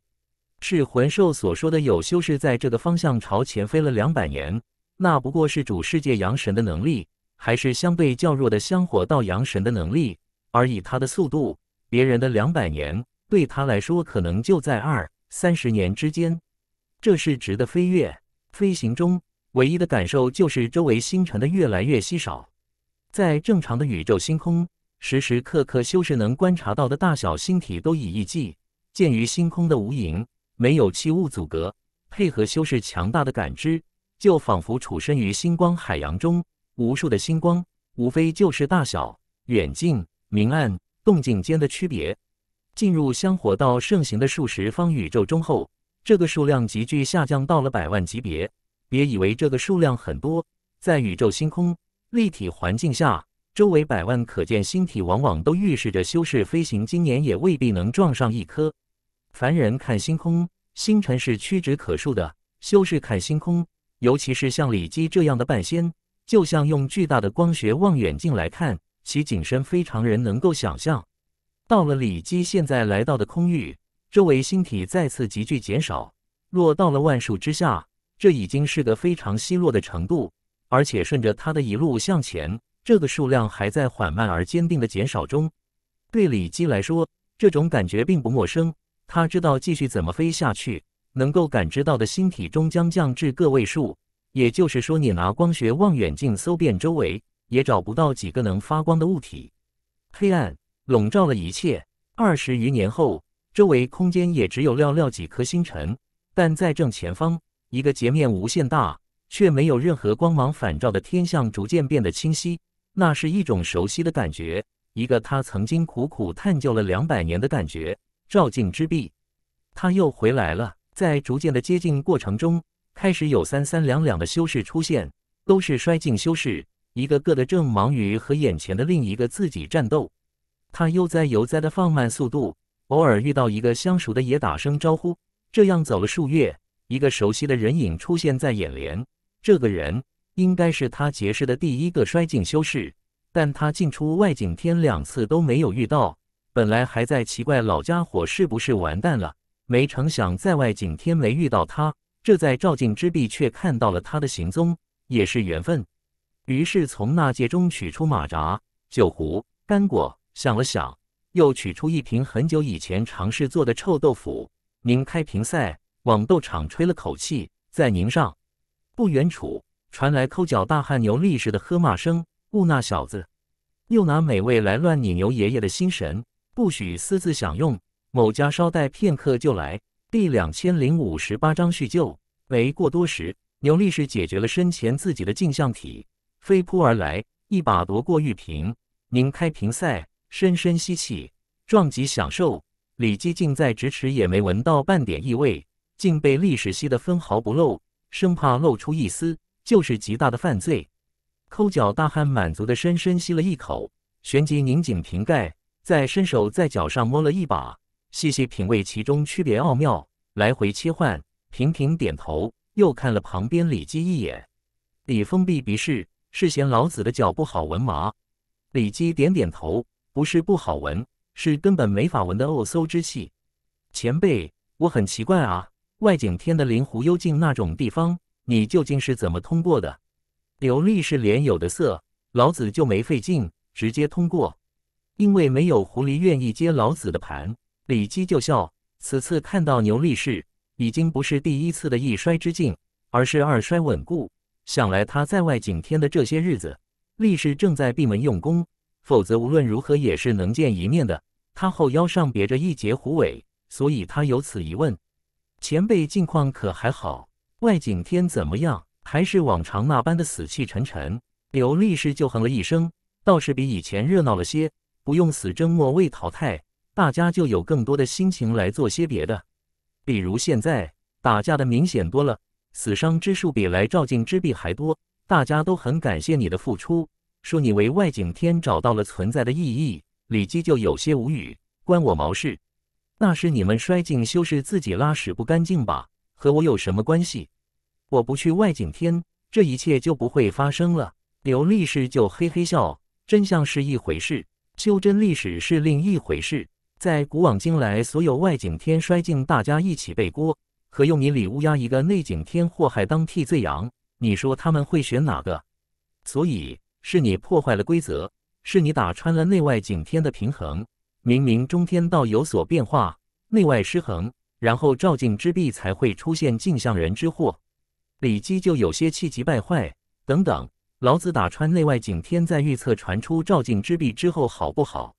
是魂兽所说的有修士在这个方向朝前飞了两百年，那不过是主世界阳神的能力，还是相对较弱的香火道阳神的能力。而以他的速度，别人的两百年对他来说可能就在二三十年之间，这是值得飞跃。飞行中唯一的感受就是周围星辰的越来越稀少。在正常的宇宙星空，时时刻刻修士能观察到的大小星体都以遗迹。鉴于星空的无垠。没有器物阻隔，配合修饰强大的感知，就仿佛处身于星光海洋中。无数的星光，无非就是大小、远近、明暗、动静间的区别。进入香火道盛行的数十方宇宙中后，这个数量急剧下降到了百万级别。别以为这个数量很多，在宇宙星空立体环境下，周围百万可见星体往往都预示着修饰飞行，今年也未必能撞上一颗。凡人看星空，星辰是屈指可数的；修士看星空，尤其是像李姬这样的半仙，就像用巨大的光学望远镜来看，其景深非常人能够想象。到了李姬现在来到的空域，周围星体再次急剧减少，落到了万数之下，这已经是个非常稀落的程度。而且顺着他的一路向前，这个数量还在缓慢而坚定的减少中。对李姬来说，这种感觉并不陌生。他知道继续怎么飞下去，能够感知到的星体终将降至个位数，也就是说，你拿光学望远镜搜遍周围，也找不到几个能发光的物体。黑暗笼罩了一切。二十余年后，周围空间也只有寥寥几颗星辰，但在正前方，一个截面无限大却没有任何光芒反照的天象逐渐变得清晰。那是一种熟悉的感觉，一个他曾经苦苦探究了两百年的感觉。照镜之壁，他又回来了。在逐渐的接近过程中，开始有三三两两的修士出现，都是衰境修士，一个个的正忙于和眼前的另一个自己战斗。他悠哉悠哉的放慢速度，偶尔遇到一个相熟的也打声招呼。这样走了数月，一个熟悉的人影出现在眼帘。这个人应该是他结识的第一个衰境修士，但他进出外景天两次都没有遇到。本来还在奇怪老家伙是不是完蛋了，没成想在外景天没遇到他，这在照镜之壁却看到了他的行踪，也是缘分。于是从纳戒中取出马扎、酒壶、干果，想了想，又取出一瓶很久以前尝试做的臭豆腐，拧开瓶塞，往斗场吹了口气，再拧上。不远处传来抠脚大汉牛力士的喝骂声：“顾那小子，又拿美味来乱你牛爷爷的心神！”不许私自享用。某家稍待片刻就来。第两千零五十八章叙旧。没过多时，牛力士解决了身前自己的镜像体，飞扑而来，一把夺过玉瓶，拧开瓶塞，深深吸气，壮极享受。李姬近在咫尺，也没闻到半点异味，竟被力士吸得分毫不漏，生怕露出一丝，就是极大的犯罪。抠脚大汉满足地深深吸了一口，旋即拧紧瓶盖。再伸手在脚上摸了一把，细细品味其中区别奥妙，来回切换，频频点头，又看了旁边李姬一眼。李封闭鼻是是嫌老子的脚不好闻吗？李姬点点头，不是不好闻，是根本没法闻的恶馊之气。前辈，我很奇怪啊，外景天的灵湖幽静那种地方，你究竟是怎么通过的？刘丽是脸有的色，老子就没费劲，直接通过。因为没有狐狸愿意接老子的盘，李姬就笑。此次看到牛力士，已经不是第一次的一衰之境，而是二衰稳固。想来他在外景天的这些日子，力士正在闭门用功，否则无论如何也是能见一面的。他后腰上别着一截狐尾，所以他有此一问：前辈近况可还好？外景天怎么样？还是往常那般的死气沉沉？刘力士就哼了一声，倒是比以前热闹了些。不用死争末位淘汰，大家就有更多的心情来做些别的。比如现在打架的明显多了，死伤之数比来照镜之壁还多，大家都很感谢你的付出，说你为外景天找到了存在的意义。李基就有些无语，关我毛事？那是你们衰境修士自己拉屎不干净吧？和我有什么关系？我不去外景天，这一切就不会发生了。刘力士就嘿嘿笑，真相是一回事。修真历史是另一回事，在古往今来，所有外景天衰尽，大家一起背锅，和用你李乌鸦一个内景天祸害当替罪羊，你说他们会选哪个？所以是你破坏了规则，是你打穿了内外景天的平衡，明明中天道有所变化，内外失衡，然后照镜之弊才会出现镜像人之祸。李基就有些气急败坏，等等。老子打穿内外景天在预测传出赵敬之弊之后好不好？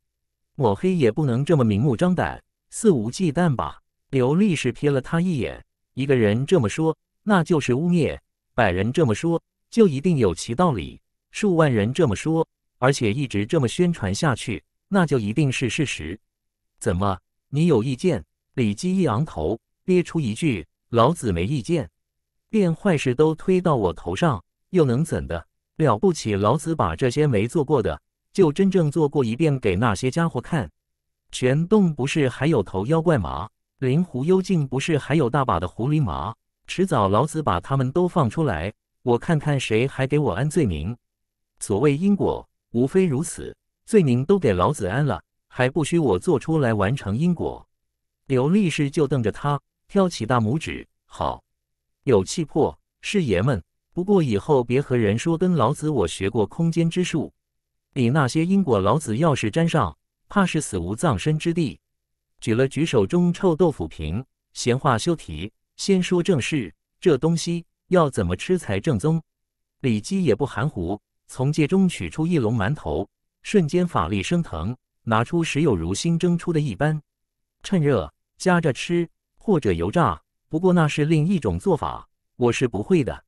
抹黑也不能这么明目张胆、肆无忌惮吧？刘立士瞥了他一眼，一个人这么说那就是污蔑，百人这么说就一定有其道理，数万人这么说，而且一直这么宣传下去，那就一定是事实。怎么，你有意见？李基一昂头，憋出一句：“老子没意见，连坏事都推到我头上，又能怎的？”了不起，老子把这些没做过的，就真正做过一遍给那些家伙看。玄洞不是还有头妖怪吗？灵狐幽静不是还有大把的狐狸吗？迟早老子把他们都放出来，我看看谁还给我安罪名。所谓因果，无非如此。罪名都给老子安了，还不需我做出来完成因果？刘力士就瞪着他，挑起大拇指，好，有气魄，是爷们。不过以后别和人说跟老子我学过空间之术，你那些因果老子要是沾上，怕是死无葬身之地。举了举手中臭豆腐瓶，闲话休提，先说正事。这东西要怎么吃才正宗？李姬也不含糊，从界中取出一笼馒头，瞬间法力升腾，拿出时有如新蒸出的一般，趁热夹着吃，或者油炸。不过那是另一种做法，我是不会的。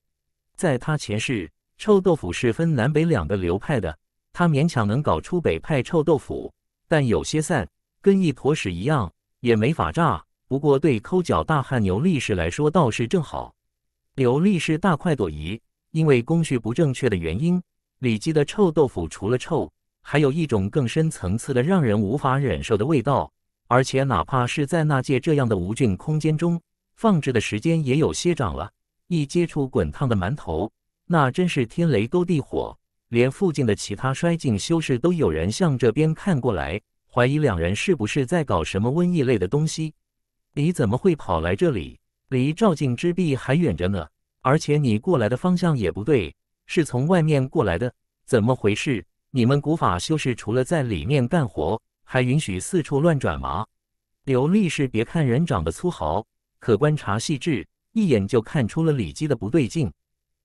在他前世，臭豆腐是分南北两个流派的。他勉强能搞出北派臭豆腐，但有些散，跟一坨屎一样，也没法炸。不过对抠脚大汉牛力士来说倒是正好。牛力士大快朵颐，因为工序不正确的原因，里脊的臭豆腐除了臭，还有一种更深层次的让人无法忍受的味道。而且哪怕是在那届这样的无菌空间中，放置的时间也有些长了。一接触滚烫的馒头，那真是天雷勾地火，连附近的其他衰境修士都有人向这边看过来，怀疑两人是不是在搞什么瘟疫类的东西？你怎么会跑来这里？离照镜之壁还远着呢，而且你过来的方向也不对，是从外面过来的，怎么回事？你们古法修士除了在里面干活，还允许四处乱转吗？刘力士，别看人长得粗豪，可观察细致。一眼就看出了李姬的不对劲，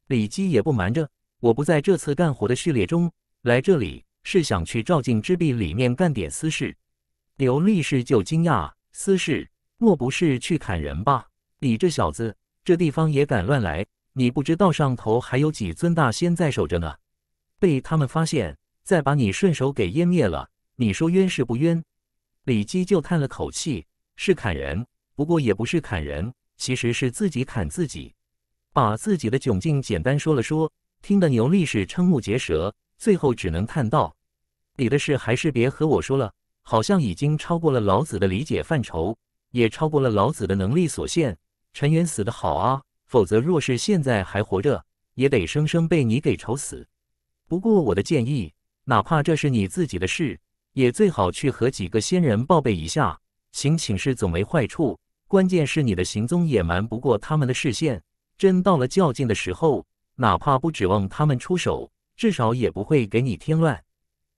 李姬也不瞒着我，不在这次干活的序列中，来这里是想去照镜之壁里面干点私事。刘力士就惊讶，私事莫不是去砍人吧？你这小子，这地方也敢乱来？你不知道上头还有几尊大仙在守着呢，被他们发现，再把你顺手给湮灭了，你说冤是不冤？李姬就叹了口气，是砍人，不过也不是砍人。其实是自己砍自己，把自己的窘境简单说了说，听得牛力士瞠目结舌，最后只能叹道：“你的事还是别和我说了，好像已经超过了老子的理解范畴，也超过了老子的能力所限。”陈元死得好啊，否则若是现在还活着，也得生生被你给愁死。不过我的建议，哪怕这是你自己的事，也最好去和几个仙人报备一下，行请示总没坏处。关键是你的行踪也瞒不过他们的视线。真到了较劲的时候，哪怕不指望他们出手，至少也不会给你添乱。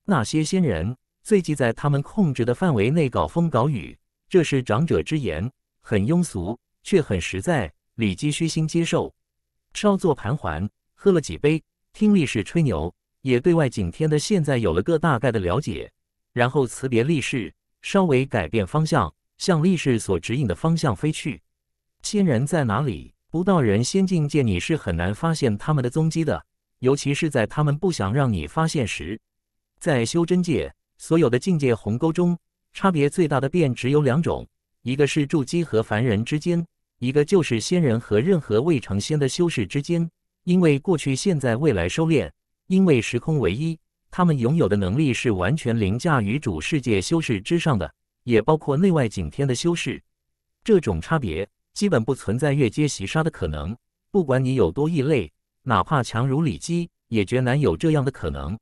那些仙人最忌在他们控制的范围内搞风搞雨，这是长者之言，很庸俗，却很实在。李姬虚心接受，稍作盘桓，喝了几杯，听力士吹牛，也对外景天的现在有了个大概的了解，然后辞别力士，稍微改变方向。向力士所指引的方向飞去。仙人在哪里？不到人仙境界，你是很难发现他们的踪迹的，尤其是在他们不想让你发现时。在修真界，所有的境界鸿沟中，差别最大的便只有两种：一个是筑基和凡人之间，一个就是仙人和任何未成仙的修士之间。因为过去、现在、未来收敛，因为时空唯一，他们拥有的能力是完全凌驾于主世界修士之上的。也包括内外景天的修饰。这种差别基本不存在越阶袭杀的可能。不管你有多异类，哪怕强如李姬，也绝难有这样的可能。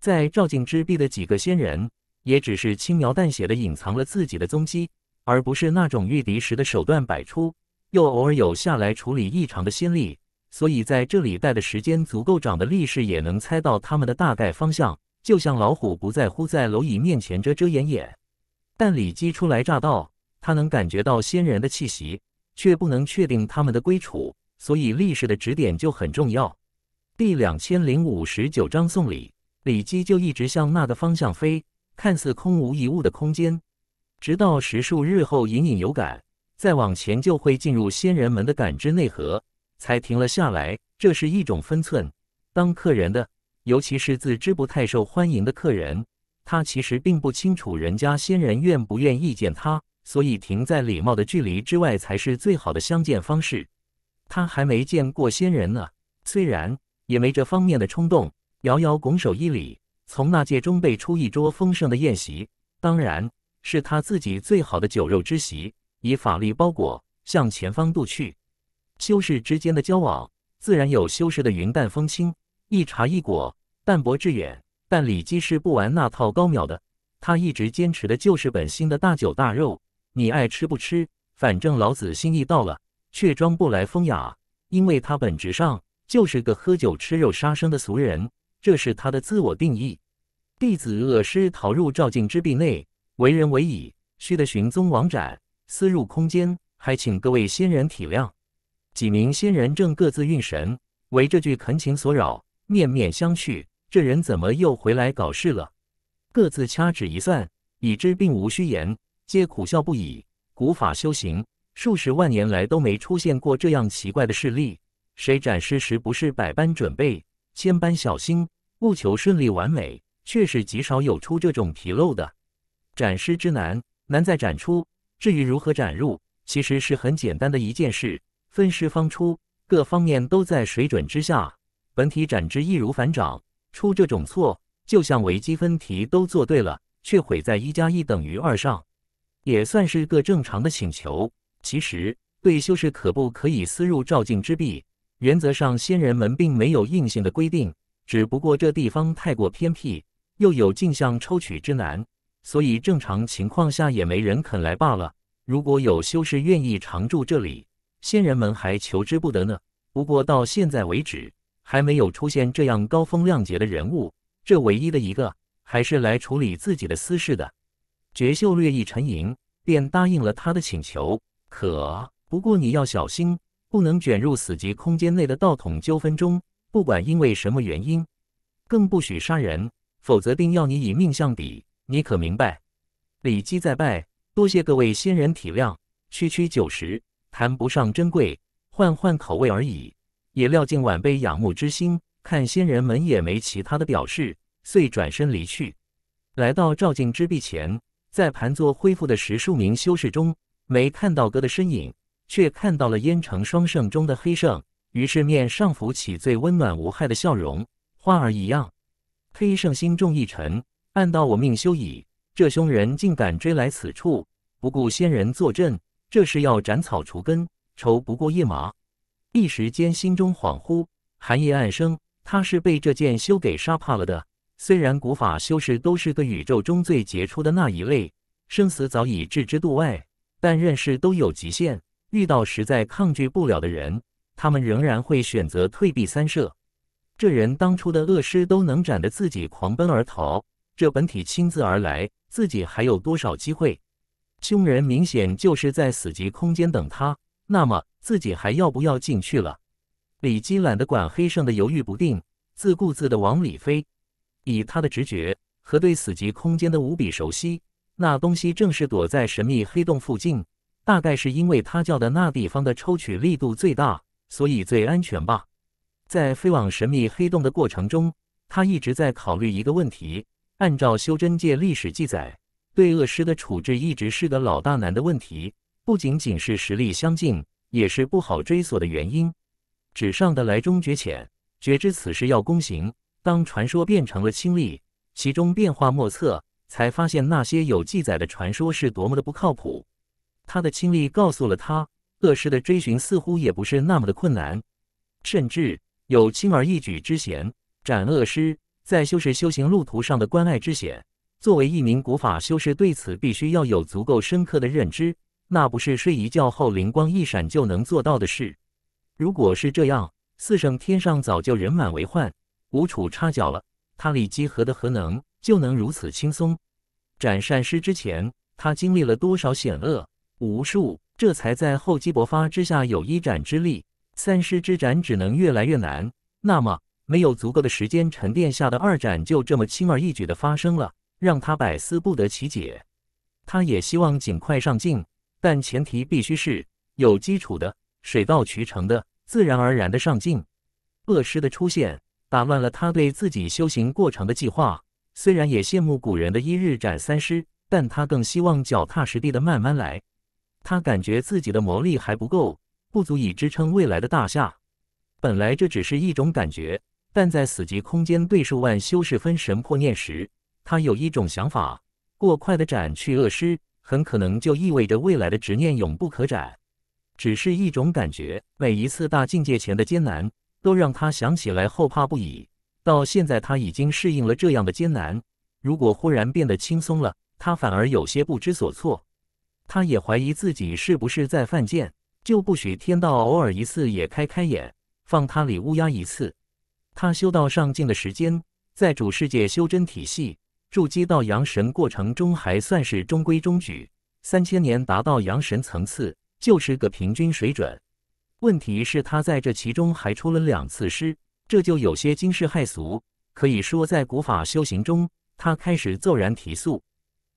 在赵境之壁的几个仙人，也只是轻描淡写的隐藏了自己的踪迹，而不是那种御敌时的手段百出，又偶尔有下来处理异常的先例。所以在这里待的时间足够长的历士，也能猜到他们的大概方向。就像老虎不在乎在蝼蚁面前遮遮掩掩。但李姬初来乍到，他能感觉到仙人的气息，却不能确定他们的归处，所以历史的指点就很重要。第两千零五十九章送礼，李姬就一直向那个方向飞，看似空无一物的空间，直到十数日后隐隐有感，再往前就会进入仙人们的感知内核，才停了下来。这是一种分寸，当客人的，尤其是自知不太受欢迎的客人。他其实并不清楚人家仙人愿不愿意见他，所以停在礼貌的距离之外才是最好的相见方式。他还没见过仙人呢，虽然也没这方面的冲动，遥遥拱手一礼，从那界中备出一桌丰盛的宴席，当然是他自己最好的酒肉之席，以法力包裹向前方渡去。修士之间的交往，自然有修士的云淡风轻，一茶一果，淡泊致远。但李姬是不玩那套高妙的，他一直坚持的就是本心的大酒大肉，你爱吃不吃，反正老子心意到了，却装不来风雅，因为他本质上就是个喝酒吃肉杀生的俗人，这是他的自我定义。弟子恶师逃入赵敬之壁内，为人为矣，须得寻踪往斩，私入空间，还请各位仙人体谅。几名仙人正各自运神，为这句恳请所扰，面面相觑。这人怎么又回来搞事了？各自掐指一算，已知并无虚言，皆苦笑不已。古法修行数十万年来都没出现过这样奇怪的事例，谁展示时不是百般准备、千般小心，务求顺利完美，却是极少有出这种纰漏的。展示之难，难在展出；至于如何展入，其实是很简单的一件事。分尸方出，各方面都在水准之下，本体展之易如反掌。出这种错，就像微积分题都做对了，却毁在一加一等于二上，也算是个正常的请求。其实，对修士可不可以私入照镜之壁，原则上仙人们并没有硬性的规定，只不过这地方太过偏僻，又有镜像抽取之难，所以正常情况下也没人肯来罢了。如果有修士愿意常住这里，仙人们还求之不得呢。不过到现在为止。还没有出现这样高风亮节的人物，这唯一的一个还是来处理自己的私事的。绝秀略一沉吟，便答应了他的请求。可不过你要小心，不能卷入死寂空间内的道统纠纷中，不管因为什么原因，更不许杀人，否则定要你以命相抵。你可明白？李基再拜，多谢各位仙人体谅。区区九十，谈不上珍贵，换换口味而已。也料尽晚辈仰慕之心，看仙人们也没其他的表示，遂转身离去。来到照镜之壁前，在盘坐恢复的十数名修士中，没看到哥的身影，却看到了烟城双圣中的黑圣。于是面上浮起最温暖无害的笑容，花儿一样。黑圣心中一沉，暗道：我命休矣！这凶人竟敢追来此处，不顾仙人坐镇，这是要斩草除根，愁不过一麻。一时间心中恍惚，寒夜暗生。他是被这剑修给杀怕了的。虽然古法修士都是个宇宙中最杰出的那一类，生死早已置之度外，但认识都有极限。遇到实在抗拒不了的人，他们仍然会选择退避三舍。这人当初的恶师都能斩得自己狂奔而逃，这本体亲自而来，自己还有多少机会？凶人明显就是在死寂空间等他。那么自己还要不要进去了？李积懒得管黑胜的犹豫不定，自顾自地往里飞。以他的直觉和对死寂空间的无比熟悉，那东西正是躲在神秘黑洞附近。大概是因为他叫的那地方的抽取力度最大，所以最安全吧。在飞往神秘黑洞的过程中，他一直在考虑一个问题：按照修真界历史记载，对恶尸的处置一直是个老大难的问题。不仅仅是实力相近，也是不好追索的原因。纸上的来终觉浅，觉知此事要躬行。当传说变成了亲历，其中变化莫测，才发现那些有记载的传说是多么的不靠谱。他的亲历告诉了他，恶师的追寻似乎也不是那么的困难，甚至有轻而易举之嫌。斩恶师在修士修行路途上的关爱之险，作为一名古法修士，对此必须要有足够深刻的认知。那不是睡一觉后灵光一闪就能做到的事。如果是这样，四圣天上早就人满为患，无处插脚了，他李基何的何能就能如此轻松斩善师？之前他经历了多少险恶无数，这才在厚积薄发之下有一斩之力。三师之斩只能越来越难，那么没有足够的时间沉淀下的二斩就这么轻而易举的发生了，让他百思不得其解。他也希望尽快上镜。但前提必须是有基础的、水到渠成的、自然而然的上进。恶师的出现打乱了他对自己修行过程的计划。虽然也羡慕古人的一日斩三尸，但他更希望脚踏实地的慢慢来。他感觉自己的魔力还不够，不足以支撑未来的大厦。本来这只是一种感觉，但在死寂空间对数万修士分神破念时，他有一种想法：过快的斩去恶师，很可能就意味着未来的执念永不可斩，只是一种感觉。每一次大境界前的艰难，都让他想起来后怕不已。到现在，他已经适应了这样的艰难。如果忽然变得轻松了，他反而有些不知所措。他也怀疑自己是不是在犯贱，就不许天道偶尔一次也开开眼，放他李乌鸦一次。他修道上进的时间，在主世界修真体系。筑基到阳神过程中还算是中规中矩，三千年达到阳神层次就是个平均水准。问题是他在这其中还出了两次师，这就有些惊世骇俗。可以说在古法修行中，他开始骤然提速，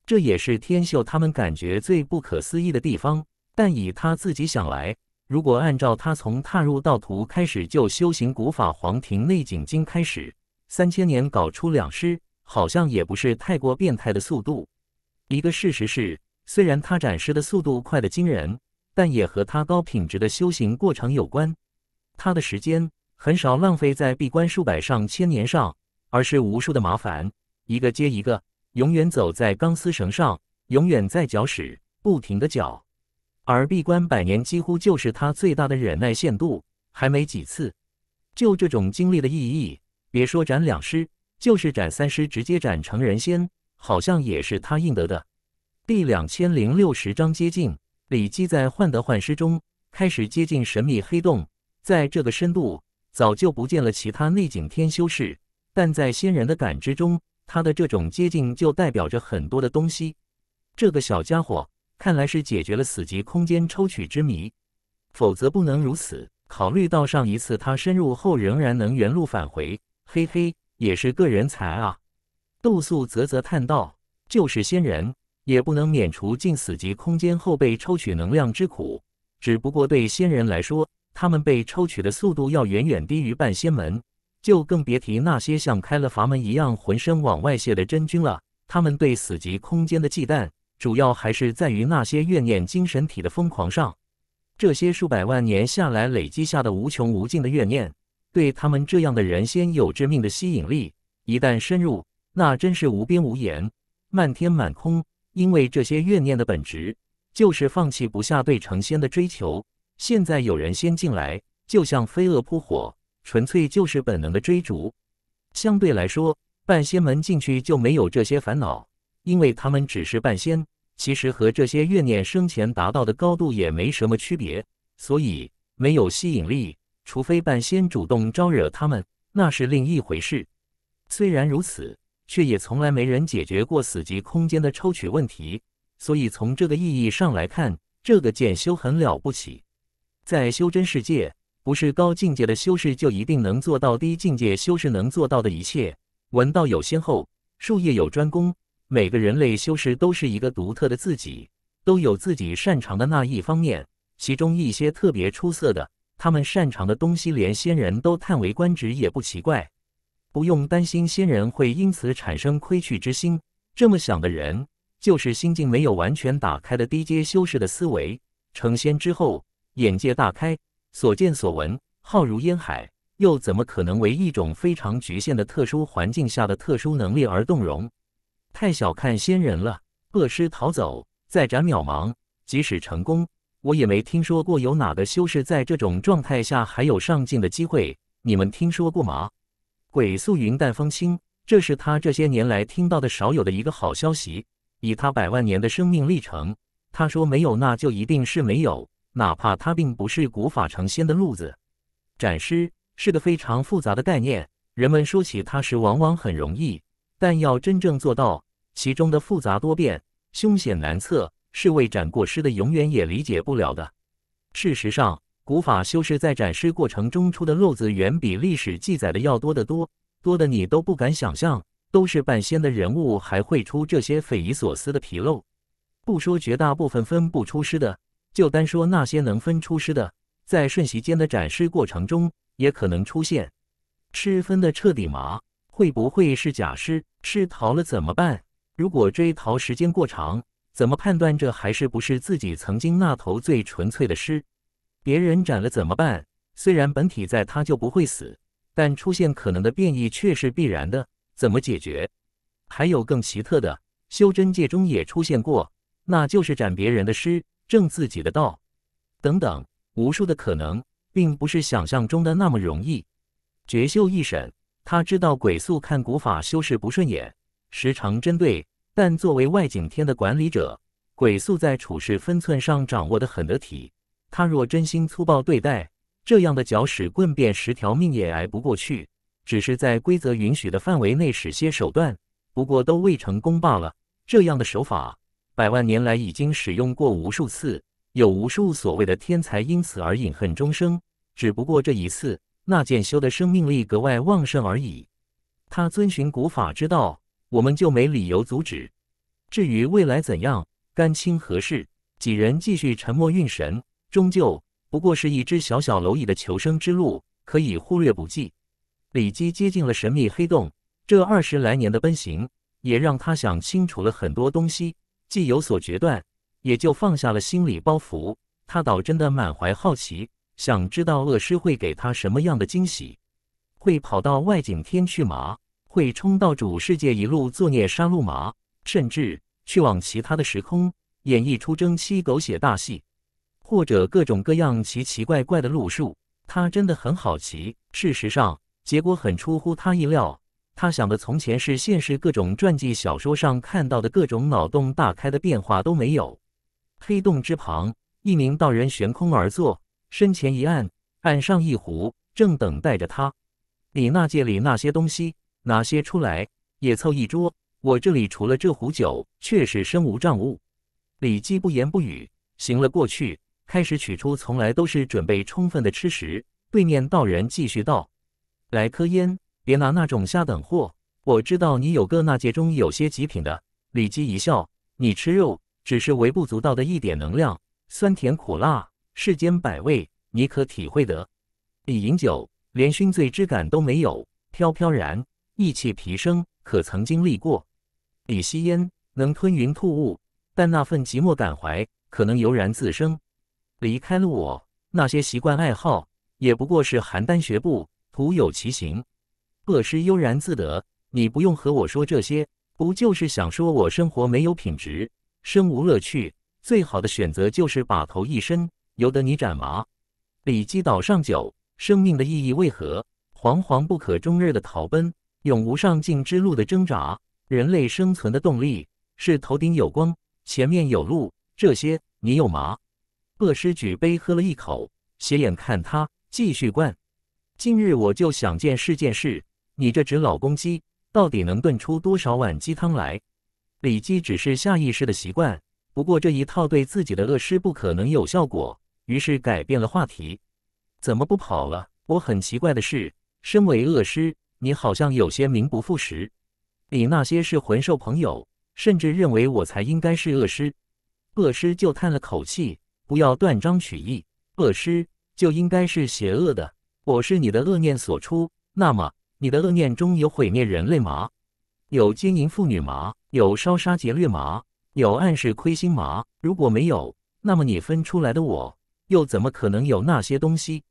这也是天秀他们感觉最不可思议的地方。但以他自己想来，如果按照他从踏入道途开始就修行古法《黄庭内景经》开始，三千年搞出两师。好像也不是太过变态的速度。一个事实是，虽然他展示的速度快得惊人，但也和他高品质的修行过程有关。他的时间很少浪费在闭关数百上千年上，而是无数的麻烦，一个接一个，永远走在钢丝绳上，永远在搅屎，不停的搅。而闭关百年几乎就是他最大的忍耐限度，还没几次。就这种经历的意义，别说斩两尸。就是斩三尸，直接斩成人仙，好像也是他应得的。第两千零六十章接近，李积在患得患失中开始接近神秘黑洞。在这个深度，早就不见了其他内景天修士，但在仙人的感知中，他的这种接近就代表着很多的东西。这个小家伙看来是解决了死寂空间抽取之谜，否则不能如此。考虑到上一次他深入后仍然能原路返回，嘿嘿。也是个人才啊！窦素啧啧叹道：“就是仙人，也不能免除进死级空间后被抽取能量之苦。只不过对仙人来说，他们被抽取的速度要远远低于半仙门，就更别提那些像开了阀门一样浑身往外泄的真菌了。他们对死级空间的忌惮，主要还是在于那些怨念精神体的疯狂上，这些数百万年下来累积下的无穷无尽的怨念。”对他们这样的人先有致命的吸引力，一旦深入，那真是无边无沿，漫天满空。因为这些怨念的本质就是放弃不下对成仙的追求。现在有人先进来，就像飞蛾扑火，纯粹就是本能的追逐。相对来说，半仙门进去就没有这些烦恼，因为他们只是半仙，其实和这些怨念生前达到的高度也没什么区别，所以没有吸引力。除非半仙主动招惹他们，那是另一回事。虽然如此，却也从来没人解决过死寂空间的抽取问题。所以从这个意义上来看，这个剑修很了不起。在修真世界，不是高境界的修士就一定能做到低境界修士能做到的一切。文道有先后，术业有专攻。每个人类修士都是一个独特的自己，都有自己擅长的那一方面，其中一些特别出色的。他们擅长的东西，连仙人都叹为观止，也不奇怪。不用担心仙人会因此产生亏去之心。这么想的人，就是心境没有完全打开的低阶修士的思维。成仙之后，眼界大开，所见所闻浩如烟海，又怎么可能为一种非常局限的特殊环境下的特殊能力而动容？太小看仙人了。恶师逃走，再斩渺茫。即使成功。我也没听说过有哪个修士在这种状态下还有上进的机会，你们听说过吗？鬼宿云淡风轻，这是他这些年来听到的少有的一个好消息。以他百万年的生命历程，他说没有，那就一定是没有。哪怕他并不是古法成仙的路子，斩尸是个非常复杂的概念，人们说起它时往往很容易，但要真正做到，其中的复杂多变、凶险难测。是未展过尸的，永远也理解不了的。事实上，古法修士在展诗过程中出的漏子，远比历史记载的要多得多，多的你都不敢想象。都是半仙的人物，还会出这些匪夷所思的纰漏？不说绝大部分分不出师的，就单说那些能分出师的，在瞬息间的展诗过程中，也可能出现尸分的彻底麻。会不会是假尸？吃逃了怎么办？如果追逃时间过长？怎么判断这还是不是自己曾经那头最纯粹的尸？别人斩了怎么办？虽然本体在，他就不会死，但出现可能的变异却是必然的。怎么解决？还有更奇特的，修真界中也出现过，那就是斩别人的尸，正自己的道。等等，无数的可能，并不是想象中的那么容易。绝秀一审，他知道鬼宿看古法修士不顺眼，时常针对。但作为外景天的管理者，鬼宿在处事分寸上掌握得很得体。他若真心粗暴对待这样的搅屎棍，便十条命也挨不过去。只是在规则允许的范围内使些手段，不过都未成功罢了。这样的手法，百万年来已经使用过无数次，有无数所谓的天才因此而饮恨终生。只不过这一次，那剑修的生命力格外旺盛而已。他遵循古法之道。我们就没理由阻止。至于未来怎样，干卿何事？几人继续沉默运神，终究不过是一只小小蝼蚁的求生之路，可以忽略不计。李基接近了神秘黑洞，这二十来年的奔行，也让他想清楚了很多东西，既有所决断，也就放下了心理包袱。他倒真的满怀好奇，想知道恶师会给他什么样的惊喜，会跑到外景天去吗？会冲到主世界，一路作孽杀戮马，甚至去往其他的时空，演绎出征妻狗血大戏，或者各种各样奇奇怪怪的路数。他真的很好奇。事实上，结果很出乎他意料。他想的从前是现实各种传记小说上看到的各种脑洞大开的变化都没有。黑洞之旁，一名道人悬空而坐，身前一案，案上一壶，正等待着他。你那界里那些东西。哪些出来也凑一桌？我这里除了这壶酒，却是身无障物。李姬不言不语，行了过去，开始取出从来都是准备充分的吃食。对面道人继续道：“来颗烟，别拿那种下等货。我知道你有个纳戒中有些极品的。”李姬一笑：“你吃肉，只是微不足道的一点能量。酸甜苦辣，世间百味，你可体会得？”李饮酒，连醺醉之感都没有，飘飘然。意气平生，可曾经历过？李希烟能吞云吐雾，但那份寂寞感怀，可能油然自生。离开了我，那些习惯爱好，也不过是邯郸学步，徒有其形。恶诗悠然自得，你不用和我说这些，不就是想说我生活没有品质，生无乐趣？最好的选择就是把头一伸，由得你斩麻。李基岛上酒，生命的意义为何？惶惶不可终日的逃奔。永无上进之路的挣扎，人类生存的动力是头顶有光，前面有路。这些你有吗？恶尸举杯喝了一口，斜眼看他，继续灌。今日我就想见事件事，你这只老公鸡到底能炖出多少碗鸡汤来？李记只是下意识的习惯，不过这一套对自己的恶尸不可能有效果，于是改变了话题。怎么不跑了？我很奇怪的是，身为恶尸。你好像有些名不副实，你那些是魂兽朋友，甚至认为我才应该是恶师。恶师就叹了口气，不要断章取义。恶师就应该是邪恶的，我是你的恶念所出。那么你的恶念中有毁灭人类吗？有奸淫妇女吗？有烧杀劫掠吗？有暗示亏心吗？如果没有，那么你分出来的我又怎么可能有那些东西？